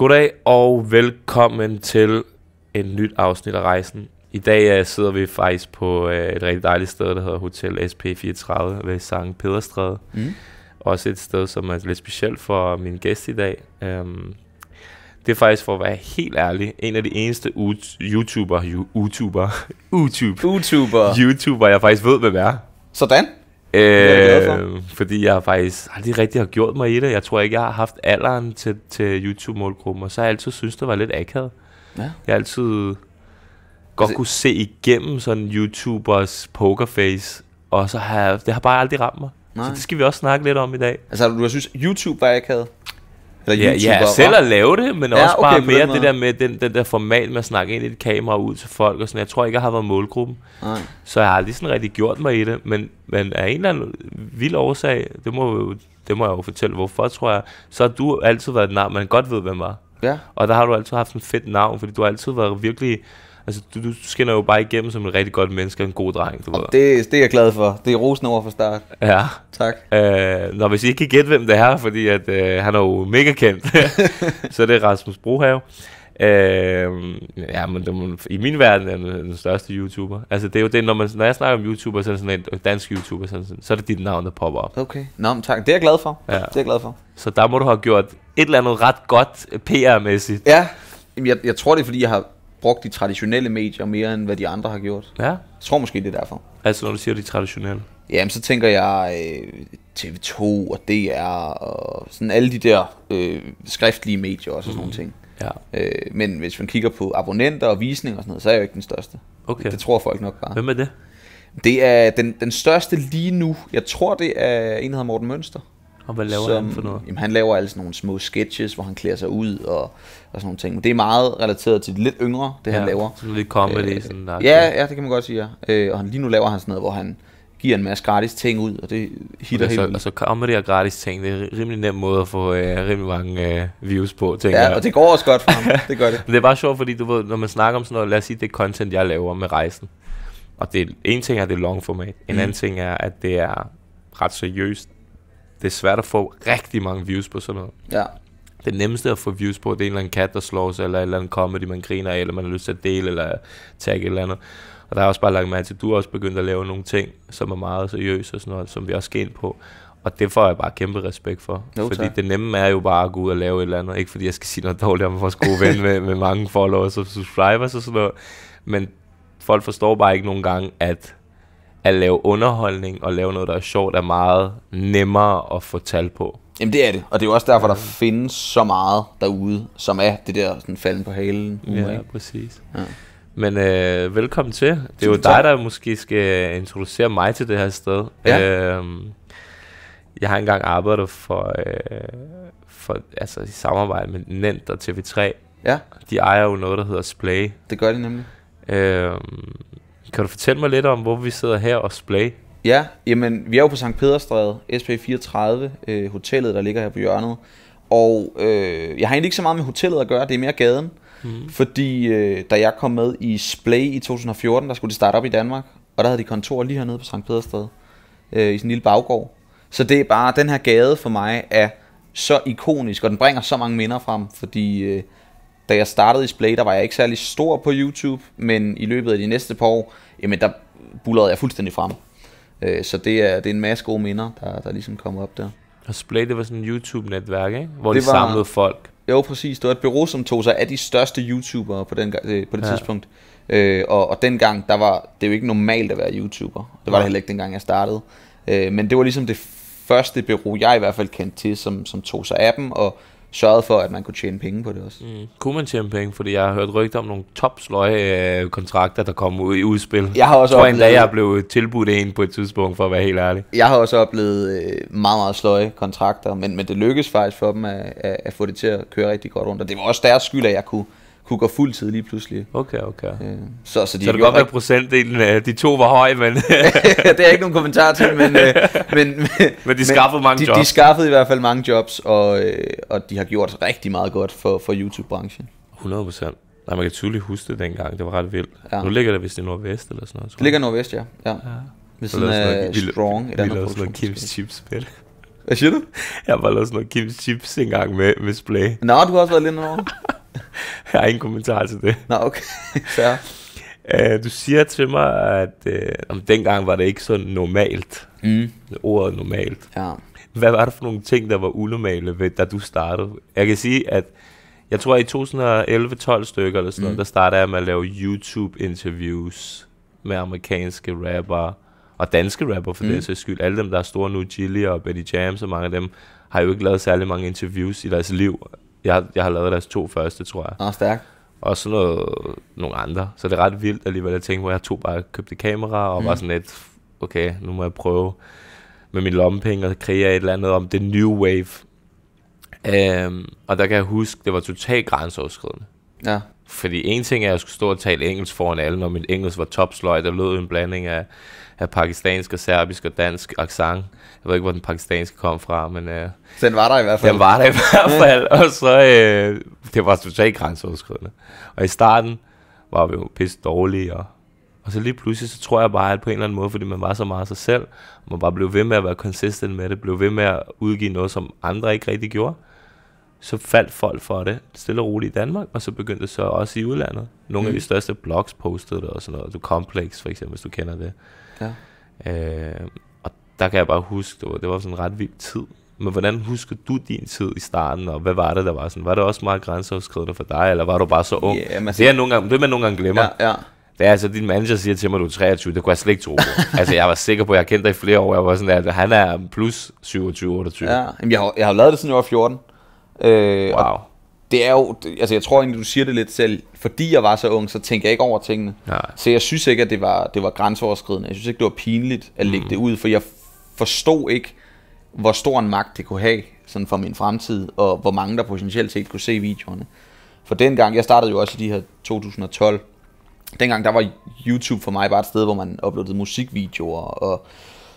Goddag og velkommen til en nyt afsnit af rejsen. I dag uh, sidder vi faktisk på uh, et rigtig dejligt sted, der hedder Hotel SP34 ved Sankt Pederstræde. Mm. Også et sted, som er lidt specielt for min gæst i dag. Um, det er faktisk for at være helt ærlig, en af de eneste YouTuber, YouTuber, YouTube, YouTuber, YouTuber, jeg faktisk ved, hvem er. Sådan? Øh, jeg for. Fordi jeg faktisk aldrig rigtig har gjort mig i det. Jeg tror ikke, jeg har haft alderen til, til YouTube-målgruppen, og så har jeg altid synes det var lidt akavet. Ja. Jeg har altid godt altså, kunne se igennem sådan YouTubers pokerface, og så har jeg, det har bare aldrig ramt mig. Nej. Så det skal vi også snakke lidt om i dag. Altså, du har synes, YouTube var akavet? Eller ja, ja, selv at lave det, men ja, også okay, bare mere det der med den, den der format med at snakke ind i et kamera ud til folk og sådan. Jeg tror ikke, jeg har været målgruppen. Nej. Så jeg har aldrig sådan rigtig gjort mig i det, men, men af en eller anden vild årsag, det må, jo, det må jeg jo fortælle, hvorfor tror jeg, så har du altid været et navn, man godt ved, hvem var. Ja. Og der har du altid haft en fedt navn, fordi du har altid været virkelig Altså, du, du skinner jo bare igennem som en rigtig godt menneske og en god dreng. Du ved. Det, det er jeg glad for. Det er rosen over for start. Ja. Tak. Øh, når hvis I ikke kan gætte, hvem det er, fordi at, øh, han er jo mega kendt, så det er Rasmus Brohave. Øh, ja, men det, i min verden er den, den største YouTuber. Altså, det er jo det, når, man, når jeg snakker om YouTuber, så er det sådan en øh, dansk YouTuber, er, sådan, så er det dit navn, der popper op. Okay. Nå, men tak. Det er jeg glad for. Ja. Det er jeg glad for. Så der må du have gjort et eller andet ret godt øh, PR-mæssigt. Ja, jeg, jeg tror det er, fordi jeg har brugt de traditionelle medier mere, end hvad de andre har gjort. Ja. Jeg tror måske, det er derfor. Altså, når du siger de traditionelle? Jamen, så tænker jeg øh, TV2 og DR og sådan alle de der øh, skriftlige medier og sådan mm. nogle mhm. ting. Ja. Øh, men hvis man kigger på abonnenter og visninger og sådan noget, så er jeg jo ikke den største. Okay. Det, det tror folk nok bare. Hvem er det? Det er den, den største lige nu. Jeg tror, det er en, der hedder Morten Mønster. Og hvad laver som, han for noget? Jamen, han laver altså nogle små sketches, hvor han klæder sig ud og, og sådan nogle ting. Men det er meget relateret til de lidt yngre, det ja, han laver. Sådan lidt comedy. Øh, sådan der. Ja, ja, det kan man godt sige. Ja. Øh, og han, lige nu laver han sådan noget, hvor han giver en masse gratis ting ud, og det hitter altså, helt vildt. Og så kommer det her gratis ting, det er en rimelig nem måde at få øh, rimelig mange øh, views på, tænker Ja, og det går også godt for ham, det gør det. Men det er bare sjovt, fordi du ved, når man snakker om sådan noget, lad os sige, det content, jeg laver med rejsen, og det, en ting er, det er long format, en mm. anden ting er, at det er ret seriøst, det er svært at få rigtig mange views på sådan noget. Ja. Det nemmeste at få views på, det er en eller anden kat, der slår sig, eller en eller anden comedy, man griner af, eller man har lyst til at dele, eller tagge eller andet. Og der er også bare lagt mærke til, at du er også begyndt at lave nogle ting, som er meget seriøse og sådan noget, som vi også skal ind på. Og det får jeg bare kæmpe respekt for. Jo, fordi tak. det nemme er jo bare at gå ud og lave et eller andet. Ikke fordi jeg skal sige noget dårligt om vores gode ven med, med mange followers og subscribers og sådan noget. Men folk forstår bare ikke nogen gange, at at lave underholdning og lave noget, der er sjovt, er meget nemmere at få tal på. Jamen det er det, og det er jo også derfor, der findes så meget derude, som er det der sådan falden på halen. ja, ikke? præcis. Ja. Men øh, velkommen til. Det er jo dig, der måske skal introducere mig til det her sted. Ja. Øh, jeg har engang arbejdet for, øh, for altså, i samarbejde med Nent og TV3. Ja. De ejer jo noget, der hedder Splay. Det gør de nemlig. Øh, kan du fortælle mig lidt om, hvor vi sidder her og splay? Ja, jamen, vi er jo på Sankt Pederstræde, SP34, øh, hotellet, der ligger her på hjørnet. Og øh, jeg har egentlig ikke så meget med hotellet at gøre, det er mere gaden. Mm. Fordi øh, da jeg kom med i Splay i 2014, der skulle de starte op i Danmark. Og der havde de kontor lige hernede på Sankt Pederstræde, øh, i sådan en lille baggård. Så det er bare, den her gade for mig er så ikonisk, og den bringer så mange minder frem, fordi... Øh, da jeg startede i Splay, der var jeg ikke særlig stor på YouTube, men i løbet af de næste par år, jamen der bullerede jeg fuldstændig frem. Øh, så det er, det er en masse gode minder, der, der ligesom kommer op der. Og Splay, det var sådan et YouTube-netværk, ikke? Hvor det de samlede var, folk. Jo, præcis. Det var et bureau, som tog sig af de største YouTubere på, den, øh, på det ja. tidspunkt. Øh, og, og dengang, der var det jo ikke normalt at være YouTuber. Det var ja. det heller ikke dengang, jeg startede. men det var ligesom det første bureau, jeg i hvert fald kendte til, som, som tog sig af dem, og sørgede for, at man kunne tjene penge på det også. Mm. Kunne man tjene penge? Fordi jeg har hørt rygter om nogle topsløje øh, kontrakter, der kom ud i udspil. Jeg har også jeg tror oplevet... jeg blev tilbudt en på et tidspunkt, for at være helt ærlig. Jeg har også oplevet øh, meget, meget sløje kontrakter, men, men det lykkedes faktisk for dem at, at, at få det til at køre rigtig godt rundt. Og det var også deres skyld, at jeg kunne kunne gå fuld tid lige pludselig. Okay, okay. Øh, så, så, de så det kan godt være, procentdelen af de to var høj, men... det er ikke nogen kommentar til, men... Øh, men, men de skaffede mange de, jobs. De skaffede i hvert fald mange jobs, og, øh, og de har gjort rigtig meget godt for, for YouTube-branchen. 100 procent. Nej, man kan tydeligt huske det dengang, det var ret vildt. Ja. Nu ligger det vist i nordvest eller sådan noget, Det ligger nordvest, ja. ja. ja. sådan, siden af Strong, vi, et vi andet produktion. Vi lavede sådan noget Kim's Hvad siger du? Jeg har bare lavet sådan noget Kim's Chips engang med, med Splay. Nå, du har også været lidt over. jeg har ingen kommentar til det. Nå, okay. Fair. Uh, du siger til mig, at uh, om dengang var det ikke så normalt. Mm. Ordet normalt. Ja. Hvad var det for nogle ting, der var unormale, ved, da du startede? Jeg kan sige, at jeg tror, at i 2011-12 stykker eller sådan mm. noget, der startede jeg med at lave YouTube-interviews med amerikanske rapper og danske rapper for mm. den sags skyld. Alle dem, der er store nu, Jilly og Betty James og mange af dem, har jo ikke lavet særlig mange interviews i deres liv jeg, har, jeg har lavet deres to første, tror jeg. Ah, stærkt. Og så noget, nogle andre. Så det er ret vildt alligevel at tænke, hvor jeg tog bare købte kamera og mm. var sådan lidt, okay, nu må jeg prøve med min lommepenge og kreere et eller andet om det new wave. Um, og der kan jeg huske, det var totalt grænseoverskridende. Ja. Fordi en ting er, at jeg skulle stå og tale engelsk foran alle, når mit engelsk var topsløjt, der lød en blanding af, af pakistansk og serbisk og dansk accent ved ikke, hvor den pakistanske kom fra, men... Øh, den var der i hvert fald? Den var der i hvert fald, og så... Øh, det var totalt grænseoverskridende. Og i starten var vi jo pisse dårlige, og, og så lige pludselig, så tror jeg bare, at på en eller anden måde, fordi man var så meget sig selv, og man bare blev ved med at være consistent med det, blev ved med at udgive noget, som andre ikke rigtig gjorde, så faldt folk for det stille og roligt i Danmark, og så begyndte det så også i udlandet. Nogle mm. af de mm. største blogs postede det og sådan noget. Du Complex for eksempel, hvis du kender det. Ja. Øh, der kan jeg bare huske, det var, det var sådan en ret vild tid. Men hvordan husker du din tid i starten, og hvad var det, der var sådan? Var det også meget grænseoverskridende for dig, eller var du bare så ung? Yeah, man... det, altså- er nogle gange, det, man nogle gange glemmer. Ja, ja. Det er altså, din manager siger til mig, at du er 23, det kunne jeg slet ikke tro på. altså, jeg var sikker på, at jeg kendte dig i flere år, jeg var sådan, at han er plus 27-28. Ja, Jamen, jeg har, jeg har lavet det, siden jeg var 14. Øh, wow. Det er jo, altså jeg tror egentlig, du siger det lidt selv, fordi jeg var så ung, så tænker jeg ikke over tingene. Nej. Så jeg synes ikke, at det var, det var grænseoverskridende. Jeg synes ikke, det var pinligt at lægge mm. det ud, for jeg forstod ikke, hvor stor en magt det kunne have sådan for min fremtid, og hvor mange der potentielt set kunne se videoerne. For dengang, jeg startede jo også i de her 2012, dengang der var YouTube for mig bare et sted, hvor man uploadede musikvideoer, og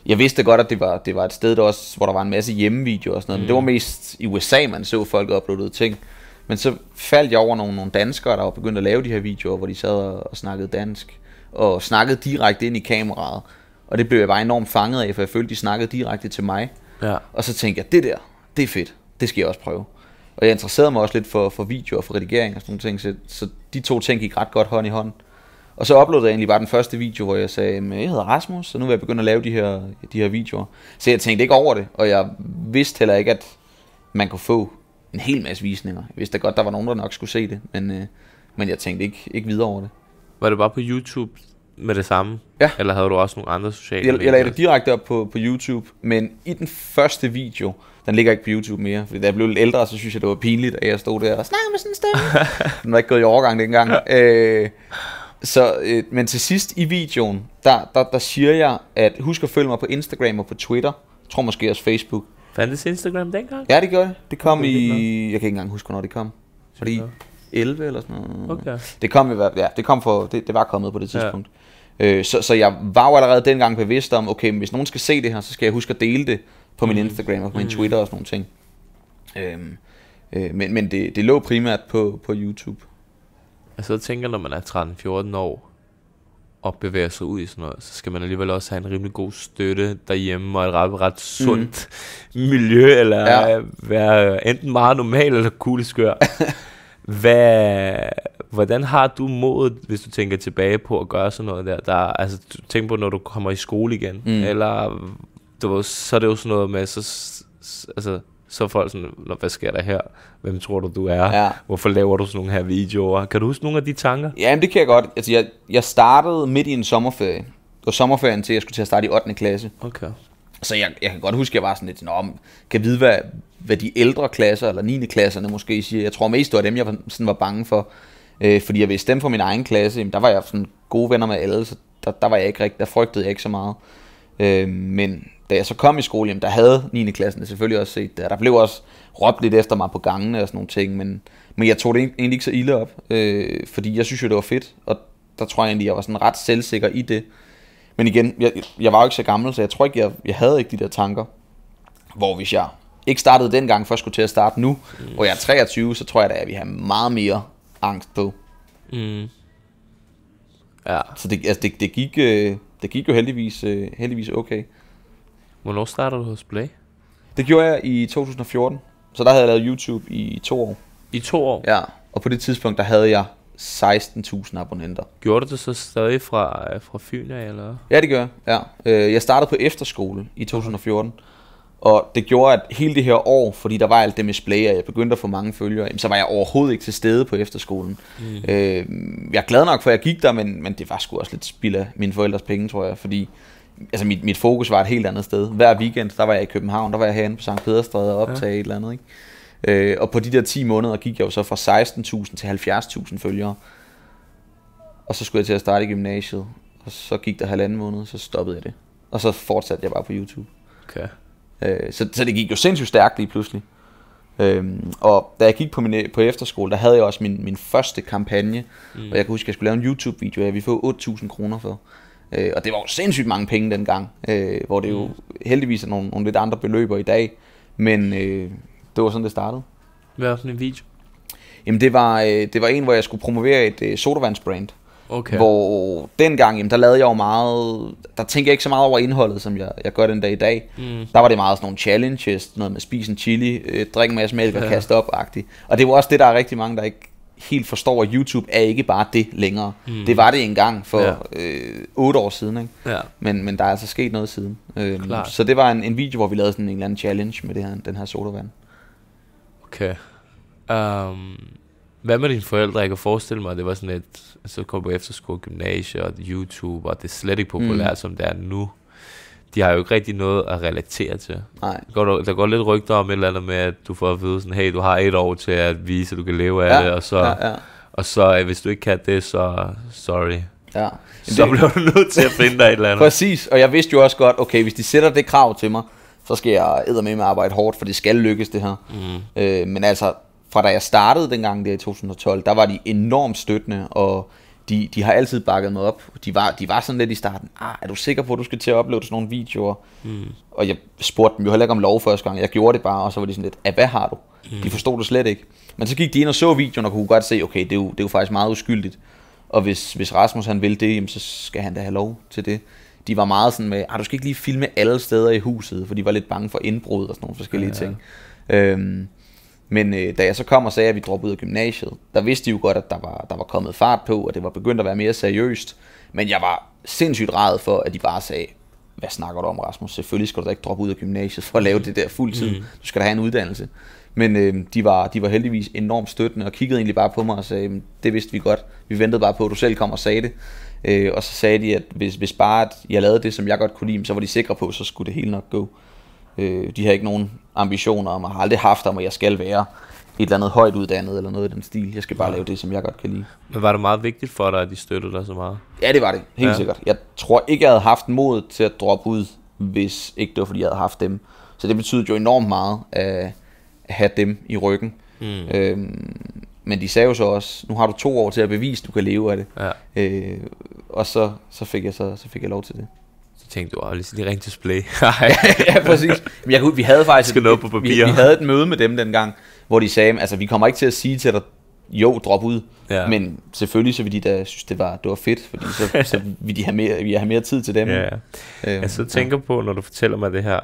jeg vidste godt, at det var, det var et sted, der også, hvor der var en masse hjemmevideoer og sådan noget, mm. men det var mm. mest i USA, man så folk uploadede ting. Men så faldt jeg over nogle, nogle danskere, der var begyndt at lave de her videoer, hvor de sad og, og snakkede dansk, og snakkede direkte ind i kameraet. Og det blev jeg bare enormt fanget af, for jeg følte, de snakkede direkte til mig. Ja. Og så tænkte jeg, det der, det er fedt. Det skal jeg også prøve. Og jeg interesserede mig også lidt for, for video og for redigering og sådan nogle ting, så, så de to ting gik ret godt hånd i hånd. Og så uploadede jeg egentlig bare den første video, hvor jeg sagde, at jeg hedder Rasmus, så nu vil jeg begynde at lave de her, de her videoer. Så jeg tænkte ikke over det, og jeg vidste heller ikke, at man kunne få en hel masse visninger. Jeg vidste da godt, der var nogen, der nok skulle se det, men, øh, men jeg tænkte ikke, ikke videre over det. Var det bare på YouTube, med det samme? Ja. Eller havde du også nogle andre sociale Jeg, medier? jeg lagde det direkte op på, på YouTube, men i den første video, den ligger ikke på YouTube mere, fordi da jeg blev lidt ældre, så synes jeg, det var pinligt, at jeg stod der og snakkede med sådan en stemme. den var ikke gået i overgang dengang. øh, så, øh, men til sidst i videoen, der, der, der siger jeg, at husk at følge mig på Instagram og på Twitter. Jeg tror måske også Facebook. Fandtes Instagram dengang? Ja, det gjorde det. Det kom okay, i... Jeg kan ikke engang huske, hvornår det kom. Fordi 11 eller sådan noget. Okay. Det kom i hvert ja, det kom for, det, det var kommet på det tidspunkt. Ja. Øh, så, så jeg var jo allerede dengang bevidst om, okay, hvis nogen skal se det her, så skal jeg huske at dele det på min mm. Instagram og på min mm. Twitter og sådan nogle ting. Øhm, øh, men men det, det lå primært på, på YouTube. Altså jeg tænker, når man er 13-14 år og bevæger sig ud i sådan noget, så skal man alligevel også have en rimelig god støtte derhjemme og et ret, ret sundt mm. miljø, eller ja. være enten meget normal eller Cool, Hvad, Hvordan har du modet, hvis du tænker tilbage på at gøre sådan noget der? der altså, tænk på, når du kommer i skole igen. Mm. Eller, du ved, så er det jo sådan noget med, så, altså, så er folk sådan, hvad sker der her? Hvem tror du, du er? Ja. Hvorfor laver du sådan nogle her videoer? Kan du huske nogle af de tanker? Ja, det kan jeg godt. Altså, jeg, jeg startede midt i en sommerferie. var sommerferien til, jeg skulle til at starte i 8. klasse. Okay. Så jeg, jeg kan godt huske, at jeg var sådan lidt, Nå, kan vide, hvad, hvad de ældre klasser, eller 9. klasserne måske siger. Jeg tror mest, det var dem, jeg sådan var bange for. Øh, fordi jeg ville stemme for min egen klasse, jamen, der var jeg sådan gode venner med alle, så der, der, var jeg ikke rigtig, der frygtede jeg ikke så meget. Øh, men da jeg så kom i skole, jamen, der havde 9. klassen selvfølgelig også set det, der blev også råbt lidt efter mig på gangene og sådan nogle ting, men, men jeg tog det egentlig ikke så ilde op, øh, fordi jeg synes jo, det var fedt, og der tror jeg egentlig, jeg var sådan ret selvsikker i det. Men igen, jeg, jeg var jo ikke så gammel, så jeg tror ikke, jeg, jeg havde ikke de der tanker. Hvor hvis jeg ikke startede dengang, først skulle til at starte nu, og hvor jeg er 23, så tror jeg da, at vi har meget mere angst på. Mm. Ja. Så det, altså det, det, gik, øh, det gik jo heldigvis, øh, heldigvis okay. Hvornår startede du hos Play? Det gjorde jeg i 2014. Så der havde jeg lavet YouTube i to år. I to år? Ja, og på det tidspunkt, der havde jeg 16.000 abonnenter. Gjorde du det så stadig fra, øh, fra Fyn af, eller? Ja, det gør jeg. Ja. Øh, jeg startede på efterskole i 2014. Okay. Og det gjorde, at hele det her år, fordi der var alt det med splay, og jeg begyndte at få mange følgere, jamen, så var jeg overhovedet ikke til stede på efterskolen. Mm. Øh, jeg er glad nok for, at jeg gik der, men, men det var sgu også lidt spild af mine forældres penge, tror jeg, fordi altså mit, mit fokus var et helt andet sted. Hver weekend, der var jeg i København, der var jeg herinde på Sankt Pederstræde og optage ja. et eller andet. Ikke? Øh, og på de der 10 måneder gik jeg jo så fra 16.000 til 70.000 følgere. Og så skulle jeg til at starte i gymnasiet, og så gik der halvanden måned, så stoppede jeg det. Og så fortsatte jeg bare på YouTube. Okay. Øh, så, så det gik jo sindssygt stærkt lige pludselig. Øhm, og da jeg gik på, min, på efterskole, der havde jeg også min, min første kampagne, mm. og jeg kan huske, at jeg skulle lave en YouTube-video, og vi få 8.000 kroner for. Øh, og det var jo sindssygt mange penge dengang, øh, hvor det mm. jo heldigvis er nogle, nogle lidt andre beløber i dag, men øh, det var sådan, det startede. Hvad var sådan en video? Jamen det var, øh, det var en, hvor jeg skulle promovere et øh, sodavandsbrand. Okay. Hvor dengang, jamen, der lavede jeg jo meget, der tænkte jeg ikke så meget over indholdet, som jeg, jeg gør den dag i dag. Mm. Der var det meget sådan nogle challenges, noget med spise en chili, øh, drikke en masse mælk og kaste op-agtigt. Og det var også det, der er rigtig mange, der ikke helt forstår, at YouTube er ikke bare det længere. Mm. Det var det engang for ja. øh, 8 år siden, ikke? Ja. Men, men der er altså sket noget siden. Øhm, så det var en, en video, hvor vi lavede sådan en eller anden challenge med det her, den her sodavand. Okay. Um, hvad med dine forældre? Jeg kan forestille mig, at det var sådan et, så altså, kom på efterskole, gymnasie og YouTube, og det er slet ikke mm. populært, mm. som det er nu. De har jo ikke rigtig noget at relatere til. Nej. Der går, der går lidt rygter om et eller andet med, at du får at vide sådan, hey, du har et år til at vise, at du kan leve af ja, det, og så, ja, ja. og så øh, hvis du ikke kan det, så sorry. Ja. Så det... bliver du nødt til at finde dig et eller andet. Præcis, og jeg vidste jo også godt, okay, hvis de sætter det krav til mig, så skal jeg med at arbejde hårdt, for det skal lykkes det her. Mm. Øh, men altså, fra da jeg startede dengang der i 2012, der var de enormt støttende, og de, de har altid bakket mig op. De var, de var sådan lidt i starten, ah, er du sikker på, at du skal til at uploade sådan nogle videoer? Mm. Og jeg spurgte dem jo heller ikke om lov første gang. Jeg gjorde det bare, og så var de sådan lidt, ah, hvad har du? Mm. De forstod det slet ikke. Men så gik de ind og så videoen, og kunne godt se, okay, det er jo, det er jo faktisk meget uskyldigt. Og hvis, hvis Rasmus han vil det, jamen, så skal han da have lov til det. De var meget sådan med, ah, du skal ikke lige filme alle steder i huset, for de var lidt bange for indbrud og sådan nogle forskellige ja, ja. ting. Øhm, men øh, da jeg så kom og sagde, at vi droppede ud af gymnasiet, der vidste de jo godt, at der var, der var kommet fart på, og det var begyndt at være mere seriøst. Men jeg var sindssygt ræd for, at de bare sagde, hvad snakker du om, Rasmus? Selvfølgelig skal du da ikke droppe ud af gymnasiet for at lave det der fuldtid. Mm. Du skal da have en uddannelse. Men øh, de, var, de var heldigvis enormt støttende og kiggede egentlig bare på mig og sagde, det vidste vi godt. Vi ventede bare på, at du selv kom og sagde det. Øh, og så sagde de, at hvis, hvis bare at jeg lavede det, som jeg godt kunne lide, så var de sikre på, så skulle det hele nok gå. Øh, de har ikke nogen ambitioner om, og har aldrig haft om, at jeg skal være et eller andet højt uddannet eller noget i den stil. Jeg skal bare ja. lave det, som jeg godt kan lide. Men var det meget vigtigt for dig, at de støttede dig så meget? Ja, det var det. Helt ja. sikkert. Jeg tror ikke, jeg havde haft mod til at droppe ud, hvis ikke det var, fordi jeg havde haft dem. Så det betød jo enormt meget at have dem i ryggen. Mm. Øhm, men de sagde jo så også, nu har du to år til at bevise, at du kan leve af det. Ja. Øh, og så, så, fik jeg så, så fik jeg lov til det tænkte, åh, lige, lige ring til Splay. ja, præcis. Men jeg kunne, vi havde faktisk Skal på papir. Vi, vi, havde et møde med dem dengang, hvor de sagde, altså vi kommer ikke til at sige til dig, jo, drop ud. Ja. Men selvfølgelig så ville de da synes, det var, det var fedt, fordi så, så ville de have mere, vi have mere tid til dem. Ja, ja. Øhm, jeg så tænker ja. på, når du fortæller mig det her,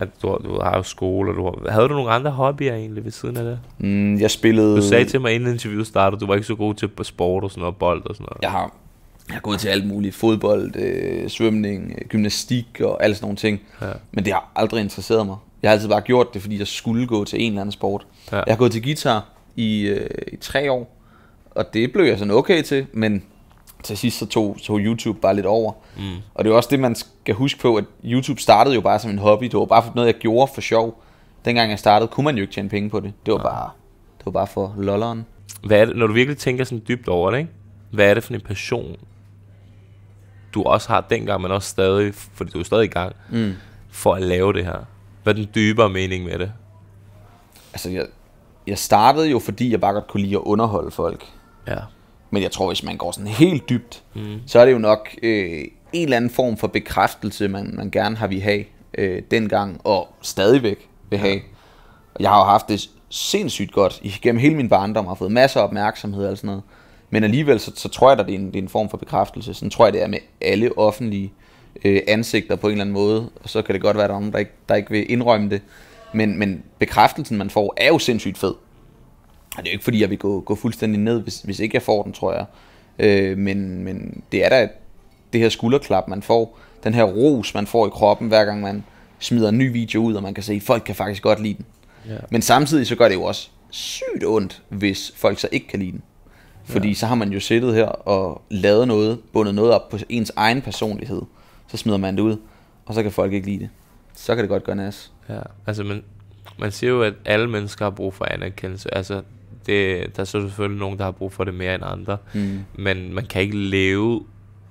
at du, du har jo skole, og du har, havde du nogle andre hobbyer egentlig ved siden af det? Mm, jeg spillede... Du sagde til mig inden interviewet startede, du var ikke så god til sport og sådan noget, bold og sådan noget. Jeg har jeg har gået til alt muligt, fodbold, øh, svømning, øh, gymnastik og alle sådan nogle ting. Ja. Men det har aldrig interesseret mig. Jeg har altid bare gjort det, fordi jeg skulle gå til en eller anden sport. Ja. Jeg har gået til guitar i, øh, i tre år, og det blev jeg sådan okay til, men til sidst så tog, tog YouTube bare lidt over. Mm. Og det er også det, man skal huske på, at YouTube startede jo bare som en hobby. Det var bare noget, jeg gjorde for sjov. Dengang jeg startede, kunne man jo ikke tjene penge på det. Det var, ja. bare, det var bare for lolleren. Hvad er det, når du virkelig tænker sådan dybt over det, ikke? hvad er det for en passion, du også har dengang, men også stadig, fordi du er stadig i gang, mm. for at lave det her? Hvad er den dybere mening med det? Altså, jeg, jeg startede jo, fordi jeg bare godt kunne lide at underholde folk. Ja. Men jeg tror, hvis man går sådan helt dybt, mm. så er det jo nok øh, en eller anden form for bekræftelse, man, man gerne har vi have øh, dengang, og stadigvæk vil have. Ja. Jeg har jo haft det sindssygt godt igennem hele min barndom, har fået masser af opmærksomhed og sådan noget. Men alligevel, så, så tror jeg, at det er, en, det er en form for bekræftelse. Sådan tror jeg, det er med alle offentlige øh, ansigter på en eller anden måde. Og så kan det godt være, at der er nogen, der ikke, der ikke vil indrømme det. Men, men bekræftelsen, man får, er jo sindssygt fed. Og det er jo ikke, fordi jeg vil gå, gå fuldstændig ned, hvis, hvis ikke jeg får den, tror jeg. Øh, men, men det er da det her skulderklap, man får. Den her ros, man får i kroppen, hver gang man smider en ny video ud, og man kan se, at folk kan faktisk godt lide den. Yeah. Men samtidig så gør det jo også sygt ondt, hvis folk så ikke kan lide den. Fordi ja. så har man jo siddet her og lavet noget, bundet noget op på ens egen personlighed. Så smider man det ud, og så kan folk ikke lide det. Så kan det godt gøre nas. Ja, altså man, man siger jo, at alle mennesker har brug for anerkendelse. Altså det, der er så selvfølgelig nogen, der har brug for det mere end andre. Mm. Men man kan ikke leve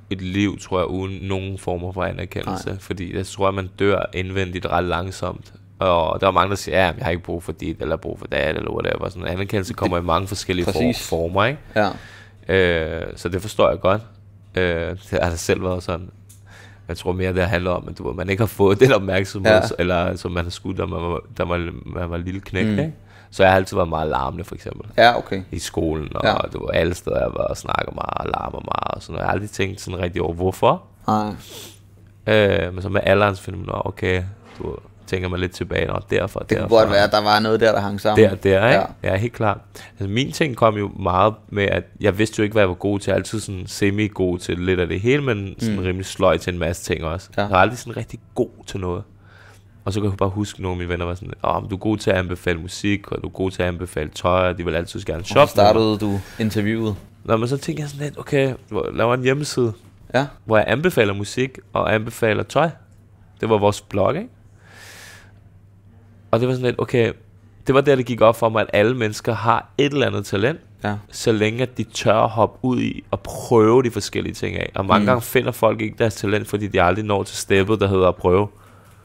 et liv, tror jeg, uden nogen former for anerkendelse. Nej. Fordi jeg tror, at man dør indvendigt ret langsomt. Og der var mange, der siger, ja, jeg har ikke brug for dit, eller brug for dat, eller whatever. Sådan anerkendelse kommer det, i mange forskellige præcis. form, former, ikke? Ja. Øh, så det forstår jeg godt. Øh, det har altså selv været sådan. Jeg tror mere, det handler om, at du, man ikke har fået den opmærksomhed, ja. eller som man har skudt, da man var, da man, man var lille knæk, mm. Så jeg har altid været meget larmende, for eksempel. Ja, okay. I skolen, og ja. det var alle steder, jeg var og snakker meget, og larmer meget, og sådan noget. Jeg har aldrig tænkt sådan rigtig over, hvorfor. Nej. Øh, men så med alderen, så finder man, okay, du, tænker man lidt tilbage, og derfor, Det derfor, kunne godt være, at der var noget der, der hang sammen. Der, der, ikke? Ja. ja, helt klart. Altså, min ting kom jo meget med, at jeg vidste jo ikke, hvad jeg var god til. Jeg altid sådan semi-god til lidt af det hele, men sådan mm. rimelig sløj til en masse ting også. Ja. Jeg var aldrig sådan rigtig god til noget. Og så kan jeg bare huske, at nogle af mine venner var sådan, åh, oh, du er god til at anbefale musik, og du er god til at anbefale tøj, og de vil altid gerne shoppe. Og startede du interviewet? Nå, men så tænkte jeg sådan lidt, okay, laver en hjemmeside, ja. hvor jeg anbefaler musik og anbefaler tøj. Det var vores blog, ikke? Og det var sådan lidt, okay, det var der, det gik op for mig, at alle mennesker har et eller andet talent, ja. så længe at de tør at hoppe ud i og prøve de forskellige ting af. Og mange mm. gange finder folk ikke deres talent, fordi de aldrig når til steppet, der hedder at prøve.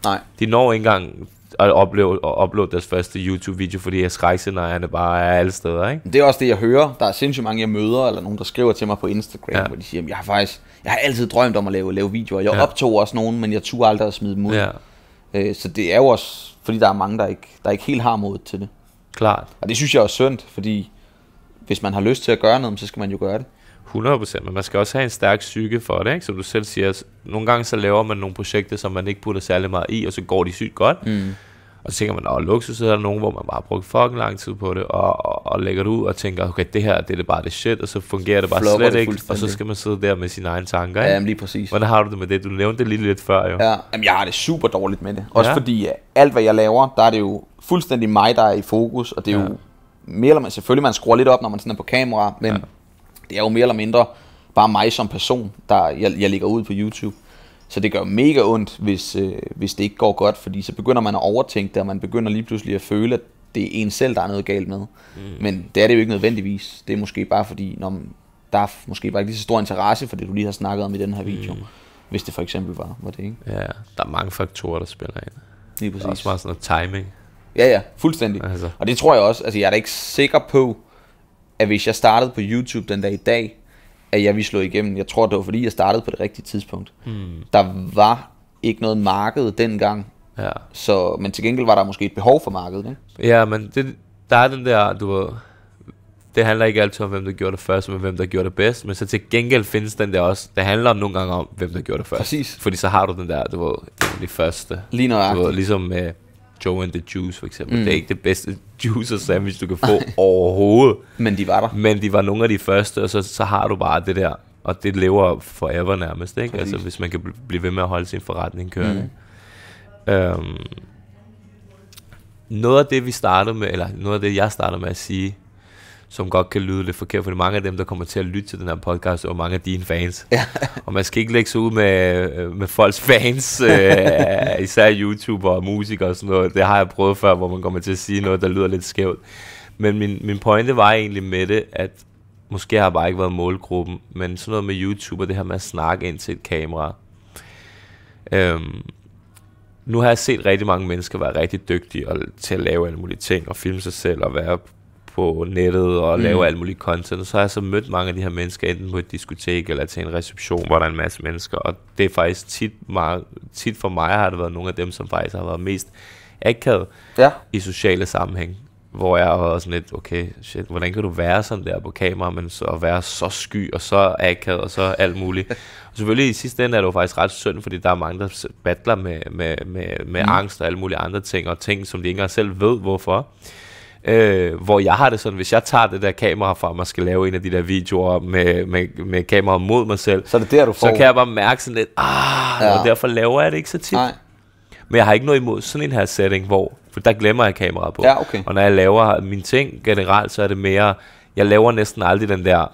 Nej. De når ikke engang at opleve, at uploade deres første YouTube-video, fordi skrækscenarierne bare er alle steder, ikke? Det er også det, jeg hører. Der er sindssygt mange, jeg møder, eller nogen, der skriver til mig på Instagram, ja. hvor de siger, jeg har faktisk, jeg har altid drømt om at lave, lave videoer. Jeg ja. optog også nogen, men jeg turde aldrig at smide dem ud. Ja. Øh, så det er jo også fordi der er mange, der ikke, der ikke helt har modet til det. Klart. Og det synes jeg er synd, fordi hvis man har lyst til at gøre noget, så skal man jo gøre det. 100%, men man skal også have en stærk psyke for det, ikke? Som du selv siger, nogle gange så laver man nogle projekter, som man ikke putter særlig meget i, og så går de sygt godt. Mm. Og så tænker man, at luksus er der nogen, hvor man bare har brugt fucking lang tid på det, og, og, og lægger det ud og tænker, okay, det her det er bare det shit, og så fungerer det bare Flokker slet det ikke, og så skal man sidde der med sine egne tanker. Ikke? Ja, lige præcis. Hvordan har du det med det? Du nævnte det lige lidt før jo. Ja, jamen, jeg har det super dårligt med det. Også ja. fordi øh, alt, hvad jeg laver, der er det jo fuldstændig mig, der er i fokus, og det er ja. jo mere eller mindre, selvfølgelig man skruer lidt op, når man sådan er på kamera, men ja. det er jo mere eller mindre bare mig som person, der jeg, jeg ligger ud på YouTube. Så det gør mega ondt, hvis, øh, hvis det ikke går godt, fordi så begynder man at overtænke det, og man begynder lige pludselig at føle, at det er en selv, der er noget galt med. Mm. Men det er det jo ikke nødvendigvis. Det er måske bare fordi, når man, der er måske bare ikke lige så stor interesse for det, du lige har snakket om i den her mm. video. Mm. Hvis det for eksempel var, var det, ikke? Ja, der er mange faktorer, der spiller ind. Lige præcis. Der er også meget sådan noget timing. Ja, ja, fuldstændig. Altså. Og det tror jeg også, altså jeg er da ikke sikker på, at hvis jeg startede på YouTube den dag i dag, at jeg ville slå igennem. Jeg tror, det var fordi, jeg startede på det rigtige tidspunkt. Mm. Der var ikke noget marked dengang, ja. så, men til gengæld var der måske et behov for markedet. Ikke? Ja, men det, der er den der, du ved, det handler ikke altid om, hvem der gjorde det først, men hvem der gjorde det bedst. Men så til gengæld findes den der også. Det handler nogle gange om, hvem der gjorde det først. Præcis. Fordi så har du den der, du ved, det første. Lige nøjagtigt. Du ved, ligesom med, Joe and the Juice for eksempel. Mm. Det er ikke det bedste juice og sandwich, du kan få overhovedet. Men de var der. Men de var nogle af de første, og så, så har du bare det der. Og det lever forever nærmest, ikke? Altså, Præcis. Altså hvis man kan bl- blive ved med at holde sin forretning kørende. Mm. Øhm, noget af det, vi startede med, eller noget af det, jeg startede med at sige, som godt kan lyde lidt forkert, for mange af dem, der kommer til at lytte til den her podcast, er mange af dine fans. Ja. og man skal ikke lægge sig ud med, øh, med folks fans, øh, især YouTuber og musikere og sådan noget. Det har jeg prøvet før, hvor man kommer til at sige noget, der lyder lidt skævt. Men min, min pointe var egentlig med det, at måske har jeg bare ikke været målgruppen, men sådan noget med YouTube og det her med at snakke ind til et kamera. Øhm, nu har jeg set rigtig mange mennesker være rigtig dygtige og, til at lave alle mulige ting og filme sig selv og være på nettet og mm. lave alt muligt content. Og så har jeg så mødt mange af de her mennesker, enten på et diskotek eller til en reception, hvor der er en masse mennesker. Og det er faktisk tit, meget, tit for mig har det været nogle af dem, som faktisk har været mest akavet ja. i sociale sammenhæng. Hvor jeg har været sådan lidt, okay, shit, hvordan kan du være sådan der på kamera, men så at være så sky og så akavet og så alt muligt. og selvfølgelig i sidste ende er det jo faktisk ret synd, fordi der er mange, der battler med, med, med, med mm. angst og alle mulige andre ting, og ting, som de ikke engang selv ved, hvorfor. Øh, hvor jeg har det sådan, hvis jeg tager det der kamera fra mig og skal lave en af de der videoer med, med, med kamera mod mig selv, så, det der, du får. så kan jeg bare mærke sådan lidt, ah, ja. og derfor laver jeg det ikke så tit. Nej. Men jeg har ikke noget imod sådan en her setting, hvor for der glemmer jeg kameraet på. Ja, okay. Og når jeg laver mine ting generelt, så er det mere, jeg laver næsten aldrig den der,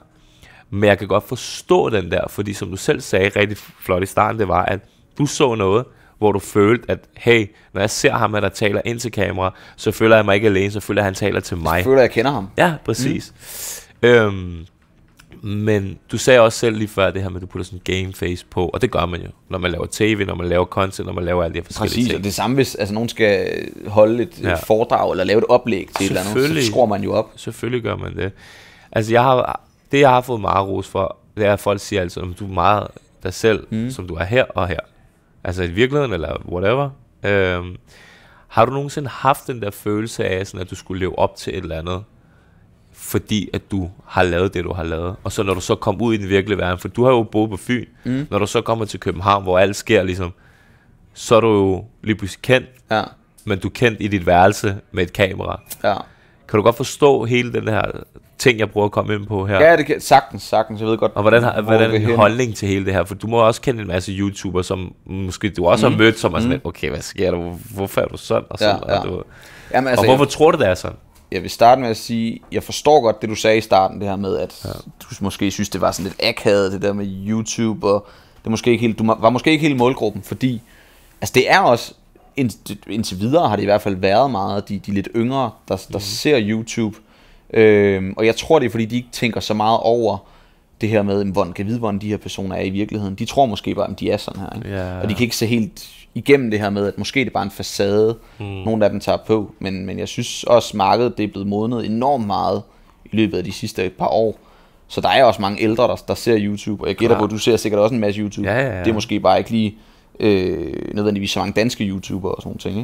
men jeg kan godt forstå den der, fordi som du selv sagde rigtig flot i starten, det var, at du så noget, hvor du følte, at hey, når jeg ser ham, der taler ind til kamera, så føler jeg mig ikke alene, så føler jeg, at han taler til mig. Så føler jeg, jeg kender ham. Ja, præcis. Mm. Øhm, men du sagde også selv lige før det her med, at du putter sådan en game face på, og det gør man jo, når man laver tv, når man laver content, når man laver alle de her forskellige Præcis, ting. Præcis, og det samme hvis altså, nogen skal holde et ja. foredrag eller lave et oplæg til et eller andet, så skruer man jo op. Selvfølgelig gør man det. Altså jeg har, det jeg har fået meget ros for, det er, at folk siger altså, at du er meget dig selv, mm. som du er her og her altså i virkeligheden eller whatever. Øhm, har du nogensinde haft den der følelse af, sådan at du skulle leve op til et eller andet, fordi at du har lavet det, du har lavet. Og så når du så kommer ud i den virkelige verden, for du har jo boet på Fyn, mm. når du så kommer til København, hvor alt sker ligesom, så er du jo lige pludselig kendt, ja. men du er kendt i dit værelse med et kamera. Ja. Kan du godt forstå hele den her ting, jeg prøver at komme ind på her. Ja, det kan, sagtens, sagtens. Jeg ved godt, Og hvordan har hvordan er din holdning til hele det her? For du må også kende en masse YouTuber, som måske du også mm. har mødt, som er sådan mm. lidt, okay, hvad sker der? Hvorfor er du sådan? Og, sådan, ja, ja. og, du, Jamen, altså, og hvorfor jeg, tror du, det er sådan? Jeg vil starte med at sige, jeg forstår godt det, du sagde i starten, det her med, at ja. du måske synes, det var sådan lidt akavet, det der med YouTube, og det måske ikke helt, du var måske ikke helt målgruppen, fordi altså, det er også, indtil videre har det i hvert fald været meget de, de lidt yngre, der, der mm. ser YouTube, Øhm, og jeg tror, det er, fordi de ikke tænker så meget over det her med, hvordan kan vide, hvordan de her personer er i virkeligheden. De tror måske bare, at de er sådan her. Ikke? Yeah. Og de kan ikke se helt igennem det her med, at måske det er bare en facade, mm. nogle af dem tager på. Men, men jeg synes også, markedet det er blevet modnet enormt meget i løbet af de sidste par år. Så der er også mange ældre, der, der ser YouTube, og jeg gætter på, at du ser sikkert også en masse YouTube. Ja, ja, ja. Det er måske bare ikke lige øh, nødvendigvis så mange danske YouTubere og sådan nogle ting.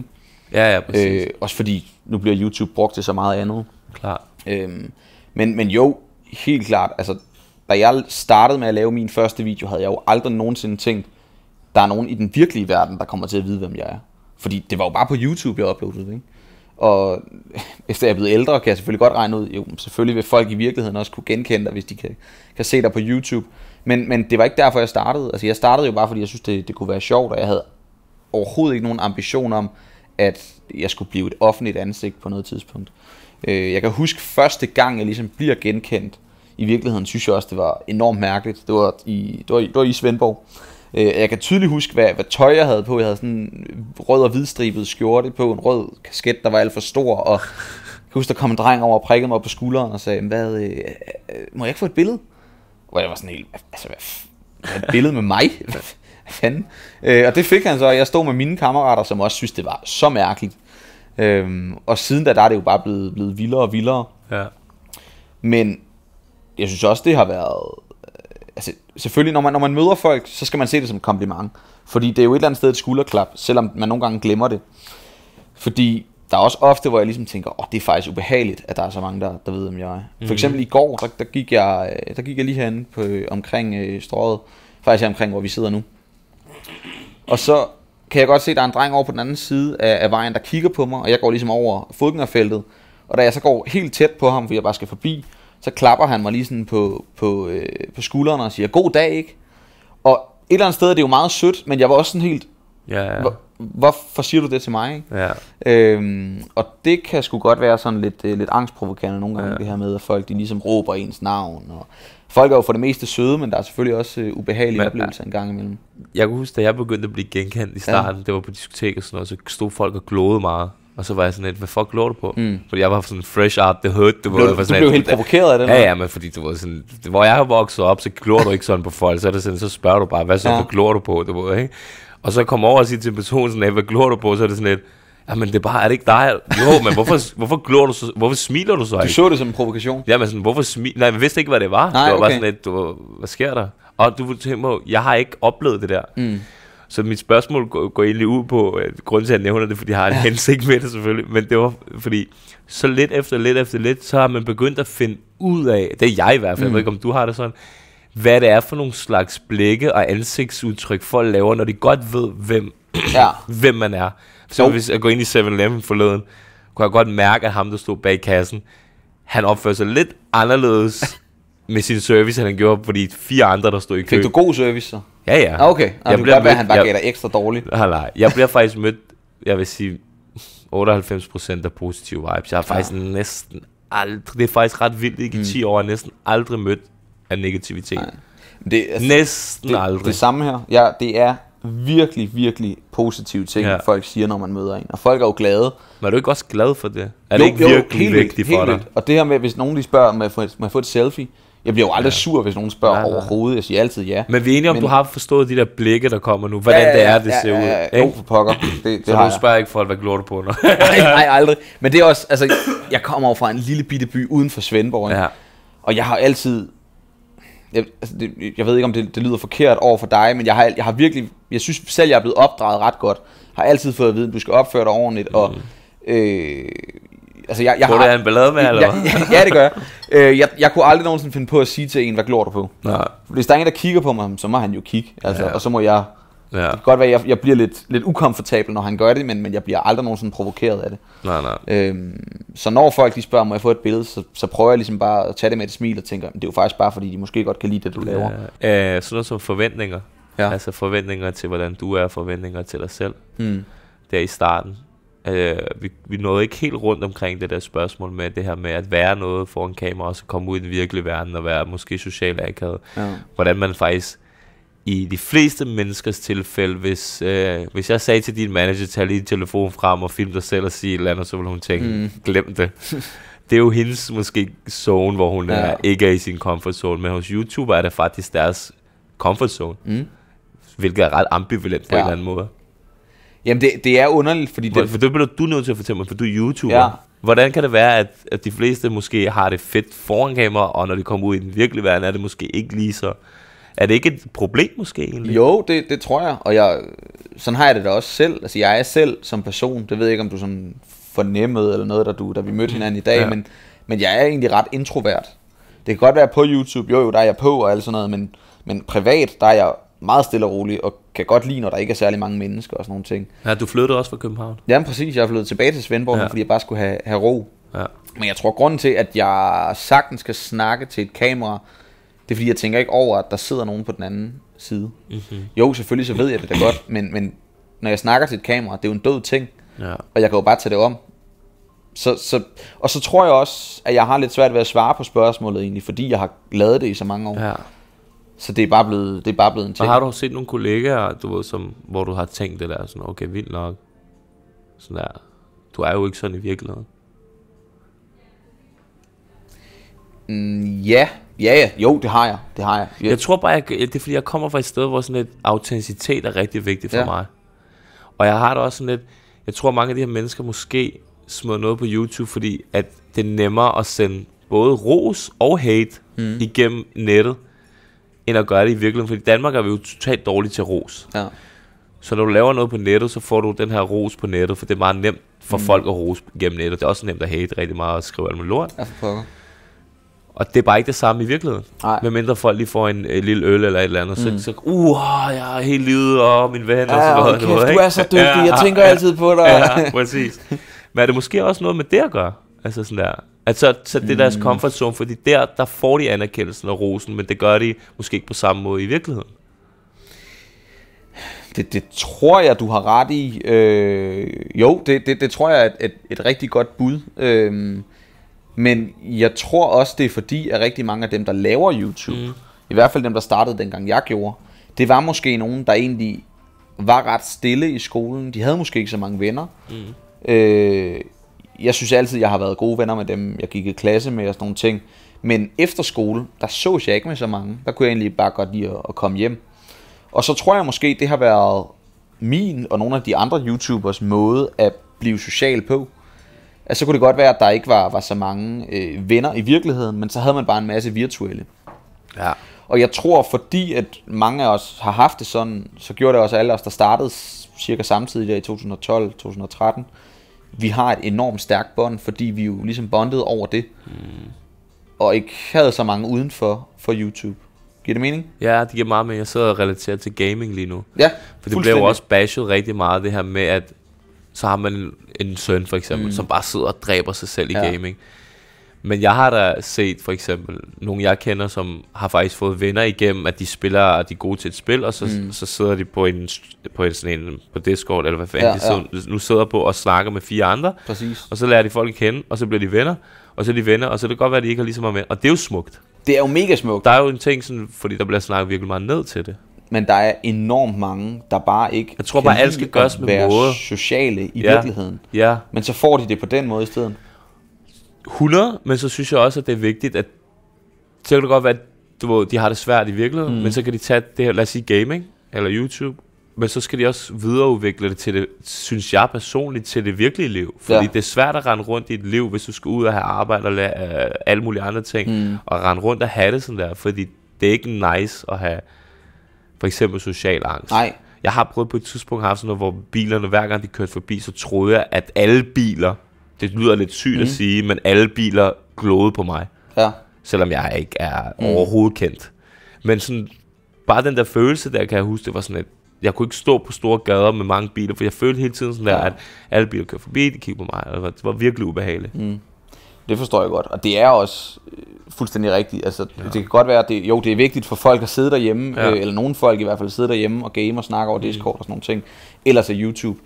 Ikke? Ja, ja, præcis. Øh, også fordi nu bliver YouTube brugt til så meget andet. Klart. Øhm, men, men jo, helt klart, altså, da jeg startede med at lave min første video, havde jeg jo aldrig nogensinde tænkt, der er nogen i den virkelige verden, der kommer til at vide, hvem jeg er. Fordi det var jo bare på YouTube, jeg uploadede, ikke? Og efter jeg er blevet ældre, kan jeg selvfølgelig godt regne ud, jo, selvfølgelig vil folk i virkeligheden også kunne genkende dig, hvis de kan, kan se dig på YouTube. Men, men det var ikke derfor, jeg startede. Altså, jeg startede jo bare, fordi jeg synes, det, det kunne være sjovt, og jeg havde overhovedet ikke nogen ambition om, at jeg skulle blive et offentligt ansigt på noget tidspunkt. Øh, jeg kan huske første gang, jeg ligesom bliver genkendt, i virkeligheden synes jeg også, det var enormt mærkeligt. Det var i, det var i, det var i Svendborg. Øh, jeg kan tydeligt huske, hvad, hvad tøj jeg havde på. Jeg havde sådan en rød og hvidstribet skjorte på, en rød kasket, der var alt for stor, og jeg kan huske, der kom en dreng over og prikkede mig på skulderen og sagde, hvad, øh, øh må jeg ikke få et billede? Og jeg var sådan helt, altså hvad, hvad et billede med mig? Hvad fanden? Øh, og det fik han så, jeg stod med mine kammerater, som også synes det var så mærkeligt. Øhm, og siden da, der er det jo bare blevet, blevet vildere og vildere. Ja. Men jeg synes også, det har været... Øh, altså, selvfølgelig, når man, når man møder folk, så skal man se det som et kompliment. Fordi det er jo et eller andet sted et skulderklap, selvom man nogle gange glemmer det. Fordi der er også ofte, hvor jeg ligesom tænker, åh, oh, det er faktisk ubehageligt, at der er så mange, der, der ved, om jeg er. Mm. For mhm. eksempel i går, der, der, gik jeg, øh, der gik jeg lige herinde på, øh, omkring øh, strået. Faktisk her omkring, hvor vi sidder nu. Og så kan jeg godt se, at der er en dreng over på den anden side af, af vejen, der kigger på mig, og jeg går ligesom over fodgængerfeltet. Og da jeg så går helt tæt på ham, fordi jeg bare skal forbi, så klapper han mig lige sådan på, på, øh, på skulderen og siger, god dag, ikke? Og et eller andet sted det er det jo meget sødt, men jeg var også sådan helt, ja, ja. hvorfor siger du det til mig? Ikke? Ja. Øhm, og det kan sgu godt være sådan lidt, øh, lidt angstprovokerende nogle gange, ja. det her med, at folk de ligesom råber ens navn, og Folk er jo for det meste søde, men der er selvfølgelig også øh, ubehagelige men, oplevelser en gang imellem. Jeg kan huske, da jeg begyndte at blive genkendt i starten, ja. det var på diskotek og sådan noget, så stod folk og glåede meget. Og så var jeg sådan lidt, hvad fuck glor du på? Mm. Fordi jeg var sådan fresh out the hørte Du, Du, du sådan, blev helt provokeret af det? Ja, ja, men fordi du var sådan, det, hvor jeg har vokset op, så glår du ikke sådan på folk. Så er det sådan, så spørger du bare, hvad så ja. glår du på? Du ved, ikke? Og så kommer over og siger til person sådan, hvad glår du på? Så er det sådan lidt, Jamen, det er bare, er det ikke dig? Jo, men hvorfor, hvorfor glor du så, hvorfor smiler du så ikke? Du så det som en provokation? men sådan, hvorfor smiler, nej, jeg vidste ikke, hvad det var. Nej, det var okay. bare sådan lidt, du, hvad sker der? Og du tænker på, jeg har ikke oplevet det der. Mm. Så mit spørgsmål går, går egentlig ud på, at øh, grunden til, at jeg nævner det, fordi jeg har en ja. hensigt med det selvfølgelig, men det var fordi, så lidt efter lidt efter lidt, så har man begyndt at finde ud af, det er jeg i hvert fald, mm. jeg ved mm. ikke, om du har det sådan, hvad det er for nogle slags blikke og ansigtsudtryk folk laver, når de godt ved, hvem, ja. hvem man er. Så hvis jeg går ind i 7-Eleven forleden, kunne jeg godt mærke, at ham, der stod bag kassen, han opførte sig lidt anderledes med sin service, end han gjorde på de fire andre, der stod i kø. Fik du god service så? Ja, ja. Ah, okay. Ah, jeg du bliver godt han bare jeg, gav dig ekstra dårligt. Nej, nej. Jeg bliver faktisk mødt, jeg vil sige, 98% af positive vibes. Jeg har faktisk ja. Ah. næsten aldrig, det er faktisk ret vildt, ikke i 10 mm. år, jeg næsten aldrig mødt af negativitet. Nej. Det, altså, næsten det, aldrig. Det samme her. Ja, det er virkelig, virkelig positive ting, ja. folk siger, når man møder en. Og folk er jo glade. Men er du ikke også glad for det? Er jo, det ikke jo, virkelig helt vigtigt for helt dig? Og det her med, hvis nogen lige spørger, må jeg få, må jeg få et selfie? Jeg bliver jo aldrig ja. sur, hvis nogen spørger ja, ja. overhovedet. Jeg siger altid ja. Men vi er enige om, Men, du har forstået de der blikke, der kommer nu. Hvordan ja, ja, ja, det er, det ja, ser ja, ja, ja. ud. Jo, for pokker. Det, det så har du spørger jeg. ikke folk, hvad glor du på nu? nej, nej, aldrig. Men det er også, altså, jeg kommer over fra en lille bitte by uden for Svendborg. Ja. Og jeg har altid jeg, altså det, jeg ved ikke, om det, det lyder forkert over for dig, men jeg har, jeg har virkelig, jeg synes selv, jeg er blevet opdraget ret godt. Har altid fået at vide, at du skal opføre dig ordentligt, mm. og øh, altså jeg, jeg Tror har... det er en ballade med, eller hvad? ja, ja, det gør jeg. Øh, jeg. Jeg kunne aldrig nogensinde finde på at sige til en, hvad glor du på? Nej. Hvis der er en, der kigger på mig, så må han jo kigge, altså, ja. og så må jeg Ja. Det kan godt være, at jeg, jeg bliver lidt, lidt ukomfortabel, når han gør det, men, men jeg bliver aldrig nogensinde provokeret af det. Nej, nej. Øhm, så når folk lige spørger, må jeg få et billede, så, så prøver jeg ligesom bare at tage det med et smil og tænker, det er jo faktisk bare, fordi de måske godt kan lide det, du laver. Ja. Øh, sådan noget som forventninger. Ja. Altså forventninger til, hvordan du er, forventninger til dig selv. Mm. Der i starten. Øh, vi, vi nåede ikke helt rundt omkring det der spørgsmål med det her med at være noget foran kamera, og så komme ud i den virkelige verden og være måske socialt akavet. Ja. Hvordan man faktisk i de fleste menneskers tilfælde, hvis, øh, hvis jeg sagde til din manager, tag lige telefon frem og film dig selv og sige et eller andet, så ville hun tænke, mm. glem det. det er jo hendes måske zone, hvor hun ja. er, ikke er i sin comfort zone, men hos YouTuber er det faktisk deres comfort zone, mm. hvilket er ret ambivalent på ja. en eller anden måde. Jamen det, det er underligt, fordi... Det... For, for det bliver du nødt til at fortælle mig, for du er YouTuber. Ja. Hvordan kan det være, at, at de fleste måske har det fedt foran kamera, og når de kommer ud i den virkelige verden, er det måske ikke lige så er det ikke et problem måske egentlig? Jo, det, det tror jeg, og jeg, sådan har jeg det da også selv. Altså jeg er selv som person, det ved jeg ikke, om du sådan fornemmede eller noget, da, du, da vi mødte mm. hinanden i dag, ja. men, men jeg er egentlig ret introvert. Det kan godt være på YouTube, jo jo, der er jeg på og alt sådan noget, men, men privat, der er jeg meget stille og rolig, og kan godt lide, når der ikke er særlig mange mennesker og sådan nogle ting. Ja, du flyttede også fra København. Ja, præcis. Jeg flyttede tilbage til Svendborg, ja. fordi jeg bare skulle have, have ro. Ja. Men jeg tror, grunden til, at jeg sagtens skal snakke til et kamera, det er fordi, jeg tænker ikke over, at der sidder nogen på den anden side. Mm-hmm. Jo, selvfølgelig så ved jeg det da godt, men, men når jeg snakker til et kamera, det er jo en død ting. Ja. Og jeg kan jo bare tage det om. Så, så, og så tror jeg også, at jeg har lidt svært ved at svare på spørgsmålet egentlig, fordi jeg har lavet det i så mange år. Ja. Så det er bare blevet, det er bare blevet en ting. Og har du set nogle kollegaer, du ved, som, hvor du har tænkt det der, sådan, okay, vildt nok. Sådan der. Du er jo ikke sådan i virkeligheden. Mm, ja, Ja, ja, jo, det har jeg. Det har jeg. Ja. Jeg tror bare, jeg, det er fordi, jeg kommer fra et sted, hvor sådan lidt autenticitet er rigtig vigtigt for ja. mig. Og jeg har det også sådan lidt, jeg tror mange af de her mennesker måske smider noget på YouTube, fordi at det er nemmere at sende både ros og hate mm. igennem nettet, end at gøre det i virkeligheden. Fordi i Danmark er vi jo totalt dårlige til ros. Ja. Så når du laver noget på nettet, så får du den her ros på nettet, for det er meget nemt for mm. folk at rose gennem nettet. Det er også nemt at hate rigtig meget og skrive alt med lort. Jeg pokker. Og det er bare ikke det samme i virkeligheden. Nej. Med mindre folk lige får en, en lille øl eller et eller andet. Mm. Så, så uh, jeg er helt livet, og min ven. Ja, og sådan noget, kæft, noget, du er så dygtig, ja, jeg tænker ja, altid på dig. Ja, præcis. Men er det måske også noget med det at gøre? Altså sådan der. Altså, så, så det er deres mm. comfort zone, fordi der, der får de anerkendelsen og rosen, men det gør de måske ikke på samme måde i virkeligheden. Det, det tror jeg, du har ret i. Øh, jo, det, det, det tror jeg er et, et, et rigtig godt bud. Øh, men jeg tror også, det er fordi, at rigtig mange af dem, der laver YouTube, mm. i hvert fald dem, der startede dengang jeg gjorde, det var måske nogen, der egentlig var ret stille i skolen. De havde måske ikke så mange venner. Mm. Øh, jeg synes altid, jeg har været gode venner med dem, jeg gik i klasse med og sådan nogle ting. Men efter skole, der så jeg ikke med så mange. Der kunne jeg egentlig bare godt lide at, at komme hjem. Og så tror jeg måske, det har været min og nogle af de andre YouTubers måde at blive social på. Mm at så kunne det godt være, at der ikke var, var så mange øh, venner i virkeligheden, men så havde man bare en masse virtuelle. Ja. Og jeg tror, fordi at mange af os har haft det sådan, så gjorde det også alle os, der startede cirka samtidig der i 2012-2013, vi har et enormt stærkt bånd, fordi vi jo ligesom bondede over det. Mm. Og ikke havde så mange uden for, for YouTube. Giver det mening? Ja, det giver meget mening. Jeg sidder og relaterer til gaming lige nu. Ja, For det blev jo også bashed rigtig meget, det her med, at så har man en søn for eksempel, mm. som bare sidder og dræber sig selv i ja. gaming. Men jeg har da set for eksempel nogle jeg kender, som har faktisk fået venner igennem, at de spiller, og de er gode til et spil, og så, mm. så sidder de på en, på en sådan en, på Discord, eller hvad fanden ja, de sidder, ja. nu sidder på og snakker med fire andre. Præcis. Og så lærer de folk at kende, og så bliver de venner, og så er de venner, og så kan det godt være, at de ikke har lige så meget venner. Og det er jo smukt. Det er jo mega smukt. Der er jo en ting sådan, fordi der bliver snakket virkelig meget ned til det men der er enormt mange, der bare ikke jeg tror, kan bare, skal gøres med være måde. sociale i ja. virkeligheden. Ja. Men så får de det på den måde i stedet. 100, men så synes jeg også, at det er vigtigt, at så kan det godt være, at du ved, de har det svært i virkeligheden, mm. men så kan de tage det her, lad os sige gaming, eller YouTube, men så skal de også videreudvikle det til det, synes jeg personligt, til det virkelige liv. Fordi ja. det er svært at rende rundt i et liv, hvis du skal ud og have arbejde og lade, øh, alle mulige andre ting, mm. og rende rundt og have det sådan der, fordi det er ikke nice at have for eksempel social angst. Nej. Jeg har prøvet på et tidspunkt haft sådan noget, hvor bilerne, hver gang de kørte forbi, så troede jeg, at alle biler, det lyder lidt sygt mm. at mhm. sige, men alle biler glåede på mig. Ja. Selvom jeg ikke er mm. overhovedet kendt. Men sådan, bare den der følelse der, kan jeg huske, det var sådan et, jeg kunne ikke stå på store gader med mange biler, for jeg følte hele tiden sådan der, at alle biler kørte forbi, de kiggede på mig, og det var virkelig ubehageligt. Mm. Det forstår jeg godt, og det er også øh, fuldstændig rigtigt. Altså, ja. Det kan godt være, at det, jo, det er vigtigt for folk at sidde derhjemme, ja. øh, eller nogle folk i hvert fald sidde derhjemme og game og snakke over mm. Discord og sådan nogle ting, eller så YouTube.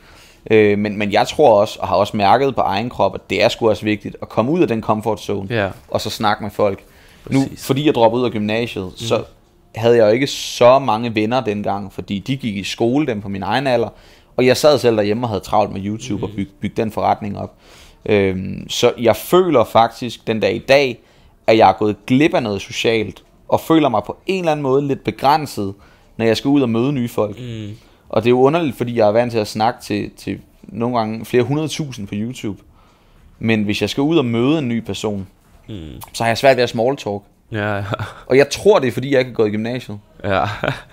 Øh, men, men jeg tror også, og har også mærket på egen krop, at det er sgu også vigtigt at komme ud af den comfort zone, ja. og så snakke med folk. Præcis. Nu, fordi jeg droppede ud af gymnasiet, mm. så havde jeg jo ikke så mange venner dengang, fordi de gik i skole, dem på min egen alder, og jeg sad selv derhjemme og havde travlt med YouTube mm. og bygge byg den forretning op. Øhm, så jeg føler faktisk den dag i dag, at jeg er gået glip af noget socialt, og føler mig på en eller anden måde lidt begrænset, når jeg skal ud og møde nye folk. Mm. Og det er jo underligt, fordi jeg er vant til at snakke til, til nogle gange flere hundredtusind på YouTube. Men hvis jeg skal ud og møde en ny person, mm. så har jeg svært ved at small talk. Ja, ja. Og jeg tror, det er, fordi jeg ikke er gået i gymnasiet. Ja,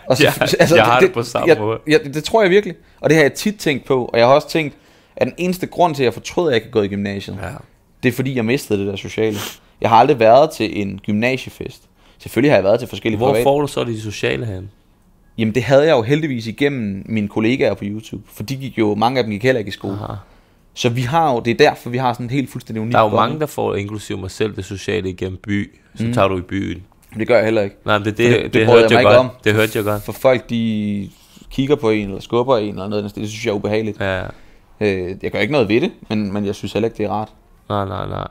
og så, ja altså, jeg det, har det, det på samme måde. det, det tror jeg virkelig. Og det har jeg tit tænkt på, og jeg har også tænkt, at den eneste grund til, at jeg fortrød, at jeg ikke er gået i gymnasiet. Ja. Det er fordi, jeg mistede det der sociale. Jeg har aldrig været til en gymnasiefest. Selvfølgelig har jeg været til forskellige Hvor private. får du så de sociale hen? Jamen det havde jeg jo heldigvis igennem mine kollegaer på YouTube. For de gik jo, mange af dem gik heller ikke i skole. Aha. Så vi har jo, det er derfor, vi har sådan et helt fuldstændig unik Der er jo mange, der får, inklusive mig selv, det sociale igennem by. Så mm. tager du i byen. Det gør jeg heller ikke. Nej, men det, det, det, det, det hørte jeg, jeg godt. Om. Det hørte jeg godt. For folk, de kigger på en, eller skubber en, eller noget, det synes jeg er ubehageligt. Ja. Øh, jeg gør ikke noget ved det, men, men jeg synes heller ikke, det er rart. Nej, nej, nej.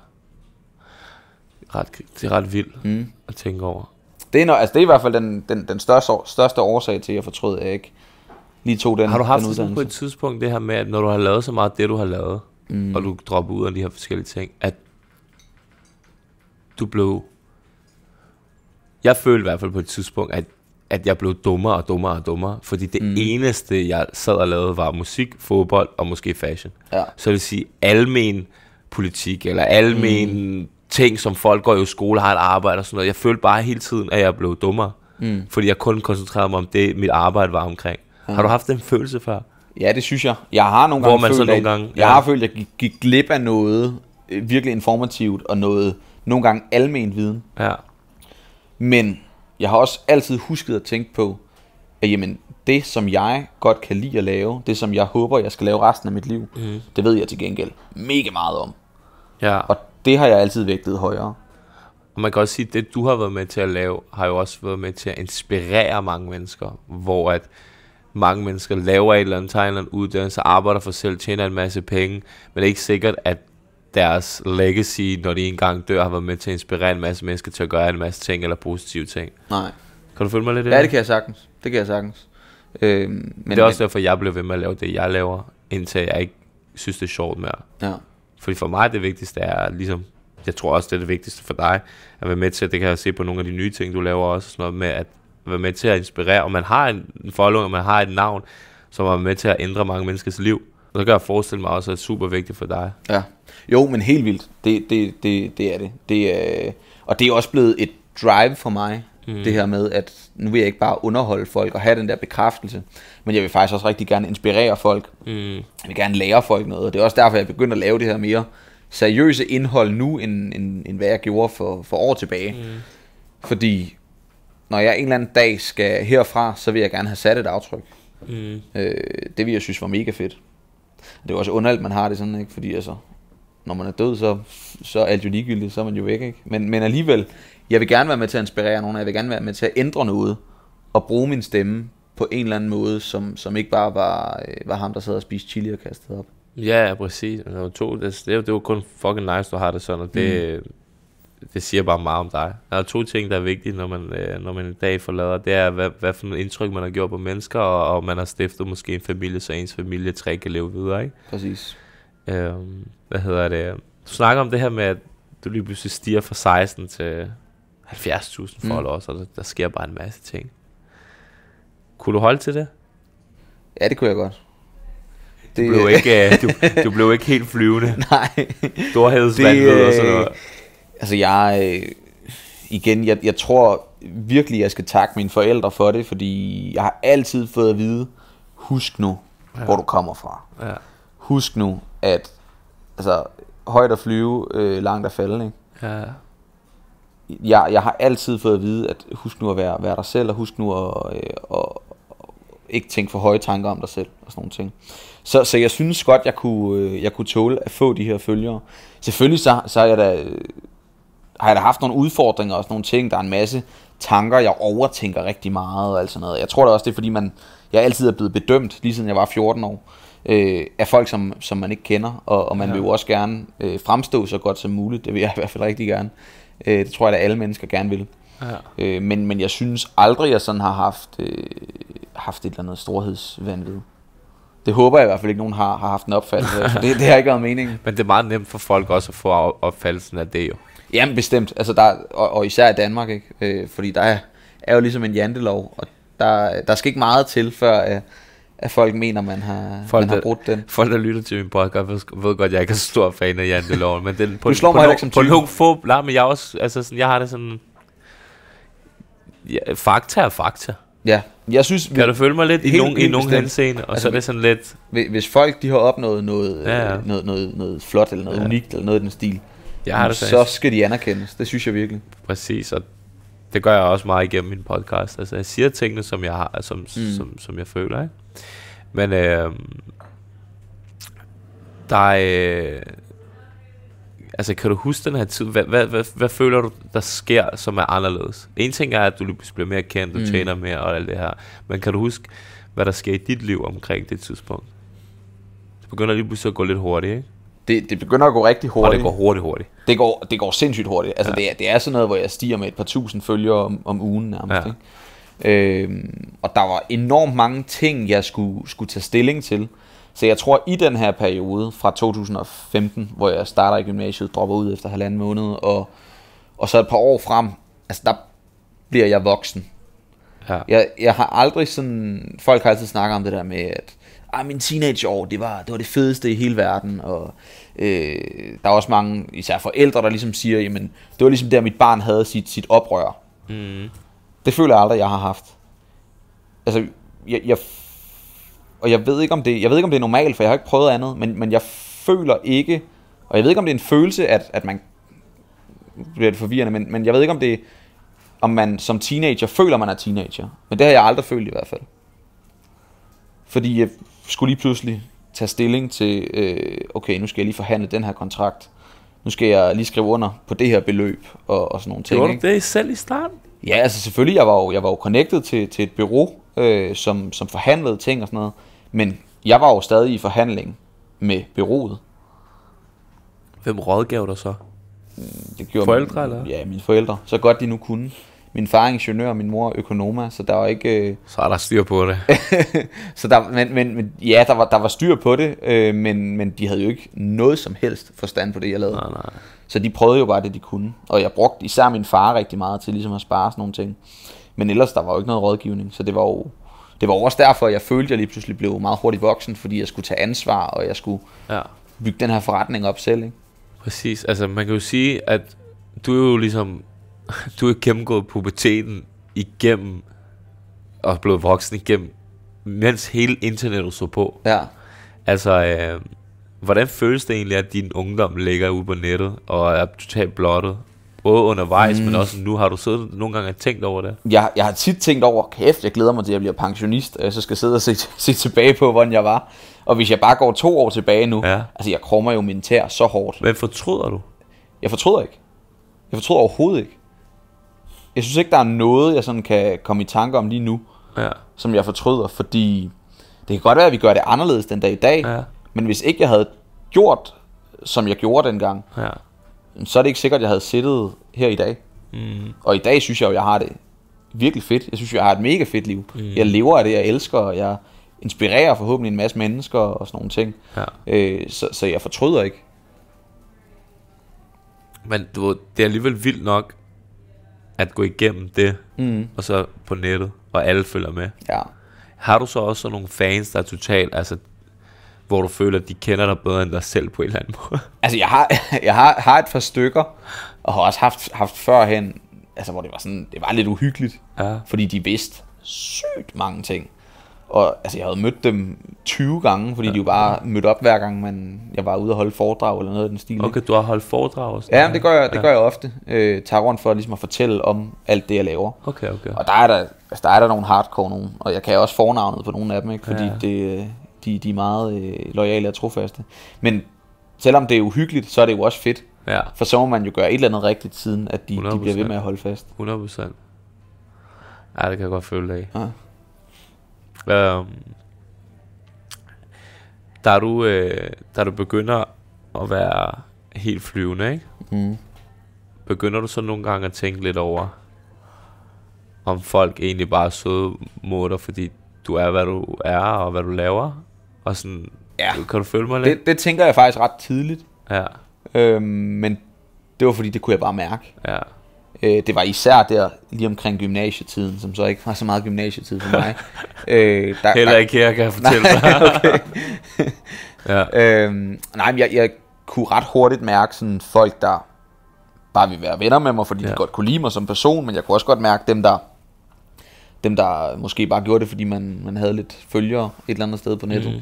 Det er ret, det er ret vildt mm. at tænke over. Det er, altså, det er i hvert fald den, den, den største, største årsag til, at jeg fortrød, at jeg ikke lige tog den Har du haft sådan på et tidspunkt det her med, at når du har lavet så meget det, du har lavet, mm. og du dropper ud af de her forskellige ting, at du blev... Jeg følte i hvert fald på et tidspunkt, at at jeg blev dummere og dummere og dummere, fordi det mm. eneste, jeg sad og lavede, var musik, fodbold og måske fashion. Ja. Så det vil sige, almen politik, eller almen mm. ting, som folk går i skole, har et arbejde og sådan noget. Jeg følte bare hele tiden, at jeg blev dummere, mm. fordi jeg kun koncentrerede mig om det, mit arbejde var omkring. Ja. Har du haft den følelse før? Ja, det synes jeg. Jeg har nogle gange Hvor man følt, så nogle at, gange, ja. jeg har følt, at jeg gik glip af noget øh, virkelig informativt og noget nogle gange almen viden. Ja. Men jeg har også altid husket at tænke på, at jamen, det, som jeg godt kan lide at lave, det, som jeg håber, jeg skal lave resten af mit liv, mm. det ved jeg til gengæld mega meget om. Ja. Og det har jeg altid vægtet højere. Og man kan også sige, at det, du har været med til at lave, har jo også været med til at inspirere mange mennesker, hvor at mange mennesker laver et eller andet, tager en eller anden uddannelse, arbejder for selv, tjener en masse penge, men det er ikke sikkert, at deres legacy, når de engang dør, har været med til at inspirere en masse mennesker til at gøre en masse ting, eller positive ting. Nej. Kan du følge mig lidt? Ja, det kan jeg sagtens. Det kan jeg sagtens. Øh, men, det er også derfor, jeg blev ved med at lave det, jeg laver, indtil jeg ikke synes, det er sjovt mere. Ja. Fordi for mig det vigtigste er ligesom, jeg tror også, det er det vigtigste for dig, at være med til, at det kan jeg se på nogle af de nye ting, du laver også, sådan noget med at være med til at inspirere, og man har en forlunger, man har et navn, som er med til at ændre mange menneskers liv. Og så kan jeg forestille mig også, at det er super vigtigt for dig. Ja. Jo, men helt vildt. Det, det, det, det er det. det er, øh, og det er også blevet et drive for mig, mm. det her med, at nu vil jeg ikke bare underholde folk og have den der bekræftelse, men jeg vil faktisk også rigtig gerne inspirere folk. Mm. Jeg vil gerne lære folk noget, og det er også derfor, jeg begynder at lave det her mere seriøse indhold nu, end, end, end hvad jeg gjorde for, for år tilbage. Mm. Fordi når jeg en eller anden dag skal herfra, så vil jeg gerne have sat et aftryk. Mm. Øh, det vil jeg synes var mega fedt det er jo også underligt, man har det sådan, ikke? Fordi altså, når man er død, så, så er alt jo ligegyldigt, så er man jo væk, ikke? Men, men alligevel, jeg vil gerne være med til at inspirere nogen, jeg vil gerne være med til at ændre noget, og bruge min stemme på en eller anden måde, som, som ikke bare var, øh, var ham, der sad og spiste chili og kastede op. Ja, præcis. det, det, er jo kun fucking nice, du har det sådan, og det, mm øh, det siger bare meget om dig. Der er to ting, der er vigtige, når man, øh, når man i dag forlader. Det er, hvad, hvad for et indtryk man har gjort på mennesker, og, og man har stiftet måske en familie, så ens tre kan leve videre. Ikke? Præcis. Øh, hvad hedder det? Du snakker om det her med, at du lige pludselig stiger fra 16 til 70.000 folk mm. og der, der sker bare en masse ting. Kunne du holde til det? Ja, det kunne jeg godt. Det... Du, blev ikke, øh, du, du blev ikke helt flyvende. Nej. Storhedsvandved det... og sådan noget. Øh, Altså jeg, øh, igen, jeg, jeg tror virkelig, jeg skal takke mine forældre for det, fordi jeg har altid fået at vide, husk nu, ja. hvor du kommer fra. Ja. Husk nu, at altså, højt at flyve, øh, langt at falde, ikke? Ja. Jeg, jeg har altid fået at vide, at husk nu at være, være dig selv, og husk nu at, øh, og, ikke tænke for høje tanker om dig selv og sådan nogle ting. Så, så jeg synes godt, jeg kunne, øh, jeg kunne tåle at få de her følgere. Selvfølgelig så, så er jeg da øh, har jeg da haft nogle udfordringer og sådan nogle ting. Der er en masse tanker, jeg overtænker rigtig meget og alt sådan noget. Jeg tror da også, det er fordi, man, jeg altid er blevet bedømt, lige siden jeg var 14 år, øh, af folk, som, som man ikke kender. Og, og man ja. vil jo også gerne øh, fremstå så godt som muligt. Det vil jeg i hvert fald rigtig gerne. Øh, det tror jeg, at alle mennesker gerne vil. Ja. Øh, men, men jeg synes aldrig, jeg sådan har haft, øh, haft et eller andet storhedsvandvid. Det håber jeg i hvert fald ikke, nogen har, har haft en opfattelse Det, det har ikke været meningen. men det er meget nemt for folk også at få opfattelsen af det jo. Jamen bestemt, altså der, og, og især i Danmark, ikke? Øh, fordi der er, er jo ligesom en jantelov, og der, der skal ikke meget til, før øh, at folk mener, man har, folk, man har brudt den. Folk, der lytter til min podcast, ved, ved godt, at jeg ikke er så stor fan af janteloven, men den, på, du slår på, mig på, på nogle få, nej, men jeg, også, altså sådan, jeg har det sådan, ja, fakta er fakta. Ja, jeg synes... Kan vi, du følge mig lidt helt, i nogen, i nogen henseende, og altså, så er det sådan lidt... Hvis folk de har opnået noget, øh, ja, ja. noget, noget, noget flot, eller noget ja. unikt, eller noget i den stil, jeg har det så faktisk. skal de anerkendes. Det synes jeg virkelig. Præcis, og det gør jeg også meget igennem min podcast. Altså, jeg siger tingene, som jeg, har, som, mm. som, som jeg føler. Ikke? Men øh, der er... Øh, altså, kan du huske den her tid? Hvad, hvad, hvad, hvad føler du, der sker, som er anderledes? En ting er, at du bliver mere kendt, du mm. tjener mere og alt det her. Men kan du huske, hvad der sker i dit liv omkring det tidspunkt? Det begynder lige pludselig at gå lidt hurtigt, ikke? det, det begynder at gå rigtig hurtigt. Og det går hurtigt hurtigt. Det går, det går sindssygt hurtigt. Altså, ja. det, er, det er sådan noget, hvor jeg stiger med et par tusind følgere om, om ugen nærmest. Ja. Ikke? Øhm, og der var enormt mange ting, jeg skulle, skulle tage stilling til. Så jeg tror, i den her periode fra 2015, hvor jeg starter i gymnasiet, dropper ud efter halvanden måned, og, og så et par år frem, altså der bliver jeg voksen. Ja. Jeg, jeg har aldrig sådan... Folk har altid snakket om det der med, at ah, min teenageår, det var, det var det fedeste i hele verden, og øh, der er også mange, især forældre, der ligesom siger, jamen, det var ligesom der, mit barn havde sit, sit oprør. Mm. Det føler jeg aldrig, jeg har haft. Altså, jeg, jeg, og jeg ved, ikke, om det, jeg ved ikke, om det er normalt, for jeg har ikke prøvet andet, men, men jeg føler ikke, og jeg ved ikke, om det er en følelse, at, at man bliver det forvirrende, men, men jeg ved ikke, om det om man som teenager føler, man er teenager. Men det har jeg aldrig følt i hvert fald. Fordi øh, skulle lige pludselig tage stilling til, øh, okay, nu skal jeg lige forhandle den her kontrakt. Nu skal jeg lige skrive under på det her beløb og, og sådan nogle ting. Gjorde du det selv i starten? Ja, altså selvfølgelig, jeg var jo, jeg var jo connected til, til et bureau, øh, som, som forhandlede ting og sådan noget. Men jeg var jo stadig i forhandling med bureauet. Hvem rådgav dig så? Det gjorde forældre, min, eller? Ja, mine forældre. Så godt de nu kunne min far er ingeniør, og min mor er økonomer, så der var ikke... Øh... Så er der styr på det. så der, men, men, men, ja, der var, der var styr på det, øh, men, men de havde jo ikke noget som helst forstand på det, jeg lavede. Nej, nej. Så de prøvede jo bare det, de kunne. Og jeg brugte især min far rigtig meget til ligesom at spare sådan nogle ting. Men ellers, der var jo ikke noget rådgivning, så det var jo... Det var også derfor, jeg følte, at jeg lige pludselig blev meget hurtigt voksen, fordi jeg skulle tage ansvar, og jeg skulle ja. bygge den her forretning op selv. Ikke? Præcis. Altså, man kan jo sige, at du er jo ligesom du har gennemgået puberteten igennem, og blevet voksen igennem, mens hele internettet så på. Ja. Altså, øh, hvordan føles det egentlig, at din ungdom ligger ude på nettet, og er totalt blottet? Både undervejs, mm. men også nu har du siddet nogle gange og tænkt over det. Jeg, jeg har tit tænkt over, kæft, jeg glæder mig til, at jeg bliver pensionist, og øh, jeg så skal sidde og se, se tilbage på, hvordan jeg var. Og hvis jeg bare går to år tilbage nu, ja. altså jeg krummer jo min tær så hårdt. Men fortryder du? Jeg fortryder ikke. Jeg fortryder overhovedet ikke jeg synes ikke, der er noget, jeg sådan kan komme i tanke om lige nu, ja. som jeg fortryder, fordi det kan godt være, at vi gør det anderledes den dag i dag, ja. men hvis ikke jeg havde gjort, som jeg gjorde dengang, ja. så er det ikke sikkert, at jeg havde siddet her i dag. Mm. Og i dag synes jeg jo, jeg har det virkelig fedt. Jeg synes, jeg har et mega fedt liv. Mm. Jeg lever af det, jeg elsker, og jeg inspirerer forhåbentlig en masse mennesker og sådan nogle ting. Ja. Øh, så, så jeg fortryder ikke. Men du, det er alligevel vildt nok, at gå igennem det, mm. og så på nettet, og alle følger med. Ja. Har du så også sådan nogle fans, der er totalt, altså, hvor du føler, at de kender dig bedre end dig selv på en eller anden måde? Altså, jeg har, jeg har, har et par stykker, og har også haft, haft førhen, altså, hvor det var sådan, det var lidt uhyggeligt, ja. fordi de vidste sygt mange ting. Og altså, jeg havde mødt dem 20 gange, fordi ja, de jo bare ja. mødte op hver gang, man, jeg var ude og holde foredrag eller noget af den stil. Okay, du har holdt foredrag også? Ja, men det gør jeg, det ja. gør jeg ofte. Øh, tager rundt for ligesom at fortælle om alt det, jeg laver. Okay, okay. Og der er der, altså, der, er der nogle hardcore nogen, og jeg kan også fornavnet på nogle af dem, ikke? fordi ja. det, de, de er meget øh, lojale og trofaste. Men selvom det er uhyggeligt, så er det jo også fedt. Ja. For så må man jo gøre et eller andet rigtigt, siden at de, de bliver ved med at holde fast. 100%. Ja, det kan jeg godt føle af. Ja. Øhm, der, du, øh, der du begynder at være helt flyvende, ikke? Mm. Begynder du så nogle gange at tænke lidt over, om folk egentlig bare er søde mod dig, fordi du er, hvad du er, og hvad du laver? Og sådan, ja. kan du følge mig lidt? Det, det tænker jeg faktisk ret tidligt. Ja. Øhm, men det var fordi, det kunne jeg bare mærke. Ja. Øh, det var især der, lige omkring gymnasietiden, som så ikke var så meget gymnasietid for mig. øh, der, Heller ikke her, kan jeg fortælle nej, dig. okay. ja. øh, nej, men jeg, jeg kunne ret hurtigt mærke sådan folk, der bare ville være venner med mig, fordi ja. de godt kunne lide mig som person, men jeg kunne også godt mærke dem, der dem, der måske bare gjorde det, fordi man, man havde lidt følgere et eller andet sted på nettet. Mm.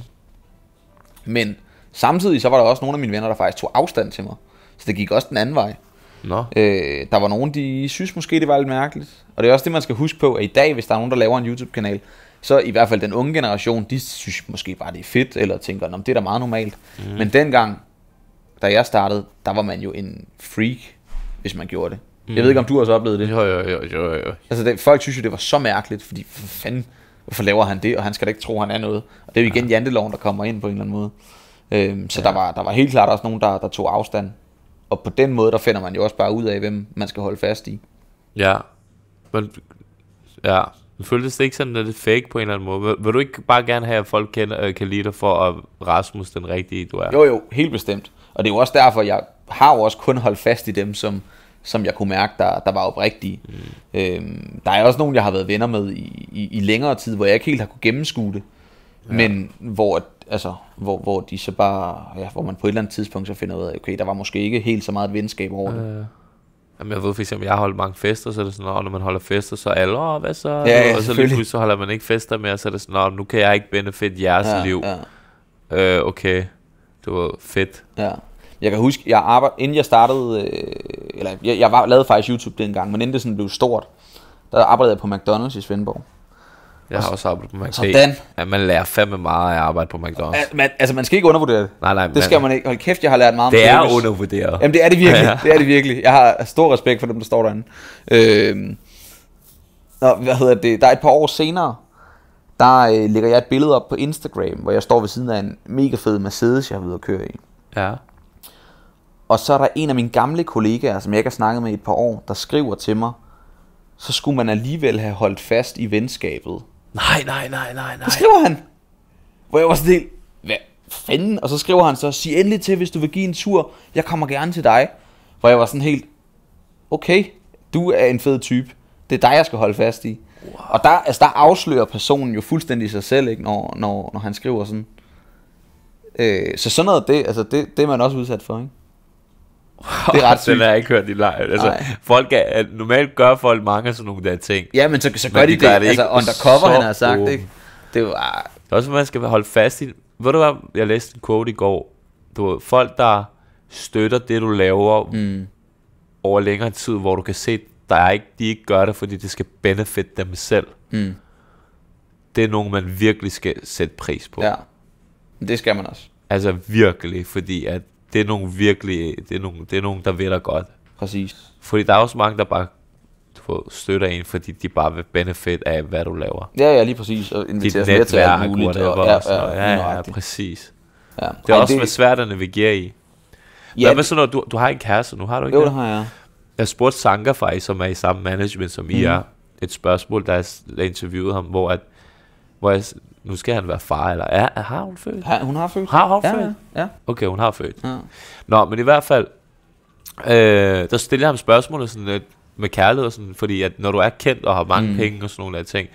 Men samtidig så var der også nogle af mine venner, der faktisk tog afstand til mig. Så det gik også den anden vej. Nå. Øh, der var nogen, de synes måske, det var lidt mærkeligt. Og det er også det, man skal huske på, at i dag, hvis der er nogen, der laver en YouTube-kanal, så i hvert fald den unge generation, de synes måske bare, det er fedt, eller tænker, at det er da meget normalt. Mm. Men dengang, da jeg startede, der var man jo en freak, hvis man gjorde det. Mm. Jeg ved mhm. ikke, om du også oplevede det. Jo, jo, jo, jo, jo. Altså, det, folk synes jo, det var så mærkeligt, fordi for fanden, hvorfor laver han det, og han skal da ikke tro, han er noget. Og det er jo igen ja. janteloven, der kommer ind på en eller anden måde. Øhm, så ja. der, var, der var helt klart også nogen, der, der tog afstand og på den måde, der finder man jo også bare ud af, hvem man skal holde fast i. Ja, men ja, føltes det ikke sådan lidt fake på en eller anden måde? Vil, vil du ikke bare gerne have, at folk kan, øh, kan lide dig for, at Rasmus den rigtige du er? Jo, jo, helt bestemt. Og det er jo også derfor, jeg har jo også kun holdt fast i dem, som, som jeg kunne mærke, der, der var oprigtige. Mm. Øhm, der er også nogen, jeg har været venner med i, i, i længere tid, hvor jeg ikke helt har kunne gennemskue det. Ja. Men hvor altså, hvor, hvor de så bare, ja, hvor man på et eller andet tidspunkt så finder ud af, okay, der var måske ikke helt så meget et venskab over det. Øh. Jamen, jeg ved for eksempel, jeg har holdt mange fester, så er det sådan, at når man holder fester, så er alle, hvad så? Ja, ja, og så lige pludselig, så holder man ikke fester mere, så er det sådan, at nu kan jeg ikke benefit jeres ja, liv. Ja. Øh, okay, det var fedt. Ja. Jeg kan huske, jeg arbejde, inden jeg startede, øh, eller jeg, jeg var, lavede faktisk YouTube dengang, men inden det sådan blev stort, der arbejdede jeg på McDonald's i Svendborg. Jeg har også arbejdet på McDonald's. Sådan. Ja, man lærer fandme meget af at arbejde på McDonald's. Al, man, altså, man skal ikke undervurdere det. Nej, nej. Det skal man ikke. Hold kæft, jeg har lært meget om det. Det er Davis. undervurderet. Jamen, det er det virkelig. Ja. Det er det virkelig. Jeg har stor respekt for dem, der står derinde. Øh, Nå, hvad hedder det? Der er et par år senere, der øh, lægger jeg et billede op på Instagram, hvor jeg står ved siden af en mega fed Mercedes, jeg har været at køre i. Ja. Og så er der en af mine gamle kollegaer, som jeg ikke har snakket med i et par år, der skriver til mig, så skulle man alligevel have holdt fast i venskabet. Nej, nej, nej, nej, nej. Så skriver han. Hvor jeg var sådan hvad fanden? Og så skriver han så, sig endelig til, hvis du vil give en tur. Jeg kommer gerne til dig. Hvor jeg var sådan helt, okay, du er en fed type. Det er dig, jeg skal holde fast i. Wow. Og der, altså, der afslører personen jo fuldstændig sig selv, ikke, når, når, når han skriver sådan. Øh, så sådan noget, det, altså, det, det er man også udsat for, ikke? Det er ret sygt. Den har jeg ikke hørt i live. Altså, folk er, normalt gør folk mange af sådan nogle der ting. Ja, men så, så gør men de, de det, det altså undercover, han har sagt, ikke? Det var... Ah. Det er også, man skal holde fast i. Ved du hvad, jeg læste en quote i går. Du ved, folk, der støtter det, du laver mm. over længere tid, hvor du kan se, der er ikke, de ikke gør det, fordi det skal benefit dem selv. Mm. Det er nogen, man virkelig skal sætte pris på. Ja, det skal man også. Altså virkelig, fordi at det er nogle virkelig, det er nogle, det er nogle der ved dig godt. Præcis. Fordi der er også mange, der bare får støtter en, fordi de bare vil benefit af, hvad du laver. Ja, ja, lige præcis. Og inviterer mere til alt muligt. Og, og, ja, ja, og, ja, ja, ja, præcis. Ja. Det er Ej, også det... svært at navigere i. Ja, hvad med sådan noget, du, du har en kæreste nu, har du ikke Jo, det har jeg. Jeg spurgte Sanka faktisk, som er i samme management som mm. I mhm. er, et spørgsmål, der jeg interviewede ham, hvor, at, hvor jeg nu skal han være far, eller er, ja, har hun født? Har, hun har født. Har hun ja, født? Ja, ja. Okay, hun har født. Ja. Nå, men i hvert fald, øh, der stiller jeg ham spørgsmålet sådan lidt med kærlighed, og sådan, fordi at når du er kendt og har mange mm. penge og sådan nogle der ting,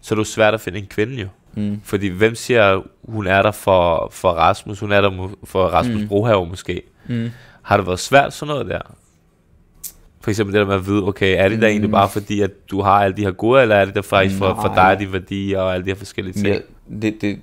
så er det jo svært at finde en kvinde jo. Mm. Fordi hvem siger, hun er der for, for Rasmus, hun er der for Rasmus mm. Brohave måske. Mm. Har det været svært sådan noget der? For eksempel det der med at vide, okay, er det der egentlig mm. bare fordi, at du har alle de her gode, eller er det der faktisk for, for dig de værdier og alle de her forskellige ting? Ja, det, det,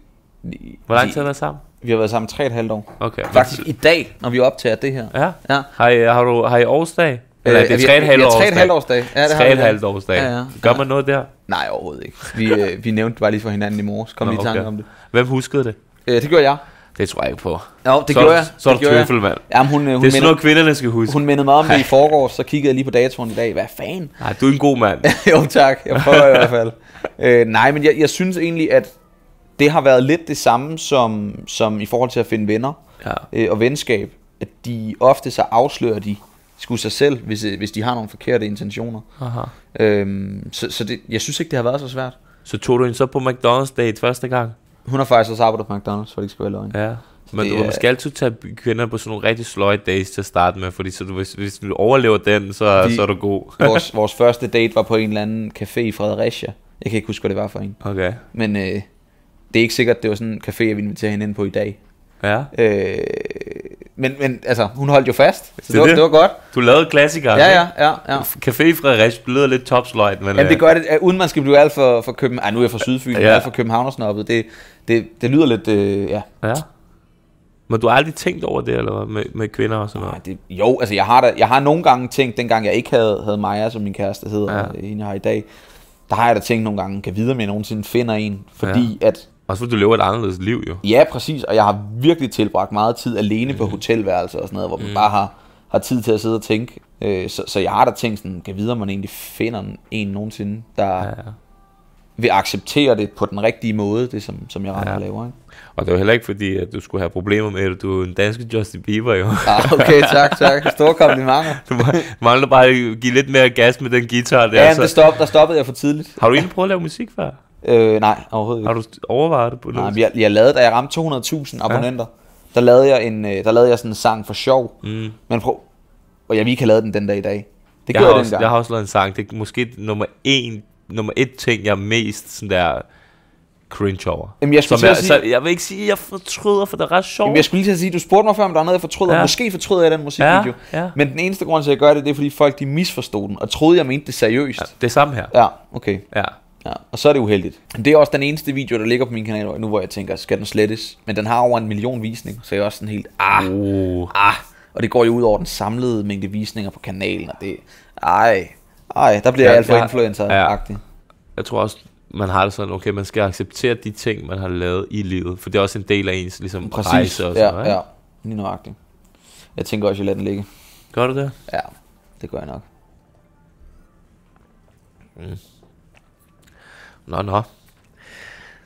Hvor lang tid har vi været sammen? Vi har været sammen 3,5 år. Okay. Faktisk i dag, når vi optager det her. Ja. ja. Har, I, har, du, har I årsdag? Øh, eller øh, det er 3,5 årsdag? Ja, 3,5 årsdag. Ja, det har 3,5 årsdag. Ja, ja. Gør man noget der? Nej, overhovedet ikke. Vi, øh, vi nævnte bare lige for hinanden i morges. Kom Nå, lige i tanke okay. om det. Hvem huskede det? Øh, det gjorde jeg. Det tror jeg ikke på. Ja, det så, gjorde jeg. Så er du tøffel, mand. Jamen, hun, øh, hun det er sådan noget, kvinderne skal huske. Hun mindede mig om det i forgårs, så kiggede jeg lige på datoen i dag. Hvad fanden? Nej, du er en god mand. jo, tak. Jeg prøver i hvert fald. Øh, nej, men jeg, jeg synes egentlig, at det har været lidt det samme som, som i forhold til at finde venner ja. øh, og venskab. At de ofte så afslører de sgu sig selv, hvis, øh, hvis de har nogle forkerte intentioner. Aha. Øhm, så så det, jeg synes ikke, det har været så svært. Så tog du en så på McDonald's date første gang? Hun har faktisk også arbejdet på McDonald's, for det ikke skal være løgn. Ja. Men det, du, man skal altid tage kvinder på sådan nogle rigtig sløje dates til at starte med, fordi så du, hvis, hvis du overlever den, så, de, så er du god. vores, vores første date var på en eller anden café i Fredericia. Jeg kan ikke huske, hvad det var for en. Okay. Men øh, det er ikke sikkert, det var sådan en café, jeg ville invitere hende ind på i dag. Ja. Øh, men, men altså, hun holdt jo fast, så det, det, var, det. det var godt. Du lavede klassiker. ja, ja, ja, ja. Café Fredericia, det lyder lidt topsløjt. Men, Jamen, det øh, gør det, uden man skal blive alt for, for København. Ej, nu er jeg fra Sydfyn, ja. København og fra noget. Det, det, det lyder lidt, øh, ja. ja. Men du har aldrig tænkt over det, eller hvad, med, med kvinder og sådan noget? Nej, det, jo, altså jeg har, da, jeg har nogle gange tænkt, dengang jeg ikke havde, havde Maja, som min kæreste hedder, ja. Øh, hende har i dag, der har jeg da tænkt nogle gange, kan videre, om jeg nogensinde finder en, fordi ja. at også fordi du lever et anderledes liv jo. Ja, præcis, og jeg har virkelig tilbragt meget tid alene mm. på hotelværelser og sådan noget, hvor man mm. bare har, har tid til at sidde og tænke. Øh, så, så jeg har da tænkt sådan, kan videre, om man egentlig finder en nogensinde, der ja, ja. vil acceptere det på den rigtige måde, det som, som jeg rent ja. laver. Ikke? Og det var heller ikke fordi, at du skulle have problemer med det. Du er en dansk Justin Bieber jo. Ah, okay, tak, tak. Stor komplimenter. du mangler bare at give lidt mere gas med den guitar der. Ja, men det stop, der stoppede jeg for tidligt. Har du egentlig prøvet at lave musik før? Øh, nej, overhovedet ikke. Har du overvejet det på det? Nej, jeg, jeg lavede, da jeg ramte 200.000 abonnenter, ja. der, lavede jeg en, øh, der lavede jeg sådan en sang for sjov. Mm. Men prøv, og jeg vil ikke have lavet den den dag i dag. Det jeg har jeg også, Jeg har også lavet en sang. Det er måske nummer en, nummer et ting, jeg er mest sådan der cringe over. Jamen, jeg, skulle jeg, sige, så jeg vil ikke sige, at jeg fortryder, for det er ret sjovt. Jamen, jeg skulle lige til at sige, du spurgte mig før, om der er noget, jeg fortryder. Ja. Måske fortryder jeg den musikvideo. Ja, ja. Men den eneste grund til, at jeg gør det, det er, fordi folk de misforstod den, og troede, jeg mente det seriøst. Ja, det er samme her. Ja, okay. Ja. Ja, og så er det uheldigt. Det er også den eneste video, der ligger på min kanal nu, hvor jeg tænker, skal den slettes? Men den har over en million visninger, så jeg er også sådan helt, ah, uh. ah. Og det går jo ud over den samlede mængde visninger på kanalen, og det, ej, ej, der bliver ja, jeg alt for influencer-agtig. Ja. Jeg tror også, man har det sådan, okay, man skal acceptere de ting, man har lavet i livet, for det er også en del af ens ligesom, Præcis. rejse og sådan ja, Ja, lige nøjagtigt. Jeg tænker også, at jeg lader den ligge. Gør du det? Ja, det gør jeg nok. Mm. Nå, nå.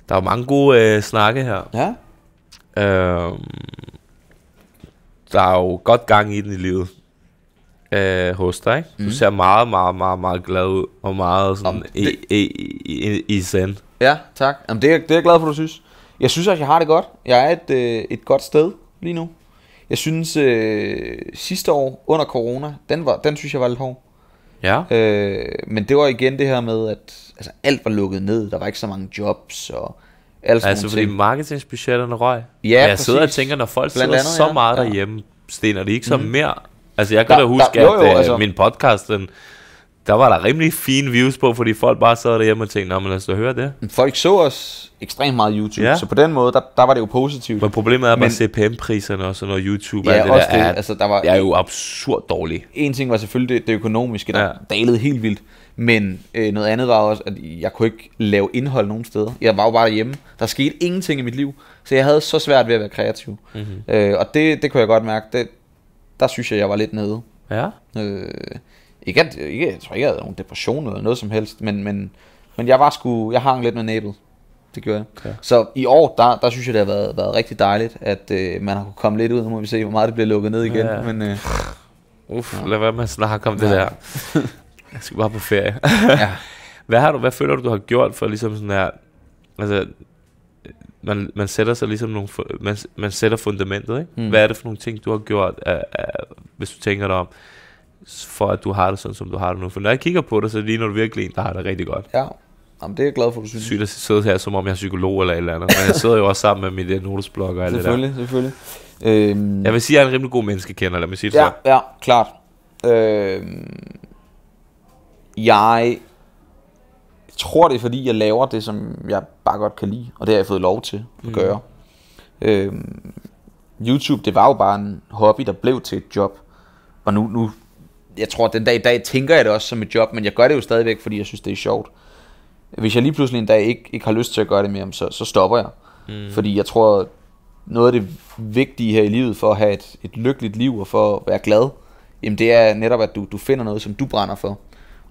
Der er mange gode øh, snakke her. Ja. Øhm, der er jo godt gang i den i livet øh, hos dig. Ikke? Mm. Du mhm. ser meget, meget, meget, meget glad ud, og meget sådan Jamen, det... i, i, i, i send. Ja, tak. Jamen, det, er, det er jeg glad for, du synes. Jeg synes også, jeg har det godt. Jeg er et, øh, et godt sted lige nu. Jeg synes, øh, sidste år under corona, den, var, den synes jeg var lidt hård. Ja. Øh, men det var igen det her med, at altså, alt var lukket ned. Der var ikke så mange jobs, og alt Altså fordi ting. marketingsbudgetterne røg. Ja, ja jeg præcis. sidder og tænker, når folk Blandt sidder andet, så meget ja. derhjemme, stener de ikke så mm. mere. Altså jeg kan da, da huske, da, jo, jo, at øh, altså. min podcast, den, der var der rimelig fine views på, fordi folk bare sad derhjemme og tænkte, men lad os da høre det. Folk så os ekstremt meget YouTube, ja. så på den måde, der, der var det jo positivt. Men problemet er bare CPM-priserne og sådan noget YouTube. Ja, og det, der, det. Er, altså, der var, jeg er jo absurd dårlig. En ting var selvfølgelig det, det økonomiske, der ja. dalede helt vildt. Men øh, noget andet var også, at jeg kunne ikke lave indhold nogen steder. Jeg var jo bare derhjemme. Der skete ingenting i mit liv, så jeg havde så svært ved at være kreativ. Mm-hmm. Øh, og det, det kunne jeg godt mærke. Det, der synes jeg, jeg var lidt nede. Ja. Øh, ikke, at, ikke, jeg tror ikke, jeg havde nogen depression eller noget som helst, men, men, men jeg var sgu, jeg hang lidt med næbet. Det gjorde jeg. Ja. Så i år, der, der synes jeg, det har været, været rigtig dejligt, at øh, man har kunnet komme lidt ud. Nu må vi se, hvor meget det bliver lukket ned igen. Ja. Men, øh, Uff, ja. lad være med at snakke om ja. det der. Jeg skal bare på ferie. ja. Hvad har du, hvad føler du, du har gjort for ligesom sådan her, altså, man, man sætter sig ligesom nogle, man, man sætter fundamentet, ikke? Mm. Hvad er det for nogle ting, du har gjort, af, af, hvis du tænker dig om? for at du har det sådan, som du har det nu. For når jeg kigger på dig, så ligner du virkelig en, der har det rigtig godt. Ja, Jamen, det er jeg glad for, du synes. Sygt at sidde her, som om jeg er psykolog eller et eller andet. Men jeg sidder jo også sammen med mit øh, notesblok og alt det der. Selvfølgelig, selvfølgelig. Øhm, jeg vil sige, at jeg er en rimelig god menneskekender, lad mig sige det ja, så. Ja, klart. Øhm, jeg tror, det er fordi, jeg laver det, som jeg bare godt kan lide. Og det har jeg fået lov til at mm. gøre. Øhm, YouTube, det var jo bare en hobby, der blev til et job. Og nu, nu jeg tror, at den dag i dag tænker jeg det også som et job, men jeg gør det jo stadigvæk, fordi jeg synes, det er sjovt. Hvis jeg lige pludselig en dag ikke, ikke har lyst til at gøre det mere, så, så stopper jeg. Mm. Fordi jeg tror, noget af det vigtige her i livet for at have et, et lykkeligt liv og for at være glad, jamen det er netop, at du, du finder noget, som du brænder for,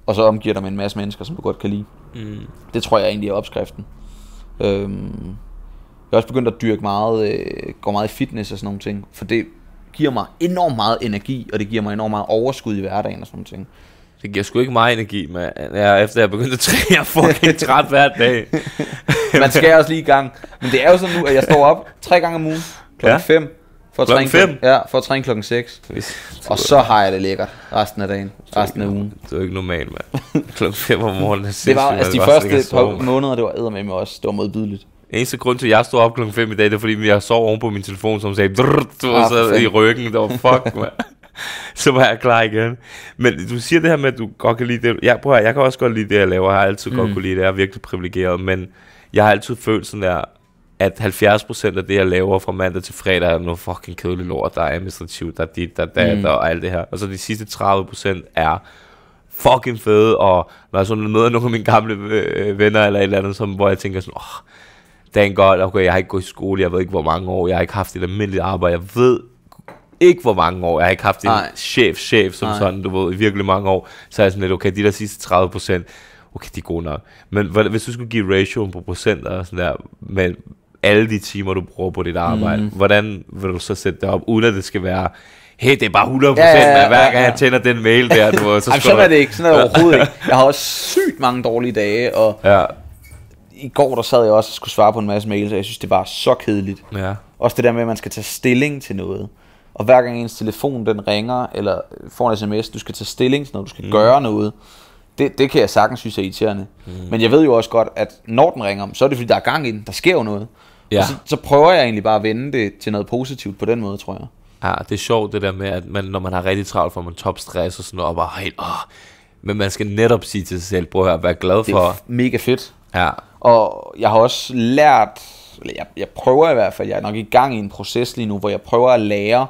og så omgiver dig med en masse mennesker, som du godt kan lide. Mm. Det tror jeg egentlig er opskriften. Øhm, jeg har også begyndt at dyrke meget, øh, gå meget i fitness og sådan nogle ting, for det, giver mig enormt meget energi, og det giver mig enormt meget overskud i hverdagen og sådan ting. Det giver sgu ikke meget energi, men ja, efter jeg begyndte at træne, jeg er fucking træt hver dag. Man skal også lige i gang. Men det er jo sådan nu, at jeg står op tre gange om ugen, klokken 5, fem. for at klokken træne, fem? Ja, for at træne klokken 6. Og så har jeg det lækkert resten af dagen, resten af ugen. Det er jo ikke normalt, mand. klokken 5 om morgenen er Det var, altså de første par måneder, det var eddermame også, det var modbydeligt. Eneste grund til, at jeg stod op klokken 5 i dag, det er fordi, jeg sov oven på min telefon, som sagde drrrt, og ah, så i ryggen. der var fuck, man. så var jeg klar igen. Men du siger det her med, at du godt kan lide det. prøv at, jeg kan også godt lide det, jeg laver. Jeg har altid mm. godt kunne lide det. Jeg er virkelig privilegeret. Men jeg har altid følt sådan der, at 70% af det, jeg laver fra mandag til fredag, er noget fucking kedeligt lort. Der er administrativt, der er dit, der er dat, mm. og alt det her. Og så de sidste 30% er fucking fede, og når jeg sådan møder nogle af mine gamle øh, øh, venner eller et eller andet, som, hvor jeg tænker sådan, åh, oh, Thank God, okay, jeg har ikke gået i skole, jeg ved ikke hvor mange år, jeg har ikke haft et almindeligt arbejde, jeg ved ikke hvor mange år, jeg har ikke haft en chef, chef som Ej. sådan, du ved, i virkelig mange år, så er jeg sådan lidt, okay, de der sidste 30 procent, okay, de er gode nok. Men hvis du skulle give ratioen på procenter og sådan der, men alle de timer, du bruger på dit arbejde, mm. hvordan vil du så sætte det op, uden at det skal være, hey, det er bare 100 procent, ja, ja, ja, ja, hver gang jeg tænder den mail der, du, så Jamen, sådan er det ikke, sådan er det overhovedet ikke. Jeg har også sygt mange dårlige dage, og ja i går der sad jeg også og skulle svare på en masse mails, og jeg synes, det var så kedeligt. Ja. Også det der med, at man skal tage stilling til noget. Og hver gang ens telefon den ringer, eller får en sms, du skal tage stilling til noget, du skal mm. gøre noget. Det, det kan jeg sagtens synes er irriterende. Mm. Men jeg ved jo også godt, at når den ringer, så er det fordi, der er gang i den. Der sker jo noget. Ja. Og så, så prøver jeg egentlig bare at vende det til noget positivt på den måde, tror jeg. Ja, det er sjovt det der med, at man, når man har rigtig travlt, får man topstress og sådan noget, og bare helt, åh. Men man skal netop sige til sig selv, prøv at være glad for... Det er mega fedt. Ja, og jeg har også lært, eller jeg, jeg prøver i hvert fald, jeg er nok i gang i en proces lige nu, hvor jeg prøver at lære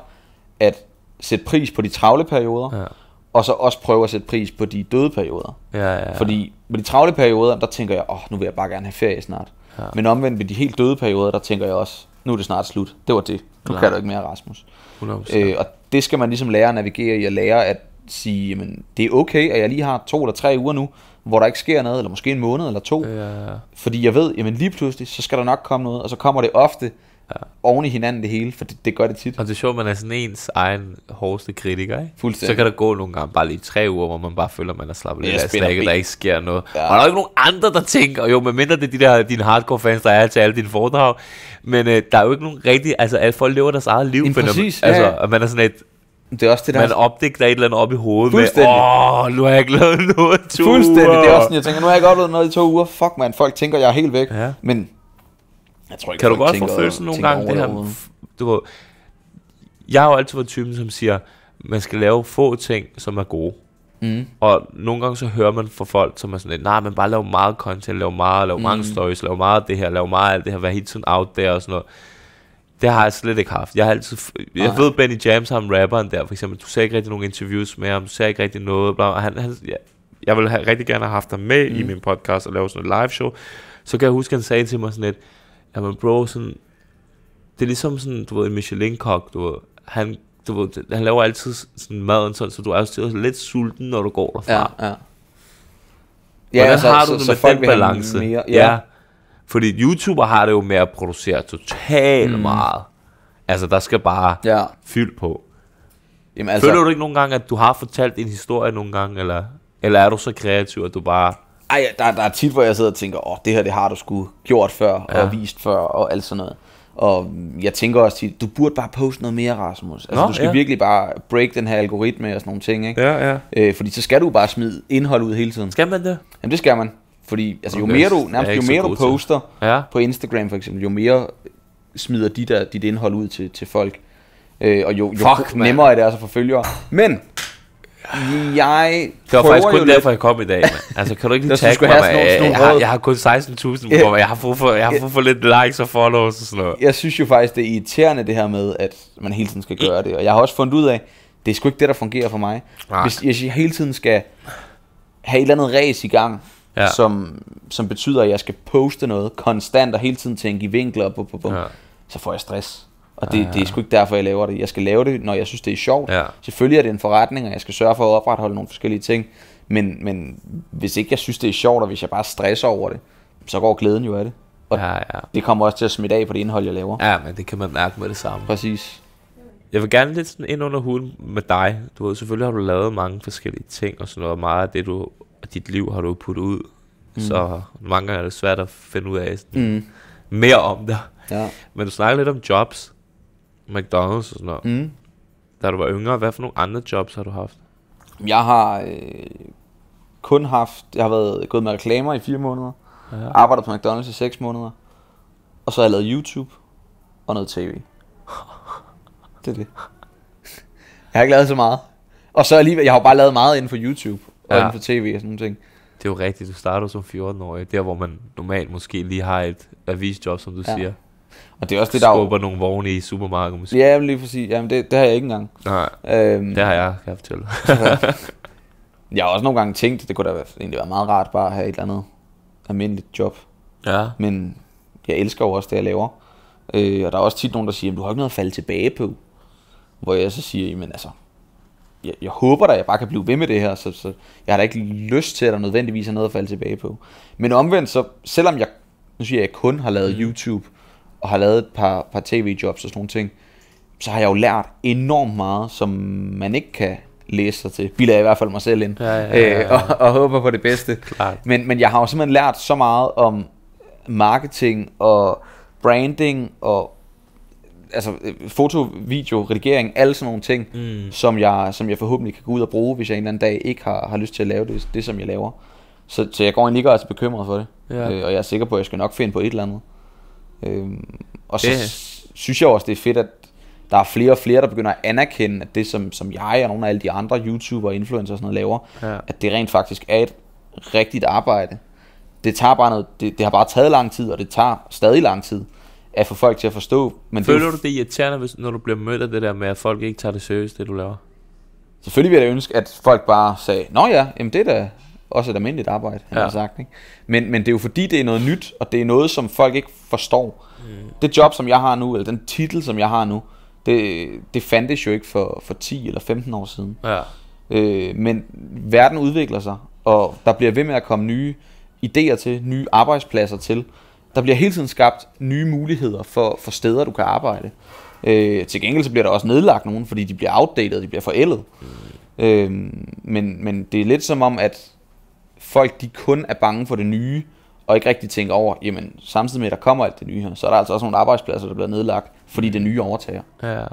at sætte pris på de travle perioder, ja. og så også prøve at sætte pris på de døde perioder. Ja, ja, ja. Fordi med de travle perioder, der tænker jeg, åh, oh, nu vil jeg bare gerne have ferie snart. Ja. Men omvendt med de helt døde perioder, der tænker jeg også, nu er det snart slut. Det var det. Nu kan du ikke mere, Rasmus. 100%. Øh, og det skal man ligesom lære at navigere i, og lære at sige, jamen, det er okay, at jeg lige har to eller tre uger nu, hvor der ikke sker noget, eller måske en måned eller to. Ja, ja, ja. Fordi jeg ved, jamen lige pludselig, så skal der nok komme noget, og så kommer det ofte ja. oven i hinanden det hele, for det, det gør det tit. Og det er sjovt, man er sådan ens egen hårdeste kritiker, ikke? Fuldstændig. Så kan der gå nogle gange bare lige tre uger, hvor man bare føler, man er slappet lidt af stikket, der ikke sker noget. Ja. Og der er ikke nogen andre, der tænker, jo, mindre det er de der dine hardcore fans, der er til alle dine foredrag, men øh, der er jo ikke nogen rigtig, altså alle folk lever deres eget liv. Men, præcis, man, altså, ja. man er sådan et, det er også det, der Man opdægter et eller andet op i hovedet med, åh, oh, nu har jeg ikke lavet noget i to Fuldstændig. Uger. Det er også sådan, jeg tænker, nu har jeg ikke oplevet noget i to uger. Fuck, man. Folk tænker, jeg er helt væk. Ja. Men jeg tror ikke, Kan du godt få følelsen nogle gange, det her, du jeg har jo altid været typen, som siger, man skal lave få ting, som er gode. Mm. Og nogle gange så hører man fra folk, som er sådan lidt, nej, nah, men bare lave meget content, lave meget, lave mm. mange stories, lave meget af det her, lave meget af alt det her, være helt sådan out there og sådan noget. Det har jeg altså slet ikke haft. Jeg har altid... Jeg Ej. ved, Benny James, en rapperen der, for eksempel. Du ser ikke rigtig nogen interviews med ham. Du ser ikke rigtig noget. Bla, han, han, ja, jeg ville have, rigtig gerne have haft ham med mm. i min podcast og lave sådan et live show. Så kan jeg huske, han sagde til mig sådan lidt, jamen bro, sådan, det er ligesom sådan, du ved, en Michelin-kok, du ved, han, du ved, han laver altid sådan maden sådan, så du er også lidt sulten, når du går derfra. Ja, ja. Ja, altså, har du så, det med så den balance? Mere, ja. ja. Fordi YouTuber har det jo med at producere totalt mm. meget. Altså, der skal bare ja. fyld på. Jamen, altså, Føler du ikke nogle gange, at du har fortalt en historie nogle gange, eller, eller er du så kreativ, at du bare... Ej, der, der er tit, hvor jeg sidder og tænker, åh, det her, det har du sgu gjort før, ja. og vist før, og alt sådan noget. Og jeg tænker også tit, du burde bare poste noget mere, Rasmus. Altså, Nå, du skal ja. virkelig bare break den her algoritme og sådan nogle ting, ikke? Ja, ja. Øh, fordi så skal du bare smide indhold ud hele tiden. Skal man det? Jamen, det skal man. Fordi altså, jo mere du, nærmest, jo mere du poster ja. på Instagram for eksempel, jo mere smider de der, dit indhold ud til, til folk. Øh, og jo, jo Fuck, nemmere er det altså for følgere. Men jeg Det var faktisk kun derfor, jeg kom i dag, man. Altså, kan du ikke lige tagge mig, sådan nogle, sådan nogle jeg, har, jeg har kun 16.000 yeah. jeg har brug for, jeg har brug for lidt likes og follows og sådan noget. Jeg synes jo faktisk, det er irriterende det her med, at man hele tiden skal gøre det. Og jeg har også fundet ud af, det er sgu ikke det, der fungerer for mig. Nej. hvis jeg hele tiden skal have et eller andet race i gang, ja. som, som betyder, at jeg skal poste noget konstant og hele tiden tænke i vinkler, bum, bum, bum, ja. så får jeg stress. Og det, ja, ja. det er sgu ikke derfor, jeg laver det. Jeg skal lave det, når jeg synes, det er sjovt. Ja. Selvfølgelig er det en forretning, og jeg skal sørge for at opretholde nogle forskellige ting. Men, men hvis ikke jeg synes, det er sjovt, og hvis jeg bare stresser over det, så går glæden jo af det. Og ja, ja. det kommer også til at smitte af på det indhold, jeg laver. Ja, men det kan man mærke med det samme. Præcis. Jeg vil gerne lidt sådan ind under huden med dig. Du ved, selvfølgelig har du lavet mange forskellige ting og sådan noget. Meget af det, du og dit liv har du puttet ud, mm. så mange gange er det svært at finde ud af sådan, mm. mere om dig. Ja. Men du snakker lidt om jobs, McDonald's og sådan noget. Mm. Da du var yngre, hvad for nogle andre jobs har du haft? Jeg har øh, kun haft, jeg har været gået med reklamer i fire måneder, ja. arbejdet på McDonald's i seks måneder, og så har jeg lavet YouTube og noget tv. Det er det. Jeg har ikke lavet så meget. Og så alligevel, jeg har jo bare lavet meget inden for YouTube og ja. inden for tv og sådan noget. Det er jo rigtigt, du starter som 14-årig, der hvor man normalt måske lige har et avisjob, som du ja. siger. Og det er også det, der skubber nogle vogne i supermarkedet måske. Ja, lige præcis. Jamen, det, det har jeg ikke engang. Nej, øhm, det har jeg, kan jeg fortælle. jeg har også nogle gange tænkt, det kunne da egentlig være meget rart bare at have et eller andet almindeligt job. Ja. Men jeg elsker jo også det, jeg laver. Øh, og der er også tit nogen, der siger, du har ikke noget at falde tilbage på. Hvor jeg så siger, men altså, jeg, jeg håber da, at jeg bare kan blive ved med det her, så, så jeg har da ikke lyst til, at der nødvendigvis er noget at falde tilbage på. Men omvendt, så selvom jeg, nu siger jeg, jeg kun har lavet mm. YouTube, og har lavet et par, par tv-jobs og sådan nogle ting, så har jeg jo lært enormt meget, som man ikke kan læse sig til. Biler jeg i hvert fald mig selv ind, ja, ja, ja, øh, ja. Øh, og, og håber på det bedste. Men, men jeg har jo simpelthen lært så meget om marketing og branding og altså øh, foto, video, redigering, alle sådan nogle ting, mm. som, jeg, som jeg forhåbentlig kan gå ud og bruge, hvis jeg en eller anden dag ikke har, har lyst til at lave det, det som jeg laver. Så, så jeg går egentlig ikke er bekymret for det. Ja. Øh, og jeg er sikker på, at jeg skal nok finde på et eller andet. Øh, og så yeah. synes jeg også, det er fedt, at der er flere og flere, der begynder at anerkende, at det som, som jeg og nogle af alle de andre YouTuber og influencer og sådan noget laver, ja. at det rent faktisk er et rigtigt arbejde. Det tager bare noget, det, det har bare taget lang tid, og det tager stadig lang tid at få folk til at forstå. Men Føler det du det irriterende, hvis, når du bliver mødt af det der med, at folk ikke tager det seriøst, det du laver? Selvfølgelig vil jeg ønske, at folk bare sagde, Nå ja, jamen det er da også et almindeligt arbejde, ja. har sagt. Ikke? Men, men det er jo fordi, det er noget nyt, og det er noget, som folk ikke forstår. Mm. Det job, som jeg har nu, eller den titel, som jeg har nu, det, det fandtes jo ikke for, for 10 eller 15 år siden. Ja. Øh, men verden udvikler sig, og der bliver ved med at komme nye idéer til, nye arbejdspladser til. Der bliver hele tiden skabt nye muligheder for, for steder, du kan arbejde. Øh, til gengæld så bliver der også nedlagt nogen, fordi de bliver outdated, de bliver forældet. Mm. Øh, men, men det er lidt som om, at folk de kun er bange for det nye, og ikke rigtig tænker over, jamen samtidig med, at der kommer alt det nye her, så er der altså også nogle arbejdspladser, der bliver nedlagt, fordi mm. det nye overtager. Ja.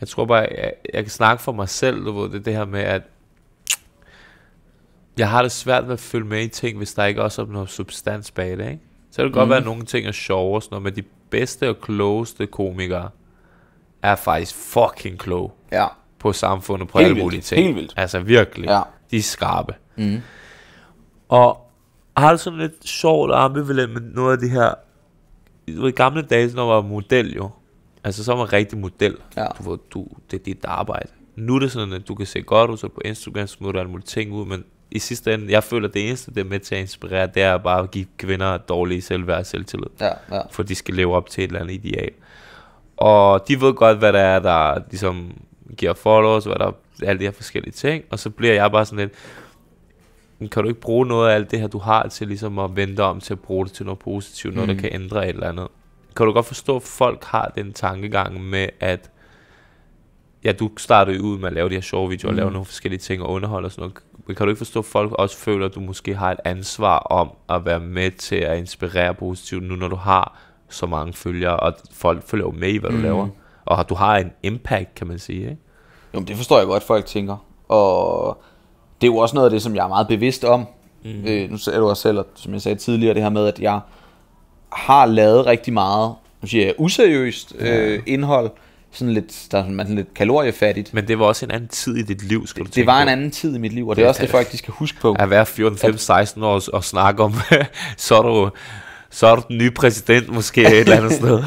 Jeg tror bare, jeg, jeg kan snakke for mig selv, du ved, det, det her med, at jeg har det svært ved at følge med i ting, hvis der ikke også er noget substans bag det, ikke? Så kan det mm. godt være, mhm. at nogle ting er sjove og sådan noget, men de bedste og klogeste komikere er faktisk fucking kloge. Ja. På samfundet, på Helt alle vildt. mulige ting. Helt vildt. Altså virkelig. Ja. De er skarpe. Mm. Og har det sådan lidt sjovt og ambivalent med noget af det her... I gamle dage, når man var model jo, altså så var man rigtig model. Ja. Du, du, det er dit arbejde. Nu er det sådan, at du kan se godt ud, så på Instagram smutter du alle mulige ting ud, men i sidste ende, jeg føler, det eneste, det er med til at inspirere, det er bare at give kvinder dårlige selvværd og selvtillid. Ja, ja. For de skal leve op til et eller andet ideal. Og de ved godt, hvad der er, der ligesom giver followers, hvad der alle de her forskellige ting. Og så bliver jeg bare sådan lidt, kan du ikke bruge noget af alt det her, du har, til ligesom at vente om til at bruge det til noget positivt, noget, der mm. kan ændre et eller andet? Kan du godt forstå, at folk har den tankegang med, at ja, du startede ud med at lave de her sjove videoer, mm. lave nogle forskellige ting og underholde og sådan noget. Men kan du ikke forstå, at folk også føler, at du måske har et ansvar om at være med til at inspirere positivt, nu når du har så mange følgere, og folk følger med i, hvad du mm. laver. Og du har en impact, kan man sige. Ikke? Jo, men det forstår jeg godt, folk tænker. Og det er jo også noget af det, som jeg er meget bevidst om. Mm. Øh, nu sagde du også selv, som jeg sagde tidligere, det her med, at jeg har lavet rigtig meget nu siger jeg, useriøst ja. øh, indhold, sådan lidt, der er sådan, lidt kaloriefattigt. Men det var også en anden tid i dit liv, skulle det, du Det var på. en anden tid i mit liv, og det, det er også det, folk de skal huske på. At være 14, 15, 16 år og, og snakke om, så er du så er du den nye præsident måske et eller andet sted.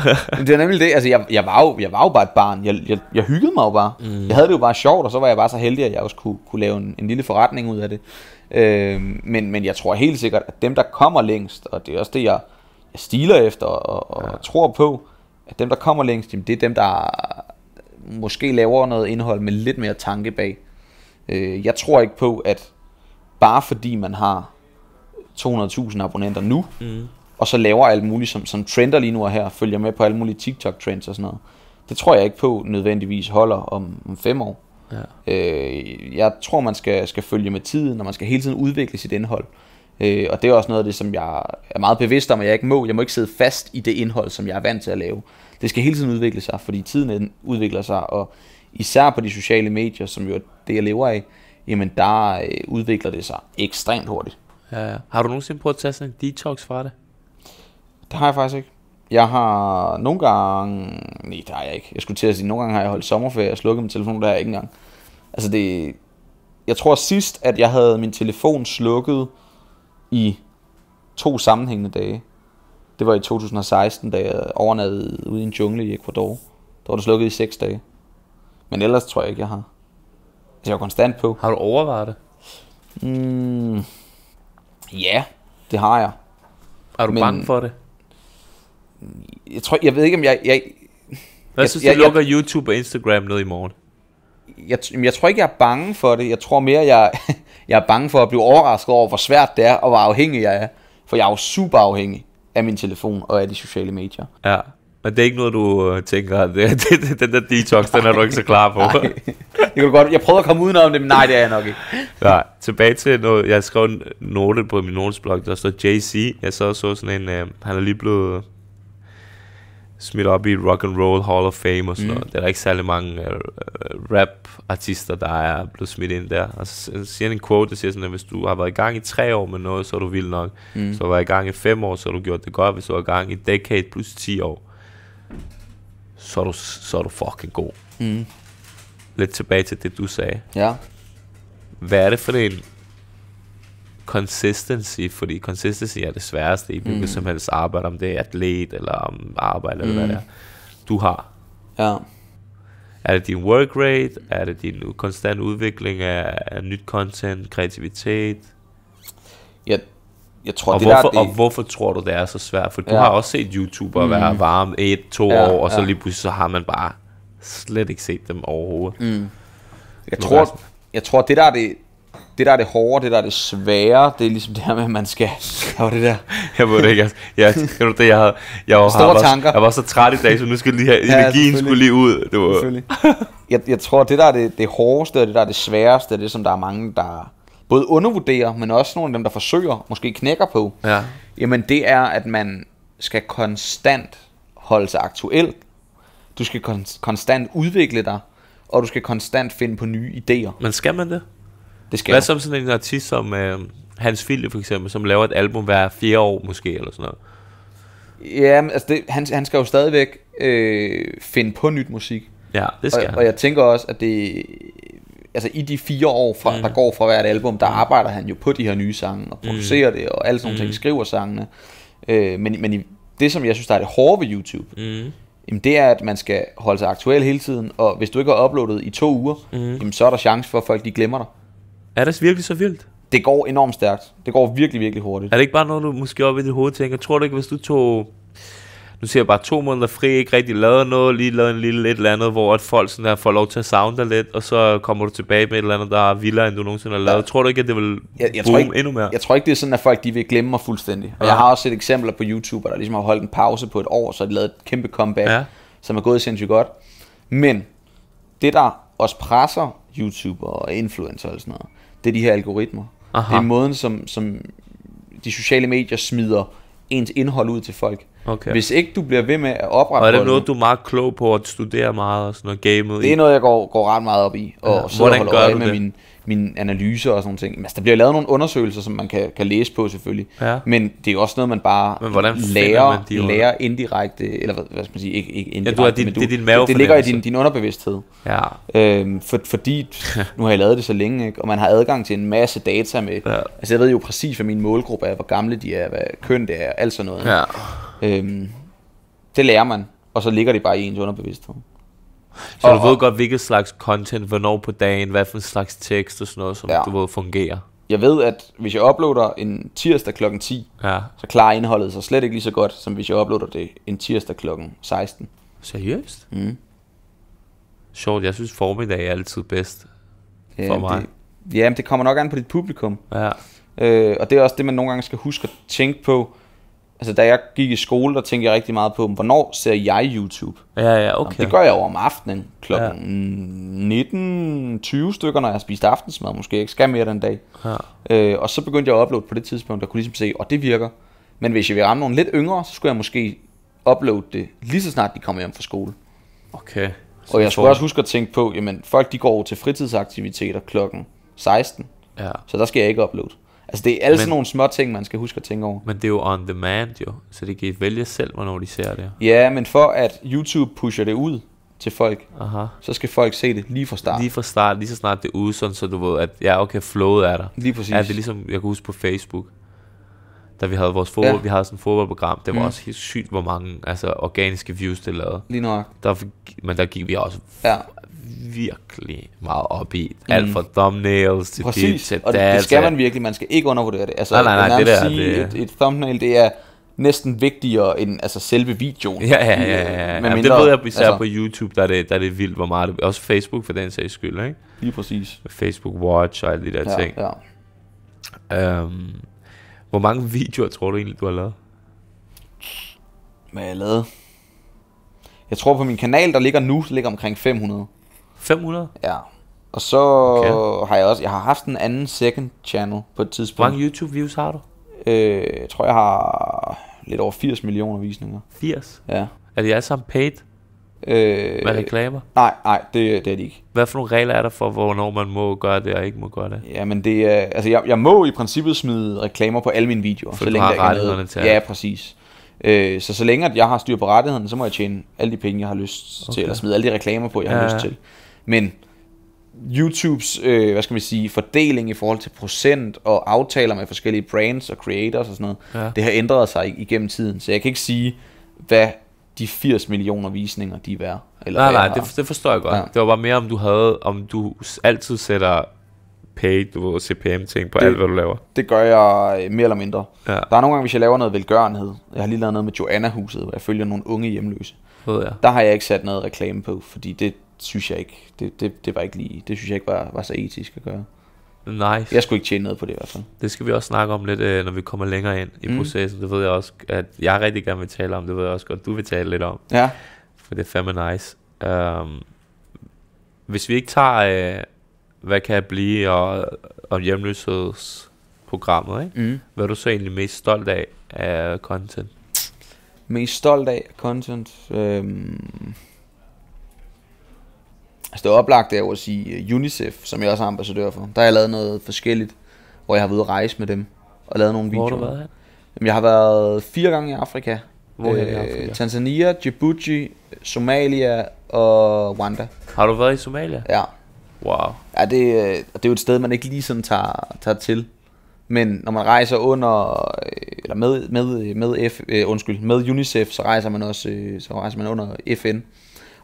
det er nemlig det. Altså, jeg, jeg, var jo, jeg var jo bare et barn. Jeg, jeg, jeg hyggede mig jo bare. Mm. Jeg havde det jo bare sjovt, og så var jeg bare så heldig, at jeg også kunne, kunne lave en, en lille forretning ud af det. Øh, men, men jeg tror helt sikkert, at dem, der kommer længst, og det er også det, jeg, jeg stiler efter og, og ja. tror på, at dem, der kommer længst, jamen, det er dem, der måske laver noget indhold med lidt mere tanke bag. Øh, jeg tror ikke på, at bare fordi man har 200.000 abonnenter nu, mm. og så laver alt muligt, som, som trender lige nu og her, følger med på alle mulige TikTok-trends og sådan noget, det tror jeg ikke på nødvendigvis holder om, om fem år. Ja. Øh, jeg tror, man skal, skal følge med tiden, og man skal hele tiden udvikle sit indhold. Øh, og det er også noget af det, som jeg er meget bevidst om, at jeg ikke må. Jeg må ikke sidde fast i det indhold, som jeg er vant til at lave det skal hele tiden udvikle sig, fordi tiden udvikler sig, og især på de sociale medier, som jo er det, jeg lever af, jamen der øh, udvikler det sig ekstremt hurtigt. Ja, ja. Har du nogensinde prøvet at tage sådan en detox fra det? Det har jeg faktisk ikke. Jeg har nogle gange... Nej, det har jeg ikke. Jeg skulle til at sige, nogle gange har jeg holdt sommerferie og slukket min telefon, der er ikke engang. Altså det... Jeg tror sidst, at jeg havde min telefon slukket i to sammenhængende dage. Det var i 2016, da jeg overnattede ude i en jungle i Ecuador. Der var det slukket i 6 dage. Men ellers tror jeg ikke, jeg har. Altså, jeg var konstant på. Har du overvejet det? Mm, ja, det har jeg. Er du Men, bange for det? Jeg tror, jeg ved ikke, om jeg... jeg Hvad jeg, synes jeg, du, lukker jeg, YouTube og Instagram ned i morgen? Jeg, jeg tror ikke, jeg er bange for det. Jeg tror mere, jeg, jeg er bange for at blive overrasket over, hvor svært det er, og hvor afhængig jeg er. For jeg er jo super afhængig af min telefon og af de sociale medier. Ja, men det er ikke noget, du øh, tænker, at det, det, den der detox, nej, den er du ikke så klar på. Nej. Det kan godt. Jeg prøvede at komme udenom det, men nej, det er jeg nok ikke. Nej, tilbage til noget. Jeg skrev en note på min notesblog, der står JC. Jeg så så sådan en, øh, han er lige blevet smidt op i Rock and Roll Hall of Fame og sådan mm. noget. Det er der ikke særlig mange uh, rap-artister, der er blevet smidt ind der. Og så siger en quote, der siger sådan, at hvis du har været i gang i tre år med noget, så er du vild nok. Mm. Så har du været i gang i fem år, så har du gjort det godt. Hvis du har i gang i decade plus 10 år, så er du, så er du fucking god. Mm. Lidt tilbage til det, du sagde. Ja. Hvad er det for en consistency, fordi consistency er det sværeste i hvilket mm. som helst arbejde, om det er atlet eller om arbejde eller hvad mm. det er, du har. Ja. Er det din work rate? Er det din konstant udvikling af, af nyt content, kreativitet? Jeg, jeg tror, og det hvorfor, der, det... Og hvorfor tror du, det er så svært? For ja. du har også set YouTubere mm. være varme et, to ja, år, og så lige pludselig så har man bare slet ikke set dem overhovedet. Mm. Jeg, tror, jeg tror, det der er det, det der er det hårde, det der er det svære, det er ligesom det her med, at man skal... Hvad var det der? jeg ved det ikke. Jeg, jeg, det, jeg, havde, jeg, var, Store jeg, var, jeg var så træt i dag, så nu skal lige have, ja, energien skulle lige ud. Det var... jeg, jeg tror, det der er det, det hårdeste, og det der er det sværeste, det er det, som der er mange, der både undervurderer, men også nogle af dem, der forsøger, måske knækker på. Ja. Jamen det er, at man skal konstant holde sig aktuel. Du skal konstant udvikle dig, og du skal konstant finde på nye idéer. Men skal man det? Det skal Hvad som sådan en artist som øh, Hans Philip for eksempel, som laver et album hver fire år måske, eller sådan noget? Ja, men, altså det, han, han skal jo stadigvæk øh, finde på nyt musik. Ja, det skal og, han. og jeg tænker også, at det... Altså i de fire år, fra, mm. der går fra hvert album, der mhm. arbejder han jo på de her nye sange, og mhm. producerer mm. det, og alle sådan nogle mm. ting, mhm. skriver sangene. Øh, men, men i, det, som jeg synes, der er det hårde ved YouTube, mm. jamen, det er, at man skal holde sig aktuel hele tiden, og hvis du ikke har uploadet i to uger, mm. jamen, så er der chance for, at folk de glemmer dig. Er det virkelig så vildt? Det går enormt stærkt. Det går virkelig, virkelig hurtigt. Er det ikke bare noget, du måske op i dit hoved tænker? Tror du ikke, hvis du tog... Nu siger jeg bare to måneder fri, ikke rigtig lavet noget, lige lavet en lille et eller andet, hvor at folk sådan der får lov til at savne dig lidt, og så kommer du tilbage med et eller andet, der er vildere, end du nogensinde har lavet. Ja. Tror du ikke, at det vil jeg, jeg tror ikke, endnu mere? Jeg tror ikke, det er sådan, at folk de vil glemme mig fuldstændig. Og ja. jeg har også set eksempler på YouTube, der ligesom har holdt en pause på et år, så har de lavet et kæmpe comeback, ja. som er gået sindssygt godt. Men det, der også presser YouTuber og influencer og sådan noget, det er de her algoritmer. Aha. Det er måden, som, som de sociale medier smider ens indhold ud til folk. Okay. Hvis ikke du bliver ved med at oprette... Og er det noget, du er meget klog på at studere meget og sådan noget gamet Det er noget, jeg går, går ret meget op i. Og ja. Hvordan gør du med det? Min, min analyse og sådan ting. Altså, der bliver lavet nogle undersøgelser, som man kan, kan læse på selvfølgelig, ja. men det er også noget, man bare men hvordan lærer, man de lærer indirekte, eller hvad, hvad skal man sige, ikke, ikke indirekte, ja, du din, men du, det, er din det, det ligger i din, din underbevidsthed. Ja. Øhm, for, fordi, nu har jeg lavet det så længe, ikke? og man har adgang til en masse data med, ja. altså jeg ved jo præcis, hvad min målgruppe er, hvor gamle de er, hvad køn det er, alt sådan noget. Ja. Øhm, det lærer man, og så ligger det bare i ens underbevidsthed. Så og, du ved godt, hvilket slags content, hvornår på dagen, hvad for en slags tekst og sådan noget, som ja. du ved fungerer. Jeg ved, at hvis jeg uploader en tirsdag kl. 10, ja. så klarer indholdet sig slet ikke lige så godt, som hvis jeg uploader det en tirsdag kl. 16. Seriøst? Mm. Sjovt, jeg synes formiddag er altid bedst for mig. Det, jamen, det kommer nok an på dit publikum. Ja. Øh, og det er også det, man nogle gange skal huske at tænke på. Altså, da jeg gik i skole, der tænkte jeg rigtig meget på, hvornår ser jeg YouTube? Ja, ja, okay. Jamen, det gør jeg over om aftenen, kl. Ja. 19-20 stykker, når jeg har spist aftensmad, måske ikke skal mere den dag. Ja. Øh, og så begyndte jeg at uploade på det tidspunkt, der kunne ligesom se, og oh, det virker. Men hvis jeg vil ramme nogen lidt yngre, så skulle jeg måske uploade det lige så snart de kommer hjem fra skole. Okay. Så og jeg skulle også huske at tænke på, jamen folk de går over til fritidsaktiviteter klokken 16. Ja. Så der skal jeg ikke uploade. Altså det er alle men, sådan nogle små ting, man skal huske at tænke over. Men det er jo on demand jo, så de kan vælge selv, hvornår de ser det. Ja, men for at YouTube pusher det ud til folk, Aha. så skal folk se det lige fra start. Lige fra start, lige så snart det er ude, sådan, så du ved, at ja, okay, flowet er der. Lige præcis. Ja, det er ligesom, jeg kan huske på Facebook, da vi havde vores fodbold, ja. vi havde sådan et fodboldprogram, det var mm. også helt sygt, hvor mange altså, organiske views det lavede. Lige nok. Der, men der gik vi også ja virkelig meget op i. Mm. Alt fra thumbnails til Præcis. dit, til og det, det skal man virkelig. Man skal ikke undervurdere det. Altså, nej, nej, nej, det der, sige, det... Et, et thumbnail, det er næsten vigtigere end altså selve videoen. Ja, ja, ja. ja. ja. Øh, mindre, Jamen, det ved jeg især altså, på YouTube, der er, det, der er det vildt, hvor meget det, Også Facebook for den sags skyld, ikke? Lige præcis. Facebook Watch og alle de der ja, ting. Ja. Um, hvor mange videoer tror du egentlig, du har lavet? Hvad jeg lavet? Jeg tror på min kanal, der ligger nu, ligger omkring 500. 500? Ja. Og så okay. har jeg også, jeg har haft en anden second channel på et tidspunkt. Hvor mange YouTube views har du? Øh, jeg tror, jeg har lidt over 80 millioner visninger. 80? Ja. Er de alle sammen paid? Øh, med reklamer? Nej, nej, det, det er de ikke. Hvad for nogle regler er der for, hvornår man må gøre det og ikke må gøre det? Ja, men det er, altså jeg, jeg må i princippet smide reklamer på alle mine videoer. For så længe har der rettighederne til Ja, præcis. Øh, så så længe at jeg har styr på rettighederne, så må jeg tjene alle de penge, jeg har lyst okay. til, eller smide alle de reklamer på, jeg ja, har lyst til. Men YouTubes, øh, hvad skal man sige, fordeling i forhold til procent og aftaler med forskellige brands og creators og sådan noget, ja. det har ændret sig igennem tiden. Så jeg kan ikke sige, hvad de 80 millioner visninger, de er værd. Eller nej, nej, det, det forstår jeg godt. Ja. Det var bare mere, om du havde, om du altid sætter pay, du ved, CPM-ting på det, alt, hvad du laver. Det gør jeg øh, mere eller mindre. Ja. Der er nogle gange, hvis jeg laver noget velgørenhed. Jeg har lige lavet noget med Joanna-huset, hvor jeg følger nogle unge hjemløse. Ved jeg. Der har jeg ikke sat noget reklame på, fordi det, synes jeg ikke, det, det, det var ikke lige, det synes jeg ikke var, var så etisk at gøre. Nice. Jeg skulle ikke tjene noget på det i hvert fald. Det skal vi også snakke om lidt, øh, når vi kommer længere ind i mm. processen. Det ved jeg også, at jeg rigtig gerne vil tale om. Det ved jeg også godt, du vil tale lidt om. Ja. For det er fandme nice. Um, hvis vi ikke tager, uh, hvad kan jeg blive, og, og hjemløshedsprogrammet, ikke? Mm. hvad er du så egentlig mest stolt af af content? Mest stolt af content? Øhm Altså det oplagte er jo at sige øh, UNICEF, som jeg også er ambassadør for. Der har jeg lavet noget forskelligt, hvor jeg har været ude at rejse med dem og lavet nogle videoer. Hvor har du været Jamen, jeg har været fire gange i Afrika. Hvor er det i øh, Afrika? Tanzania, Djibouti, Somalia og Rwanda. Har du været i Somalia? Ja. Wow. Ja, det, øh, det er jo et sted, man ikke lige sådan tager, tager til. Men når man rejser under, eller med, med, med, F, undskyld, med UNICEF, så rejser man også så rejser man under FN.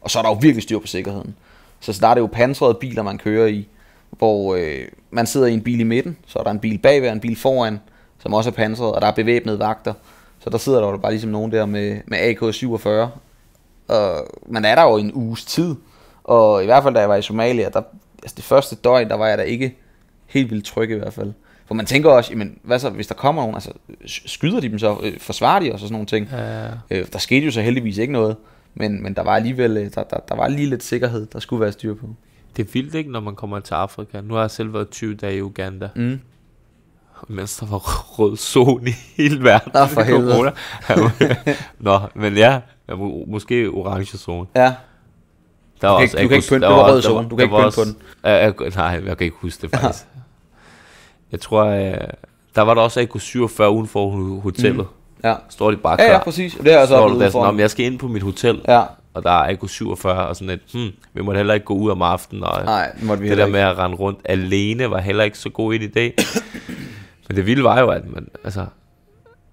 Og så er der jo virkelig styr på sikkerheden. Så der er det jo pansrede biler, man kører i, hvor øh, man sidder i en bil i midten, så er der en bil bagved og en bil foran, som også er pansret, og der er bevæbnede vagter. Så der sidder der jo bare ligesom nogen der med, med AK-47. Og man er der jo en uges tid. Og i hvert fald, da jeg var i Somalia, der, altså det første døgn, der var jeg da ikke helt vildt tryg i hvert fald. For man tænker også, jamen, hvad så, hvis der kommer nogen, altså, skyder de dem så, øh, forsvarer de os og sådan nogle ting. Ja, ja. Øh, der skete jo så heldigvis ikke noget men, men der var alligevel øh, der, der, der var lige lidt sikkerhed, der skulle være styr på. Det er vildt ikke, når man kommer til Afrika. Nu har jeg selv været 20 dage i Uganda. Mm. Mens der var rød zone i hele verden. Nå, for helvede. Nå, men ja, må, måske orange zone. Ja. Der var du, kan også, ikke, du kan ikke pynte, på rød zone, du kan ikke pynte på den. jeg, nej, jeg kan ikke huske det faktisk. Ja. Jeg tror, jeg, øh, der var der også AK47 uden for hotellet. Mm Ja. Står de bare klar. Ja, ja præcis. Det er altså Står du der sådan, jeg skal ind på mit hotel. Ja. Og der er ikke 47 og sådan et, hmm, vi måtte heller ikke gå ud om aftenen. Og Nej, måtte vi det der ikke. med at rende rundt alene var heller ikke så god en idé. Men det vilde var jo, at man, altså,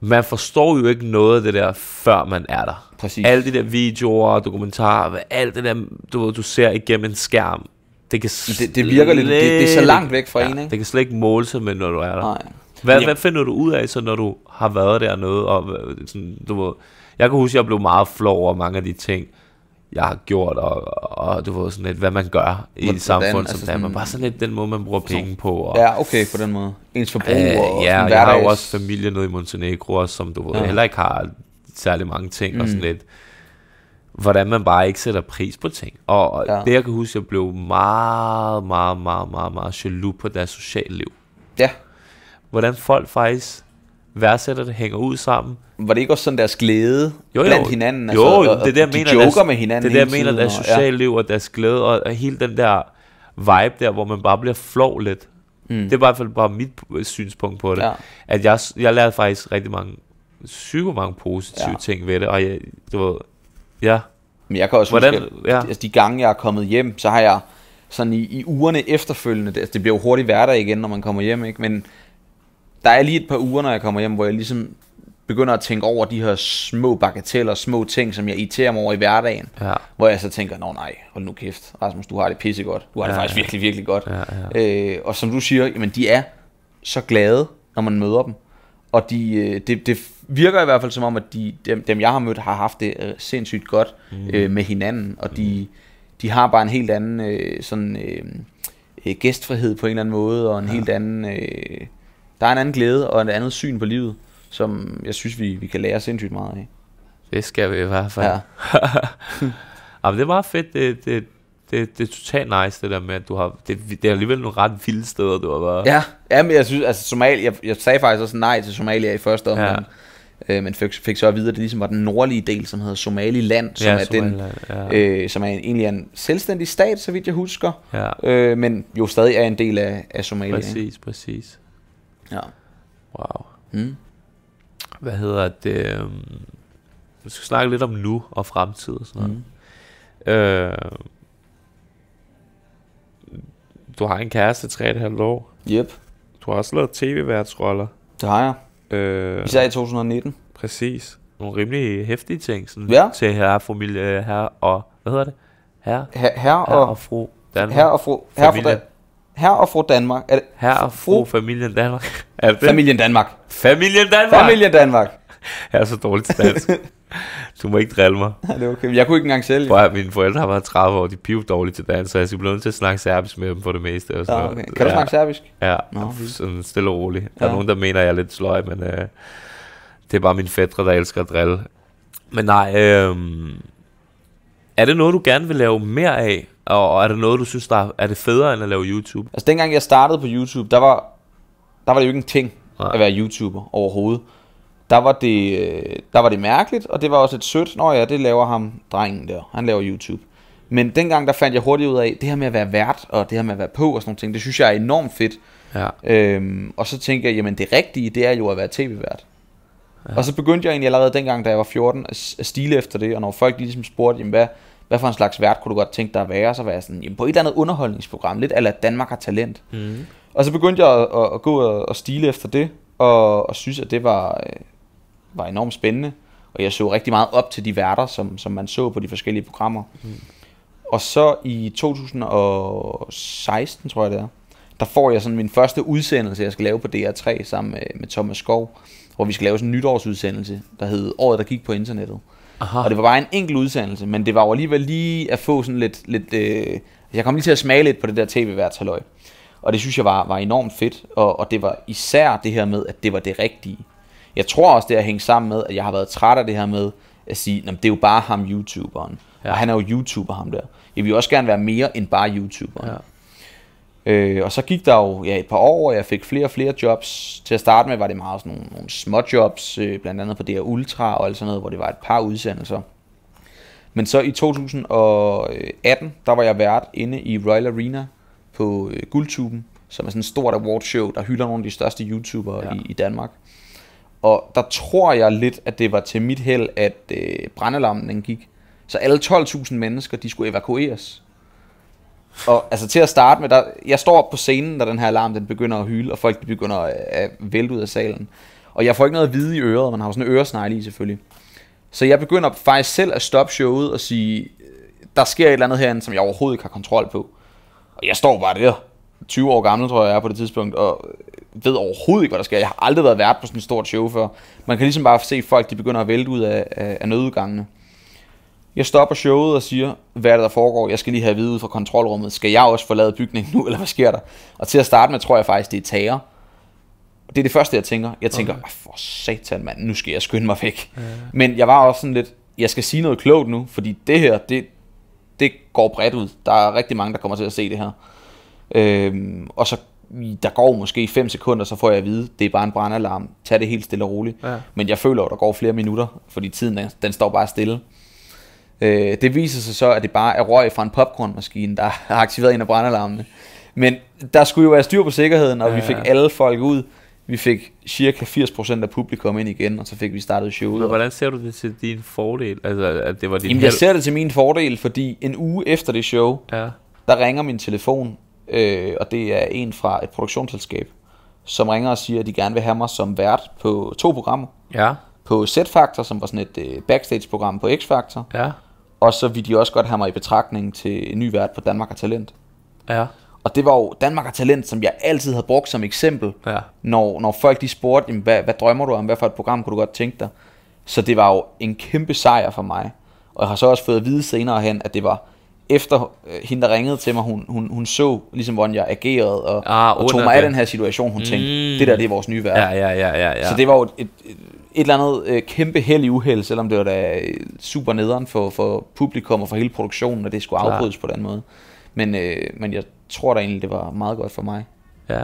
man forstår jo ikke noget af det der, før man er der. Præcis. Alle de der videoer og dokumentarer, alt det der, du, ved, du ser igennem en skærm, det, kan det, det virker lidt, det, det er så langt væk fra ja, en, ikke? Det kan slet ikke måle sig med, når du er der. Nej. Hvad, ja. hvad finder du ud af, så når du har været der noget? Og, øh, sådan, du jeg kan huske, at jeg blev meget flov over mange af de ting, jeg har gjort, og, og du ved sådan lidt, hvad man gør i et samfund altså som altså Danmark. Bare sådan lidt den måde, man bruger penge på. Og, ja, okay, på den måde. Ens forbrug øh, og Ja, og jeg har jo også familie nede i Montenegro, også, som du ved, ja. heller ikke har særlig mange ting, mm. og sådan lidt hvordan man bare ikke sætter pris på ting. Og ja. det, jeg kan huske, jeg blev meget, meget, meget, meget, meget jaloux på deres sociale liv. Ja hvordan folk faktisk værdsætter det, hænger ud sammen. Var det ikke også sådan deres glæde jo, jo. blandt hinanden? altså, jo, det der de mener, joker deres, med hinanden Det der mener deres sociale ja. liv og deres glæde, og, og hele den der vibe der, hvor man bare bliver flov lidt. Mm. Det er i hvert fald bare mit synspunkt på det. Ja. At jeg, jeg lærte faktisk rigtig mange, super mange positive ja. ting ved det, og jeg, du ved, ja. Men jeg kan også Hvordan, huske, at, ja. altså, de gange jeg er kommet hjem, så har jeg sådan i, i ugerne efterfølgende, det, altså, det bliver jo hurtigt hverdag igen, når man kommer hjem, ikke? men der er lige et par uger, når jeg kommer hjem, hvor jeg ligesom begynder at tænke over de her små bagateller, små ting, som jeg irriterer mig over i hverdagen. Ja. Hvor jeg så tænker, nå nej, hold nu kæft, Rasmus, du har det pissegodt. Du har ja, det faktisk ja. virkelig, virkelig godt. Ja, ja. Øh, og som du siger, jamen, de er så glade, når man møder dem. Og de, øh, det, det virker i hvert fald som om, at de, dem, dem, jeg har mødt, har haft det øh, sindssygt godt mm. øh, med hinanden. Og de, de har bare en helt anden øh, sådan, øh, øh gæstfrihed på en eller anden måde, og en ja. helt anden... Øh, der er en anden glæde og et andet syn på livet, som jeg synes, vi, vi kan lære sindssygt meget af. Det skal vi i hvert fald. Ja. Jamen, det er meget fedt. Det, det, det, det er totalt nice, det der med, at du har... Det, det er alligevel nogle ret vilde steder, du har været. Ja, ja men jeg synes, altså Somalia... Jeg, jeg sagde faktisk også nej til Somalia i første omgang. Ja. Øh, men fik, fik så at vide, at det ligesom var den nordlige del, som hedder Somaliland, som, ja, er, den, ja. øh, som er en, egentlig er en selvstændig stat, så vidt jeg husker, ja. øh, men jo stadig er en del af, af Somalia. Præcis, præcis. Ja. Wow. Mm. Hvad hedder det? Øhm, vi skal snakke lidt om nu og fremtid og sådan noget. Mm. Øh, du har en kæreste i 3,5 år. Yep. Du har også lavet tv-værtsroller. Det har jeg. Øh, Især i 2019. Præcis. Nogle rimelig hæftige ting sådan ja. til herre, familie, herre og... Hvad hedder det? Herre, her, her herre og, og fru Danmark. Herre og fru, herre, familie her og fru Danmark. Er det, her og fru, fru familien Danmark. Er det, Familien Danmark. Familien Danmark. Familien Danmark. Jeg er så dårligt til dansk. Du må ikke drille mig. Ja, det er okay. Jeg kunne ikke engang selv. For mine forældre har været 30 år, de piv dårlige til dansk, så jeg blev nødt til at snakke serbisk med dem for det meste. Og sådan ja, ah, okay. Kan du ja. snakke serbisk? Ja, Nå, sådan stille og roligt. Der ja. nogen, der mener, at jeg er lidt sløj, men øh, det er bare min fætter, der elsker at drille. Men nej, øh, er det noget, du gerne vil lave mere af? Og er det noget, du synes, der er, er det federe end at lave YouTube? Altså dengang jeg startede på YouTube, der var, der var det jo ikke en ting Nej. at være YouTuber overhovedet. Der var, det, øh, der var det mærkeligt, og det var også et sødt, når ja, det laver ham, drengen der, han laver YouTube. Men dengang der fandt jeg hurtigt ud af, det her med at være vært, og det her med at være på og sådan nogle ting, det synes jeg er enormt fedt. Ja. Øhm, og så tænkte jeg, jamen det rigtige, det er jo at være tv-vært. Ja. Og så begyndte jeg egentlig allerede dengang, da jeg var 14, at stile efter det, og når folk ligesom spurgte, jamen hvad, hvad for en slags vært kunne du godt tænke dig at være? Så var jeg sådan, jamen på et eller andet underholdningsprogram, lidt eller Danmark har talent. Mm. Og så begyndte jeg at, at, gå og, stile efter det, og, og synes, at det var, øh, var enormt spændende. Og jeg så rigtig meget op til de værter, som, som man så på de forskellige programmer. Mm. Og så i 2016, tror jeg det er, der får jeg sådan min første udsendelse, jeg skal lave på DR3 sammen med, med Thomas Skov, hvor vi skal lave sådan en nytårsudsendelse, der hed Året, der gik på internettet. Aha. Og det var bare en enkelt udsendelse, men det var jo alligevel lige at få sådan lidt... lidt øh, jeg kom lige til at smage lidt på det der tv-værtshalløj. Og det synes jeg var, var enormt fedt, og, og det var især det her med, at det var det rigtige. Jeg tror også, det har hængt sammen med, at jeg har været træt af det her med at sige, at det er jo bare ham, YouTuberen. Ja. Og han er jo YouTuber, ham der. Jeg vil jo også gerne være mere end bare YouTuberen. Ja. Øh, og så gik der jo ja, et par år, og jeg fik flere og flere jobs. Til at starte med var det meget sådan nogle, nogle små jobs, øh, blandt andet på DR Ultra og alt sådan noget, hvor det var et par udsendelser. Men så i 2018, der var jeg vært inde i Royal Arena på øh, Guldtuben, som er sådan et stort awardshow, der hylder nogle af de største YouTubere ja. i, i Danmark. Og der tror jeg lidt, at det var til mit held, at øh, brandalarmen den gik. Så alle 12.000 mennesker, de skulle evakueres. Og altså til at starte med, der, jeg står op på scenen, da den her alarm den begynder at hyle, og folk de begynder at, at vælte ud af salen. Og jeg får ikke noget at vide i øret, man har jo sådan en øresnegle i selvfølgelig. Så jeg begynder faktisk selv at stoppe showet og sige, øh, der sker et eller andet herinde, som jeg overhovedet ikke har kontrol på. Og jeg står bare der, 20 år gammel tror jeg, jeg er på det tidspunkt, og øh, ved overhovedet ikke, hvad der sker. Jeg har aldrig været vært på sådan et stort show før. Man kan ligesom bare se folk, de begynder at vælte ud af, af, af nødudgangene. Jeg stopper showet og siger, hvad er det, der foregår? Jeg skal lige have at vide fra kontrolrummet. Skal jeg også forlade bygningen nu, eller hvad sker der? Og til at starte med, tror jeg faktisk, det er tager. Det er det første, jeg tænker. Jeg tænker, okay. for satan mand, nu skal jeg skynde mig væk. Ja. Men jeg var også sådan lidt, jeg skal sige noget klogt nu, fordi det her, det, det går bredt ud. Der er rigtig mange, der kommer til at se det her. Øhm, og så der går måske 5 sekunder, så får jeg at vide, det er bare en brandalarm. Tag det helt stille og roligt. Ja. Men jeg føler at der går flere minutter, fordi tiden den står bare stille. Øh, det viser sig så, at det bare er røg fra en popcornmaskine, der har aktiveret en af brandalarmene. Men der skulle jo være styr på sikkerheden, og ja, vi fik alle folk ud. Vi fik cirka 80% af publikum ind igen, og så fik vi startet showet. hvordan ser du det til din fordel? Altså, at det var din Jamen, jeg ser det til min fordel, fordi en uge efter det show, ja. der ringer min telefon, øh, og det er en fra et produktionsselskab, som ringer og siger, at de gerne vil have mig som vært på to programmer. Ja. På Z-Factor, som var sådan et øh, backstage-program på X-Factor. Ja og så ville de også godt have mig i betragtning til en ny vært på Danmark og Talent. Ja. Og det var jo Danmark og Talent, som jeg altid havde brugt som eksempel, ja. når, når folk de spurgte, jamen, hvad, hvad drømmer du om, hvad for et program kunne du godt tænke dig? Så det var jo en kæmpe sejr for mig. Og jeg har så også fået at vide senere hen, at det var efter øh, hende, der ringede til mig, hun, hun, hun så, ligesom hvordan jeg agerede, og, ah, og tog mig af den her situation, hun mm. tænkte, det der, det er mm. vores nye verden. Ja, ja, ja, ja, ja. Så det var jo et, et, et et eller andet øh, kæmpe held i uheld, selvom det var da øh, super nederen for, for publikum og for hele produktionen, at det skulle afbrydes afbrydes på den måde. Men, øh, men jeg tror da egentlig, det var meget godt for mig. Ja.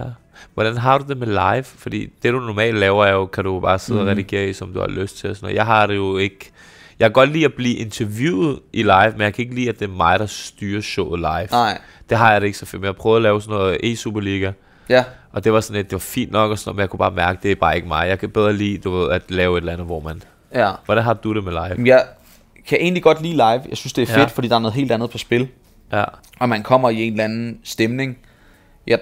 Hvordan har du det med live? Fordi det, du normalt laver, er jo, kan du bare sidde mm. og mhm. redigere i, som du har lyst til. Og sådan noget. Jeg har det jo ikke... Jeg kan godt lide at blive interviewet i live, men jeg kan ikke lide, at det er mig, der styrer showet live. Nej. Det har jeg det ikke så fedt med. Jeg prøvede at lave sådan noget e-superliga. Ja og det var sådan lidt, det var fint nok og sådan noget, men jeg kunne bare mærke, det er bare ikke mig. Jeg kan bedre lide, du ved, at lave et eller andet, hvor man... Ja. Hvordan har du det med live? Jeg kan egentlig godt lide live. Jeg synes, det er fedt, ja. fordi der er noget helt andet på spil. Ja. Og man kommer i en eller anden stemning. Jeg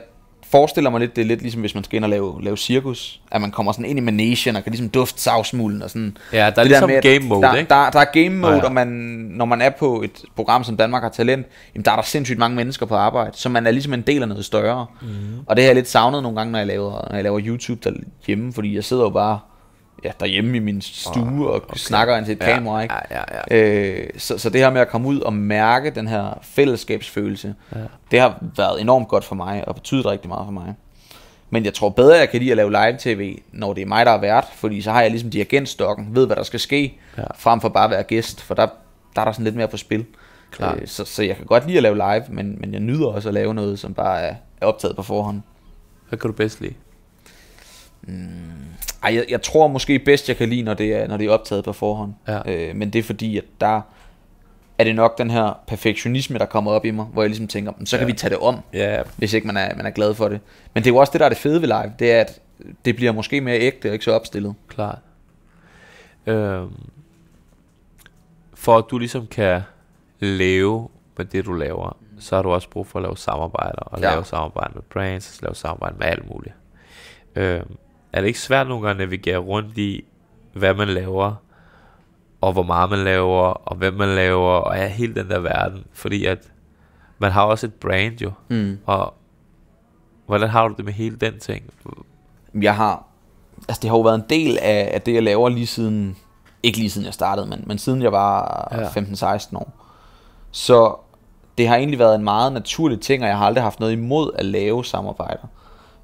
forestiller mig lidt, det er lidt ligesom, hvis man skal ind og lave, lave cirkus, at man kommer sådan ind i managen og kan ligesom dufte savsmulden og sådan. Ja, der er det ligesom der med, game mode, der, ikke? Der, der, der er game mode, ja, ja. og man, når man er på et program som Danmark har talent, jamen der er der sindssygt mange mennesker på arbejde, så man er ligesom en del af noget større. Mm. Og det har jeg lidt savnet nogle gange, når jeg laver, når jeg laver YouTube derhjemme, fordi jeg sidder jo bare ja, derhjemme i min stue oh, og okay. snakker ind til et ja, kamera. Ikke? Ja, ja, ja. Øh, så, så det her med at komme ud og mærke den her fællesskabsfølelse, ja. det har været enormt godt for mig og betydet rigtig meget for mig. Men jeg tror bedre, jeg kan lide at lave live-tv, når det er mig, der er vært, fordi så har jeg ligesom dirigentstokken, ved hvad der skal ske, ja. frem for bare at være gæst, for der, der er der sådan lidt mere på spil. Klar. Øh, så, så jeg kan godt lide at lave live, men, men jeg nyder også at lave noget, som bare er, er optaget på forhånd. Hvad kan du bedst lide? Mm, ej, jeg, jeg tror måske bedst, jeg kan lide, når det er, når det er optaget på forhånd. Ja. Øh, men det er fordi, at der er det nok den her perfektionisme, der kommer op i mig, hvor jeg ligesom tænker, så kan ja. vi tage det om, ja. hvis ikke man er, man er glad for det. Men det er jo også det, der er det fede ved live, det er, at det bliver måske mere ægte og ikke så opstillet. Klart. Øhm, for at du ligesom kan leve med det, du laver, så har du også brug for at lave samarbejder, og ja. lave samarbejder med brands, lave samarbejder med alt muligt. Øhm, er det ikke svært nogle gange at navigere rundt i, hvad man laver, og hvor meget man laver, og hvem man laver, og er hele den der verden, fordi at man har også et brand jo, mm. og hvordan har du det med hele den ting? Jeg har, altså det har jo været en del af, af det, jeg laver lige siden, ikke lige siden jeg startede, men, men siden jeg var ja. 15-16 år. Så det har egentlig været en meget naturlig ting, og jeg har aldrig haft noget imod at lave samarbejder.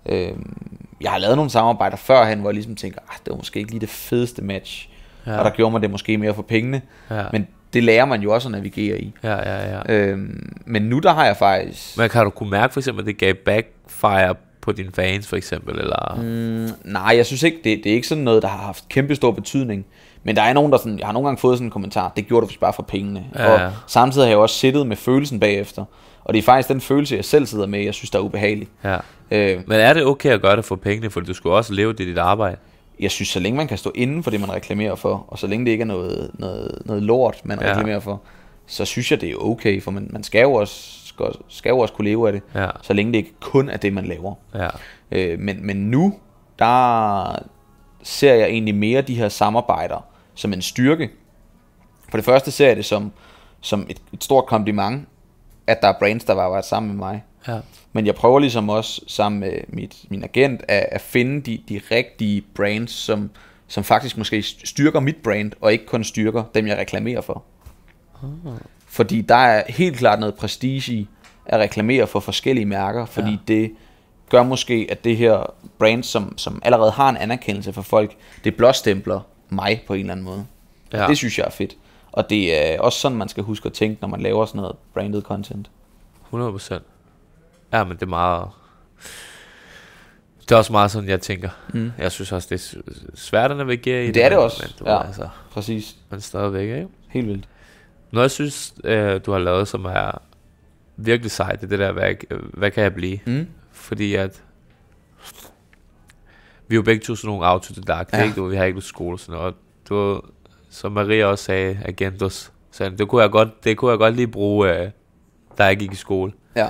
Øhm, jeg har lavet nogle samarbejder førhen, hvor jeg ligesom tænker, at ah, det var måske ikke lige det fedeste match. Ja. Og der gjorde man det måske mere for pengene. Ja. Men det lærer man jo også at navigere i. Ja, ja, ja. Øhm, men nu der har jeg faktisk... Men kan du kunne mærke for eksempel, at det gav backfire på dine fans for eksempel? Eller? Mm, nej, jeg synes ikke, det, det er ikke sådan noget, der har haft kæmpe stor betydning. Men der er nogen, der sådan, jeg har nogle gange fået sådan en kommentar, det gjorde du bare for pengene. Ja, ja. Og samtidig har jeg også siddet med følelsen bagefter. Og det er faktisk den følelse, jeg selv sidder med, jeg synes, der er ubehagelig. Ja. Øh, Men er det okay at gøre det for pengene, for du skulle også leve det i dit arbejde? Jeg synes, så længe man kan stå inden for det, man reklamerer for, og så længe det ikke er noget, noget, noget lort, man ja. reklamerer for, så synes jeg, det er okay, for man, man skal jo også skal, skal jo også kunne leve af det, ja. så længe det ikke kun er det, man laver. Ja. Øh, men, men nu, der ser jeg egentlig mere de her samarbejder som en styrke. For det første ser jeg det som, som et, et stort kompliment, at der er brands, der var arbejde sammen med mig. Ja. Men jeg prøver ligesom også sammen med mit, min agent at, at finde de, de rigtige brands, som, som faktisk måske styrker mit brand, og ikke kun styrker dem, jeg reklamerer for. Oh. Fordi der er helt klart noget prestige i at reklamere for forskellige mærker, fordi ja. det gør måske, at det her brand, som, som allerede har en anerkendelse for folk, det blåstempler mig på en eller anden måde. Ja. Det synes jeg er fedt. Og det er også sådan, man skal huske at tænke, når man laver sådan noget branded content. 100%. Ja, men det er meget... Det er også meget sådan, jeg tænker. Mm. Jeg synes også, det er svært at navigere i det. Det er det også, men, du, ja, altså, præcis. Men stadigvæk, ikke? Helt vildt. Noget jeg synes, øh, du har lavet, som er virkelig sejt, det er det der, hvad, hvad kan jeg blive? Mm. Fordi at vi er jo begge to sådan nogle autodidakte, ja. ikke? Du, vi har ikke noget skole og sådan noget. Du, som Maria også sagde, agendos. Så det kunne jeg godt, det kunne jeg godt lige bruge, øh, da jeg gik i skole. Ja.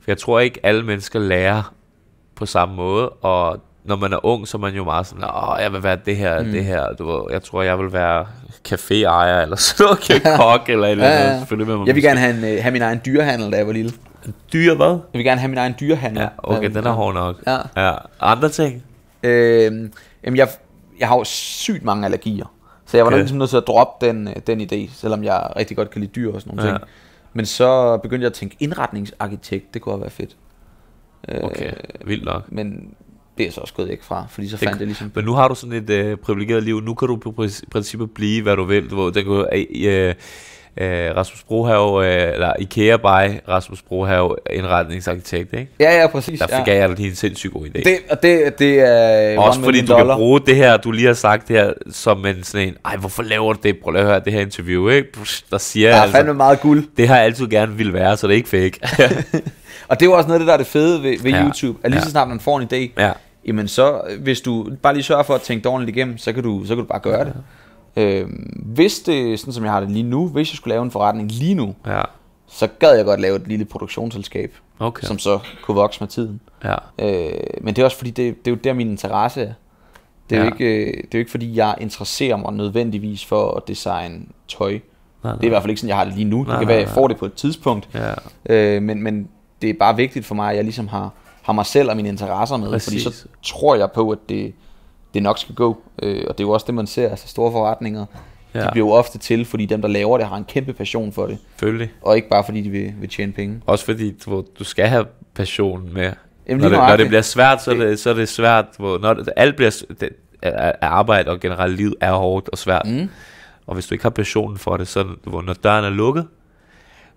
For jeg tror ikke, alle mennesker lærer på samme måde, og når man er ung, så er man jo meget sådan, åh, jeg vil være det her, mm. det her, du ved, jeg tror, jeg vil være caféejer, eller sådan noget, kok, eller et eller andet, ja, ja. med mig. Jeg vil gerne have, en, øh, have min egen dyrehandel, da jeg var lille. Dyre hvad? Jeg vil gerne have min egen dyrehandel. Ja, okay, den er hård nok. Ja. ja. Andre ting? Øh, jamen, jeg, jeg har jo sygt mange allergier. Så jeg var okay. nok ligesom nødt til at droppe den, øh, den idé, selvom jeg rigtig godt kan lide dyr og sådan nogle ja. ting. Men så begyndte jeg at tænke indretningsarkitekt, det kunne også være fedt. Øh, okay, øh, vildt nok. Men det er så også gået ikke fra, fordi så fandt det, jeg ligesom... Men nu har du sådan et øh, privilegeret liv, nu kan du på princippet blive, hvad du vil. Du, den kunne, øh, Æ, øh, Rasmus Brohav, øh, eller IKEA by Rasmus Brohav, indretningsarkitekt, ikke? Ja, ja, præcis. Der fik ja. jeg lige en sindssygt god idé. Det, og det, det er Også fordi du dollar. kan bruge det her, du lige har sagt her, som en sådan en, ej, hvorfor laver du det? Prøv lige at høre det her interview, ikke? Der siger der er altså, fandme meget guld. Det har jeg altid gerne vil være, så det er ikke fake. og det er også noget af det, der er det fede ved, ved ja. YouTube, at lige så snart man får en idé, ja. jamen så, hvis du bare lige sørger for at tænke ordentligt igennem, så kan du, så kan du bare gøre ja. det. Øh, hvis det, sådan som jeg har det lige nu, hvis jeg skulle lave en forretning lige nu, ja. så gad jeg godt lave et lille produktionsselskab, okay. som så kunne vokse med tiden. Ja. Øh, men det er også fordi, det, det er jo der min interesse er. Det er, ja. jo ikke, øh, det er jo ikke fordi, jeg interesserer mig nødvendigvis for at designe tøj. Nej, nej. Det er i hvert fald ikke sådan, jeg har det lige nu. Nej, det kan være, jeg får det på et tidspunkt. Ja. Øh, men, men det er bare vigtigt for mig, at jeg ligesom har, har mig selv og mine interesser med. Præcis. Fordi så tror jeg på, at det, det nok skal gå. Øh, og det er jo også det, man ser, altså store forretninger, ja. de bliver jo ofte til, fordi dem, der laver det, har en kæmpe passion for det. Selvfølgelig. Og ikke bare fordi, de vil, vil tjene penge. Også fordi, du, du skal have passion med. Jamen, når, det, når det bliver svært, så er det, så er det svært. Hvor, når det, alt bliver, det, arbejde og generelt liv er hårdt og svært. Mm. Og hvis du ikke har passionen for det, så hvor, når døren er lukket,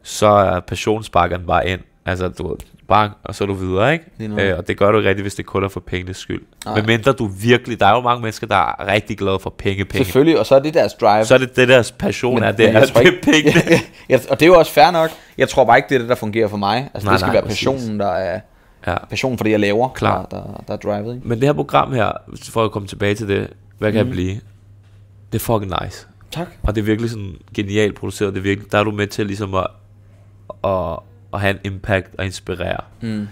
så er passionsbakkeren bare ind. Altså, du, bang, og så er du videre, ikke? Øh, og det gør du ikke rigtigt, hvis det kun er for pengenes skyld. Men mindre du virkelig, der er jo mange mennesker, der er rigtig glade for penge, penge. Selvfølgelig, og så er det deres drive. Så er det det deres passion, men, er det, men er det ikke, penge. Ja, ja, og det er jo også fair nok. Jeg tror bare ikke, det er det, der fungerer for mig. Altså, nej, det skal nej, være passionen, der er ja. passion for det, jeg laver, Klar. Der, der, der er drivet. Ikke? Men det her program her, for at komme tilbage til det, hvad kan mm. jeg mhm. blive? Det er fucking nice. Tak. Og det er virkelig sådan genialt produceret. Det er virkelig, der er du med til ligesom at, at at have en impact og inspirere. Mm.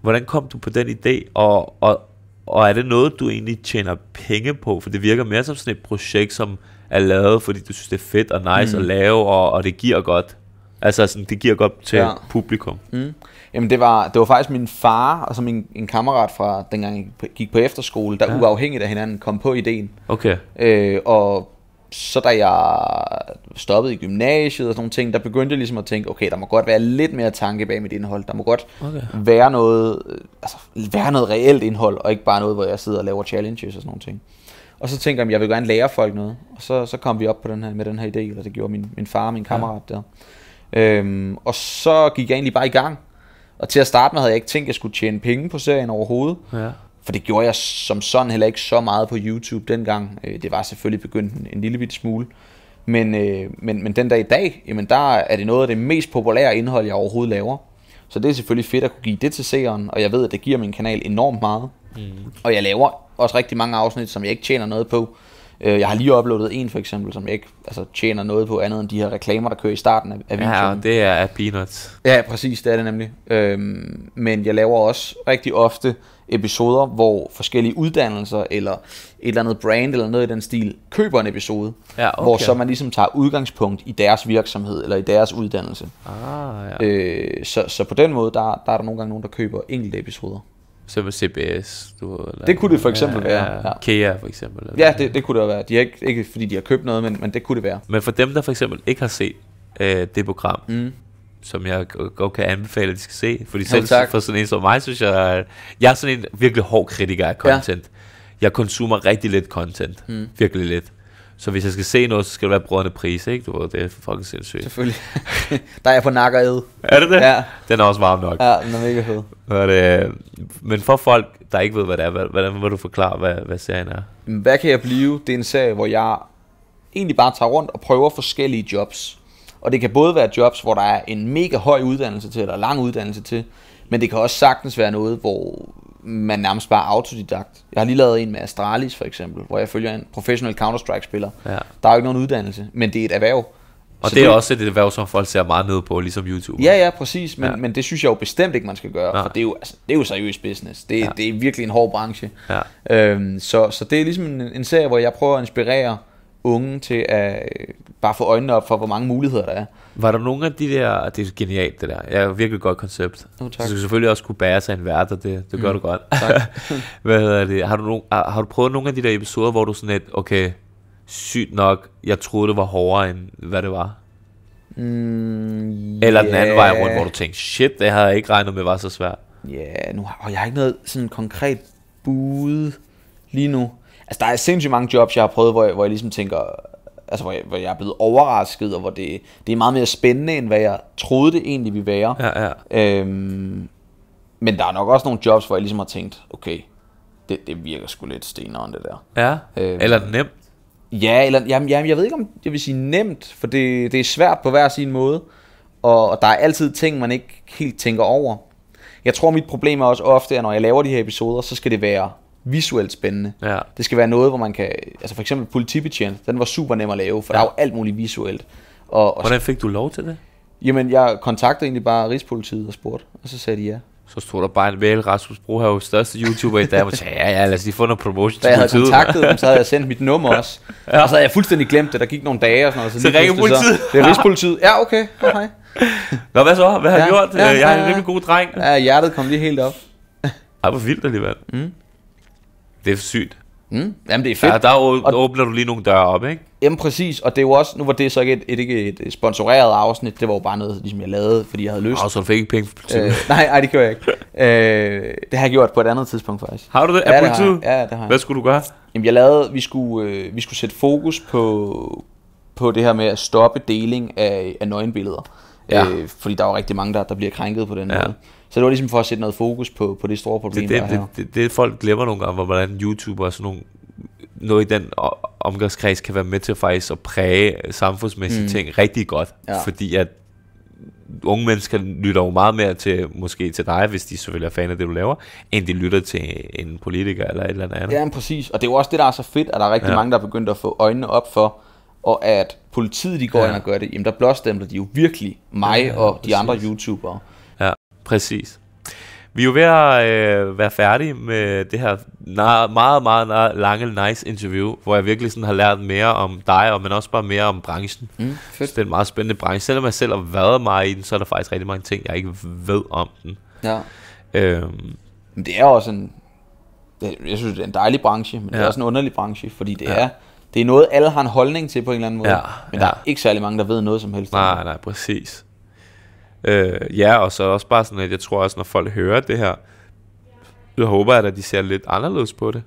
Hvordan kom du på den idé, og, og, og er det noget, du egentlig tjener penge på? For det virker mere som sådan et projekt, som er lavet, fordi du synes, det er fedt og nice mm. at lave, og, og det giver godt. Altså sådan, det giver godt til ja. publikum. Mm. Jamen det var, det var faktisk min far og så min en kammerat fra dengang jeg gik på efterskole, der ja. uafhængigt af hinanden kom på ideen. Okay. Øh, og så da jeg stoppede i gymnasiet og sådan nogle ting, der begyndte jeg ligesom at tænke, okay, der må godt være lidt mere tanke bag mit indhold. Der må godt okay. være, noget, øh, altså, være noget reelt indhold, og ikke bare noget, hvor jeg sidder og laver challenges og sådan nogle ting. Og så tænker jeg, at jeg vil gerne lære folk noget. Og så, så kom vi op på den her, med den her idé, eller det gjorde min, min far og min kammerat ja. der. Øhm, og så gik jeg egentlig bare i gang. Og til at starte med havde jeg ikke tænkt, at jeg skulle tjene penge på serien overhovedet. Ja. For det gjorde jeg som sådan heller ikke så meget på YouTube dengang. Øh, det var selvfølgelig begyndt en lille bit smule. Men, øh, men, men den dag i dag, jamen der er det noget af det mest populære indhold, jeg overhovedet laver. Så det er selvfølgelig fedt at kunne give det til seeren, og jeg ved, at det giver min kanal enormt meget. Mm. Og jeg laver også rigtig mange afsnit, som jeg ikke tjener noget på. Øh, jeg har lige uploadet en for eksempel, som jeg ikke altså, tjener noget på andet end de her reklamer, der kører i starten af, af videoen. Ja, og det er peanuts. Ja, præcis, det er det nemlig. Øhm, men jeg laver også rigtig ofte episoder, hvor forskellige uddannelser eller et eller andet brand eller noget i den stil køber en episode, ja, okay. hvor så man ligesom tager udgangspunkt i deres virksomhed eller i deres uddannelse. Ah, ja. øh, så, så på den måde, der, der er der nogle gange nogen, der køber enkelte episoder. Så var CBS, du eller, Det kunne det for eksempel ja, være. Ja. Kea for eksempel. Eller, ja, det, det kunne det være. De er ikke, ikke fordi de har købt noget, men, men det kunne det være. Men for dem, der for eksempel ikke har set øh, det program, mm som jeg godt kan anbefale, at de skal se. Fordi selv ja, for sådan en som mig, synes jeg, øh, jeg er sådan en virkelig hård kritiker af content. Ja. Jeg konsumer rigtig lidt content. Mm. Virkelig lidt. Så hvis jeg skal se noget, så skal det være brødrene pris, ikke? Du ved, det er fucking sindssygt. Selvfølgelig. der er jeg på nakker ed. Er det det? Ja. Den er også varm nok. Ja, den er mega fed. Men, øh, men for folk, der ikke ved, hvad det er, hvordan vil du forklare, hvad, hvad serien er? Hvad kan jeg blive? Det er en serie, hvor jeg egentlig bare tager rundt og prøver forskellige jobs. Og det kan både være jobs, hvor der er en mega høj uddannelse til, eller lang uddannelse til, men det kan også sagtens være noget, hvor man nærmest bare autodidakt. Jeg har lige lavet en med Astralis for eksempel, hvor jeg følger en professionel Counter-Strike-spiller. Ja. Der er jo ikke nogen uddannelse, men det er et erhverv. Og så det er du... også et erhverv, som folk ser meget ned på, ligesom YouTube. Ja, ja, præcis. Men, ja. men det synes jeg jo bestemt ikke, man skal gøre, Nej. for det er jo, altså, det er jo seriøs business. Det, ja. det er virkelig en hård branche. Ja. Øhm, så, så det er ligesom en, en serie, hvor jeg prøver at inspirere unge til at øh, bare få øjnene op for, hvor mange muligheder der er. Var der nogle af de der, det er genialt det der, ja, virkelig godt koncept. Oh, Du skal selvfølgelig også kunne bære sig en vært, og det, det gør mm, du godt. Tak. Hvad hedder det? Har du, nogen, har, har du prøvet nogle af de der episoder, hvor du sådan et, okay, sygt nok, jeg troede det var hårdere end hvad det var? Mm, Eller yeah. den anden vej rundt, hvor du tænkte, shit, det havde jeg ikke regnet med var så svært. Ja, yeah, nu har, og jeg har ikke noget sådan konkret bud lige nu. Altså, der er sindssygt mange jobs, jeg har prøvet, hvor jeg, hvor jeg ligesom tænker, altså hvor jeg, hvor jeg er blevet overrasket, og hvor det, det er meget mere spændende, end hvad jeg troede det egentlig ville være. Ja, ja. Øhm, men der er nok også nogle jobs, hvor jeg ligesom har tænkt, okay, det, det virker sgu lidt stenere end det der. Ja, øhm, eller nemt. Ja, eller jamen, jamen, jeg ved ikke, om jeg vil sige nemt, for det, det er svært på hver sin måde, og, og der er altid ting, man ikke helt tænker over. Jeg tror, mit problem er også ofte, at når jeg laver de her episoder, så skal det være visuelt spændende. Ja. Det skal være noget, hvor man kan... Altså for eksempel politibetjent, den var super nem at lave, for ja. der er jo alt muligt visuelt. Og, og Hvordan fik du lov til det? Jamen, jeg kontaktede egentlig bare Rigspolitiet og spurgte, og så sagde de ja. Så stod der bare en mail, Rasmus jo største YouTuber i dag, og sagde, ja, ja, lad os lige få noget promotion til Da jeg havde kontaktet dem, så havde jeg sendt mit nummer også. ja. Og så havde jeg fuldstændig glemt det, der gik nogle dage og sådan noget. Så, så ringede politiet. Så, det er Rigspolitiet. Ja, okay. Oh, hej. Nå, hvad så? Hvad har du ja, gjort? Ja, jeg er en rimelig god dreng. Ja, hjertet kom lige helt op. Ej, hvor vildt alligevel. Mm. Det er sygt. Mm. Jamen, det er fedt. Ja, der og, åbner du lige nogle døre op, ikke? Jamen, præcis. Og det er jo også, nu var det så ikke et, et, ikke et sponsoreret afsnit, det var jo bare noget, ligesom jeg lavede, fordi jeg havde lyst. Og så fik ikke penge for politiet. Øh, nej, nej, det gjorde jeg ikke. øh, det har jeg gjort på et andet tidspunkt, faktisk. Har du det? Ja, Det har Ja, det har jeg. Hvad skulle du gøre? Jamen, jeg lavede, vi skulle, øh, vi skulle sætte fokus på, på det her med at stoppe deling af, af nøgenbilleder. Ja. Øh, fordi der er jo rigtig mange, der, der bliver krænket på den ja. måde. Så det var ligesom for at sætte noget fokus på, på det store problem, det, det, der det, her. Det, det, det, folk glemmer nogle gange, hvordan YouTube og sådan nogle noget i den omgangskreds kan være med til faktisk at præge samfundsmæssige mm. ting rigtig godt, ja. fordi at unge mennesker lytter jo meget mere til, måske til dig, hvis de selvfølgelig er fan af det, du laver, end de lytter til en politiker eller et eller andet. Ja, præcis. Og det er jo også det, der er så fedt, at der er rigtig ja. mange, der er begyndt at få øjnene op for, og at politiet, de går ja. ind og gør det, jamen der blåstempler de jo virkelig mig ja, ja, og de præcis. andre YouTubere. Præcis. Vi er jo ved at øh, være færdige med det her na- meget, meget na- lange, nice interview, hvor jeg virkelig sådan har lært mere om dig, og men også bare mere om branchen. Mm, fedt. Så det er en meget spændende branche. Selvom jeg selv har været meget i den, så er der faktisk rigtig mange ting, jeg ikke ved om den. Ja. Øhm. Men det er også en... Jeg synes, det er en dejlig branche, men ja. det er også en underlig branche, fordi det ja. er... Det er noget, alle har en holdning til på en eller anden måde, ja, men ja. der er ikke særlig mange, der ved noget som helst. Nej, nej, præcis. Øh, ja, og så også bare sådan, at jeg tror også, når folk hører det her, så håber jeg at de ser lidt anderledes på det.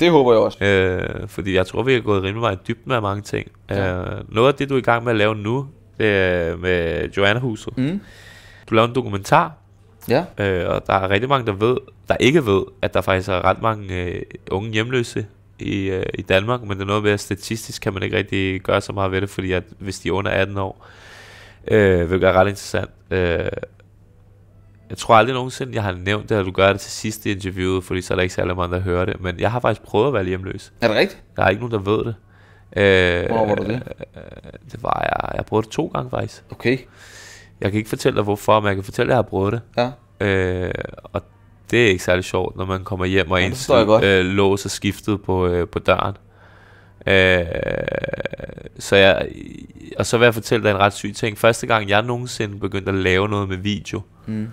Det håber jeg også. Øh, fordi jeg tror, vi har gået rimelig meget dybt med mange ting. Ja. Øh, noget af det, du er i gang med at lave nu, det er med Joanna Huset. Mm. Du laver en dokumentar. Ja. Øh, og der er rigtig mange, der ved, der ikke ved, at der faktisk er ret mange øh, unge hjemløse i, øh, i Danmark, men det er noget ved, at statistisk kan man ikke rigtig gøre så meget ved det, fordi at hvis de er under 18 år, øh, hvilket er ret interessant. Øh, jeg tror aldrig nogensinde, jeg har nævnt det, at du gør det til sidste interview, fordi så er der ikke særlig mange, der hører det. Men jeg har faktisk prøvet at være hjemløs. Er det rigtigt? Der er ikke nogen, der ved det. Øh, Hvor var du det? Øh, det var jeg. Jeg prøvede det to gange faktisk. Okay. Jeg kan ikke fortælle dig hvorfor, men jeg kan fortælle, at jeg har prøvet det. Ja. Øh, og det er ikke særlig sjovt, når man kommer hjem og ja, ens øh, lås er skiftet på, øh, på døren. Øh, så jeg, og så vil jeg fortælle dig en ret syg ting. Første gang jeg nogensinde begyndte at lave noget med video, mm.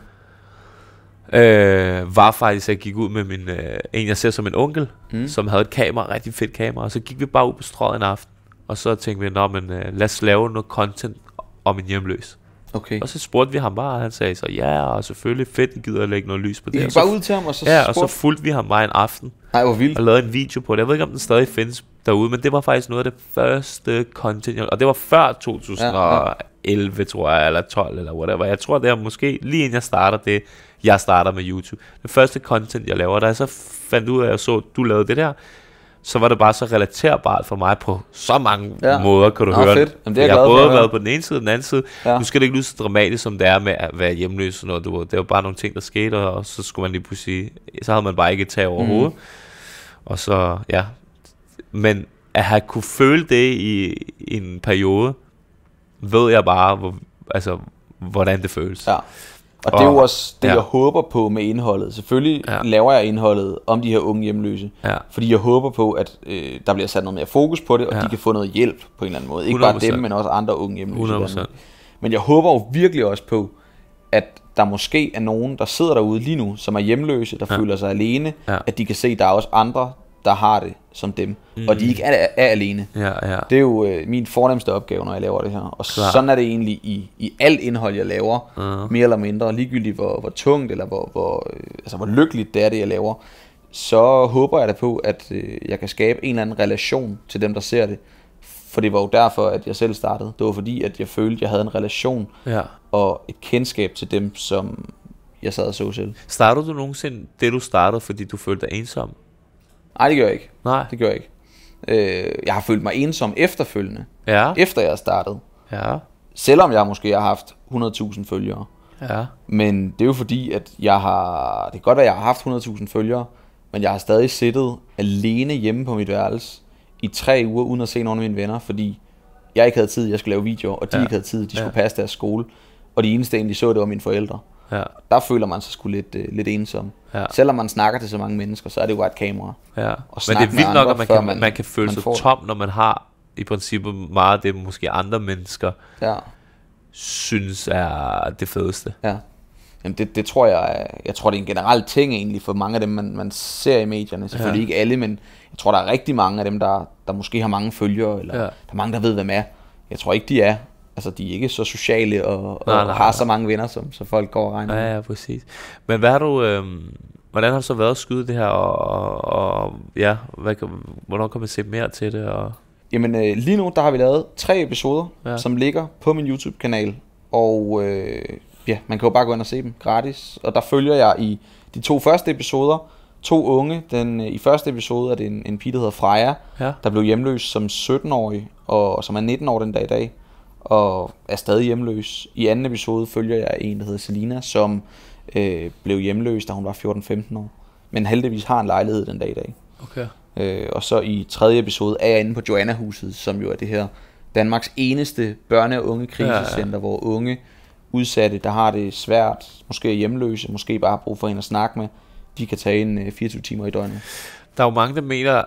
øh, var faktisk, at jeg gik ud med min, øh, en, jeg ser som en onkel, mm. som havde et kamera, rigtig fedt kamera, og så gik vi bare ud på strøget en aften, og så tænkte vi, Nå, men, øh, lad os lave noget content om en hjemløs. Okay. Og så spurgte vi ham bare, og han sagde så, ja, og selvfølgelig fedt, I gider at lægge noget lys på det. I bare ud til ham, og så Ja, og så fulgte vi ham bare en aften. Ej, hvor vildt. og lavede en video på det. Jeg ved ikke, om den stadig findes derude, men det var faktisk noget af det første content, og det var før 2011, ja, ja. tror jeg, eller 12, eller whatever. Jeg tror, det er måske lige inden jeg starter det, jeg starter med YouTube. Det første content, jeg laver, der jeg så fandt ud af, at jeg så, at du lavede det der, så var det bare så relaterbart for mig på så mange ja. måder, kan du ja, høre. Fedt. Jamen, det er jeg, har både været på den ene side og den anden side. Ja. Nu skal det ikke lyde så dramatisk, som det er med at være hjemløs. Når du, det var bare nogle ting, der skete, og så skulle man lige pludselig... Så havde man bare ikke et tag over mm. hovedet. Og så, ja. Men at have kunne føle det i, i en periode, ved jeg bare, hvor, altså, hvordan det føles. Ja. Og det er jo også det, ja. jeg håber på med indholdet. Selvfølgelig ja. laver jeg indholdet om de her unge hjemløse, ja. fordi jeg håber på, at øh, der bliver sat noget mere fokus på det, og ja. de kan få noget hjælp på en eller anden måde. 100%. Ikke bare dem, men også andre unge hjemløse. 100%. Men jeg håber jo virkelig også på, at der måske er nogen, der sidder derude lige nu, som er hjemløse, der ja. føler sig alene, ja. at de kan se, at der er også andre, der har det som dem, mm. og de mm. ikke er, er alene. Ja, ja. Det er jo øh, min fornemmeste opgave, når jeg laver det her. Og Klar. sådan er det egentlig i, i alt indhold, jeg laver, uh. mere eller mindre. Ligegyldigt hvor, hvor tungt, eller hvor, hvor, øh, altså, hvor lykkeligt det er, det jeg laver, så håber jeg da på, at øh, jeg kan skabe en eller anden relation til dem, der ser det. For det var jo derfor, at jeg selv startede. Det var fordi, at jeg følte, at jeg havde en relation ja. og et kendskab til dem, som jeg sad og så selv. Startede du nogensinde det, du startede, fordi du følte dig ensom? Nej, det gjorde jeg ikke. Nej. Det gjorde jeg ikke. Øh, jeg har følt mig ensom efterfølgende. Ja. Efter jeg startede. Ja. Selvom jeg måske har haft 100.000 følgere. Ja. Men det er jo fordi, at jeg har... Det er godt at jeg har haft 100.000 følgere, men jeg har stadig siddet alene hjemme på mit værelse i tre uger, uden at se nogen af mine venner, fordi jeg ikke havde tid, jeg skulle lave videoer, og de ja. ikke havde tid, de skulle ja. passe deres skole. Og de eneste, egentlig så, det var mine forældre. Ja. Der føler man sig sgu lidt, øh, lidt ensom. Ja. Selvom man snakker til så mange mennesker, så er det jo bare et kamera. Ja. Og Men det er vildt nok, andre, at man kan, man, man kan føle man sig får... tom, når man har i princippet meget af det, måske andre mennesker ja. synes er det fedeste. Ja. Jamen det, det tror jeg, jeg tror det er en generel ting egentlig for mange af dem, man, man ser i medierne. Selvfølgelig ja. ikke alle, men jeg tror der er rigtig mange af dem, der, der måske har mange følgere, eller ja. der er mange, der ved, hvem er. Jeg tror ikke, de er altså, de er ikke så sociale og, nej, og nej, har nej. så mange venner, som så folk går og regner ja, ja, præcis. Men hvad har du... Øh, hvordan har du så været at skyde det her, og, og, og ja, hvad, hvornår kan man se mere til det? Og... Jamen øh, lige nu, der har vi lavet tre episoder, ja. som ligger på min YouTube-kanal, og øh, ja, man kan jo bare gå ind og se dem gratis, og der følger jeg i de to første episoder, to unge. Den, øh, I første episode er det en, en pige, der hedder Freja, ja. der blev hjemløs som 17-årig, og, og som er 19 år den dag i dag og er stadig hjemløs. I anden episode følger jeg en, der hedder Selina, som øh, blev hjemløs, da hun var 14-15 år. Men heldigvis har en lejlighed den dag i dag. Okay. Øh, og så i tredje episode er jeg inde på Joanna-huset, som jo er det her Danmarks eneste børne- og unge krisecenter, ja, ja. hvor unge udsatte, der har det svært, måske er hjemløse, måske bare har brug for en at snakke med, de kan tage en 24 øh, timer i døgnet. Der er jo mange, der mener,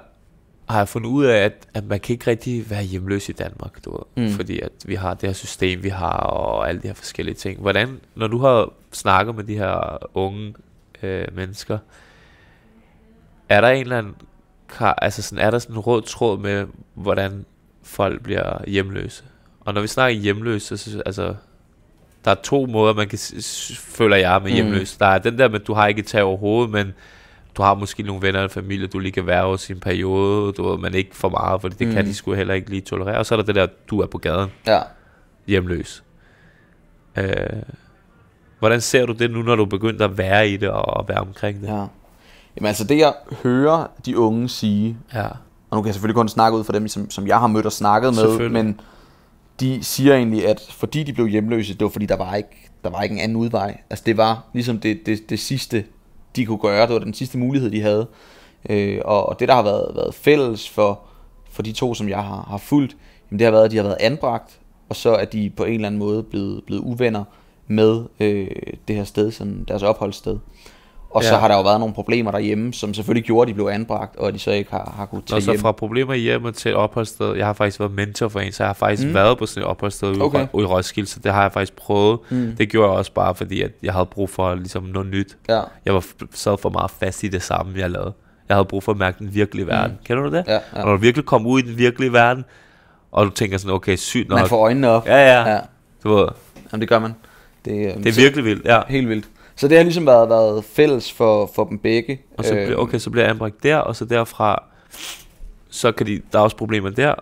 har jeg fundet ud af, at, at man kan ikke rigtig være hjemløs i Danmark, du ved, mm. fordi at vi har det her system, vi har, og alle de her forskellige ting. Hvordan, når du har snakket med de her unge øh, mennesker, er der en eller anden, altså sådan, er der sådan en rød tråd med, hvordan folk bliver hjemløse? Og når vi snakker hjemløse, så, altså, der er to måder, man kan, føler jeg med mm. hjemløs. Mm. Der er den der med, at du har ikke et tag over hovedet, men du har måske nogle venner eller familie, du lige kan være hos i en periode, du, men ikke for meget, for det mm. kan de sgu heller ikke lige tolerere. Og så er der det der, du er på gaden. Ja. Hjemløs. Øh, hvordan ser du det nu, når du begyndt at være i det og være omkring det? Ja. Jamen altså det, jeg hører de unge sige, ja. og nu kan jeg selvfølgelig kun snakke ud for dem, som, som jeg har mødt og snakket med, men de siger egentlig, at fordi de blev hjemløse, det var fordi, der var ikke, der var ikke en anden udvej. Altså det var ligesom det, det, det sidste de kunne gøre. Det var den sidste mulighed, de havde. Øh, og, det, der har været, været fælles for, for de to, som jeg har, har fulgt, jamen det har været, at de har været anbragt, og så er de på en eller anden måde blevet, blevet uvenner med øh, det her sted, sådan deres opholdssted. Og ja. så har der jo været nogle problemer derhjemme, som selvfølgelig gjorde, at de blev anbragt, og at de så ikke har, har kunnet tage Og så hjem. fra problemer hjemme til opholdssted, jeg har faktisk været mentor for en, så jeg har faktisk mm. været på sådan et opholdssted okay. i Roskilde, så det har jeg faktisk prøvet. Mm. Det gjorde jeg også bare, fordi at jeg havde brug for ligesom noget nyt. Ja. Jeg var sad for meget fast i det samme, jeg lavede. Jeg havde brug for at mærke den virkelige mm. verden. Mm. Kender du det? Ja, ja. Og når du virkelig kom ud i den virkelige verden, og du tænker sådan, okay, sygt nok. Man får øjnene op. Ja, ja. ja. Du ved. Jamen, det gør man. Det, øhm, det er så, virkelig vildt, ja. Helt vildt. Så det har ligesom været, været fælles for, for dem begge. Og så, bliver, øh. okay, så bliver jeg anbragt der, og så derfra, så kan de, der er også problemer der,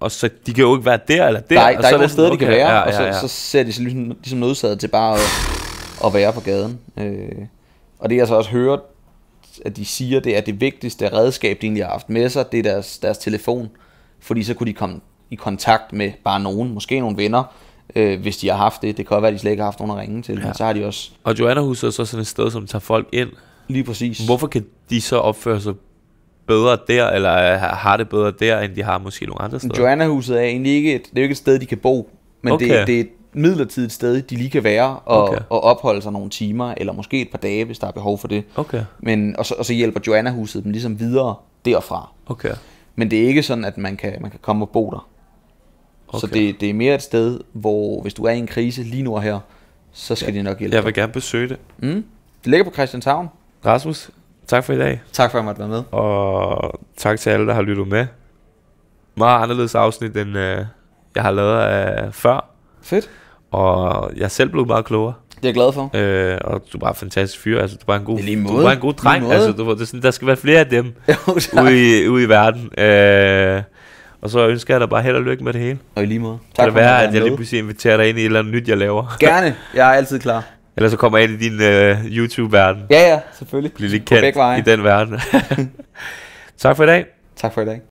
og så de kan jo ikke være der eller der. Nej, der og så er ikke noget sted, de kan være, ja, ja, ja. og så, så ser de sig ligesom, ligesom nødsaget til bare at, at være på gaden. Øh, og det jeg så også hørt, at de siger, det er det vigtigste redskab, de egentlig har haft med sig, det er deres, deres telefon. Fordi så kunne de komme i kontakt med bare nogen, måske nogle venner, øh, hvis de har haft det. Det kan være, at de slet ikke har haft nogen at ringe til, ja. men så har de også... Og Joanna-huset er så sådan et sted, som tager folk ind. Lige præcis. Hvorfor kan de så opføre sig bedre der, eller har det bedre der, end de har måske nogle andre steder? Joanna-huset er egentlig ikke et, det er jo ikke et sted, de kan bo, men okay. det, det er et midlertidigt sted, de lige kan være og, okay. og opholde sig nogle timer, eller måske et par dage, hvis der er behov for det. Okay. Men, og, så, og så hjælper Joanna-huset dem ligesom videre derfra. Okay. Men det er ikke sådan, at man kan, man kan komme og bo der. Okay. Så det, det er mere et sted, hvor hvis du er i en krise lige nu og her, så skal ja. det nok hjælpe Jeg vil gerne besøge det. Mm. Det ligger på Christianshavn. Rasmus, tak for i dag. Tak for, at jeg måtte være med. Og tak til alle, der har lyttet med. Meget anderledes afsnit, end øh, jeg har lavet af øh, før. Fedt. Og jeg er selv blevet meget klogere. Det er jeg glad for. Øh, og du er bare en fantastisk fyr. Altså, du er bare en god, lige måde. Du er bare en god dreng. Altså, du, det er sådan, der skal være flere af dem ude, i, ude i verden. Øh, og så ønsker jeg dig bare held og lykke med det hele. Og i lige måde. Tak kan det for være, at jeg lige pludselig inviterer dig ind i et eller andet nyt, jeg laver? Gerne. Jeg er altid klar. Eller så kommer jeg ind i din uh, YouTube-verden. Ja, ja, selvfølgelig. Bliv lige kendt i den verden. tak for i dag. Tak for i dag.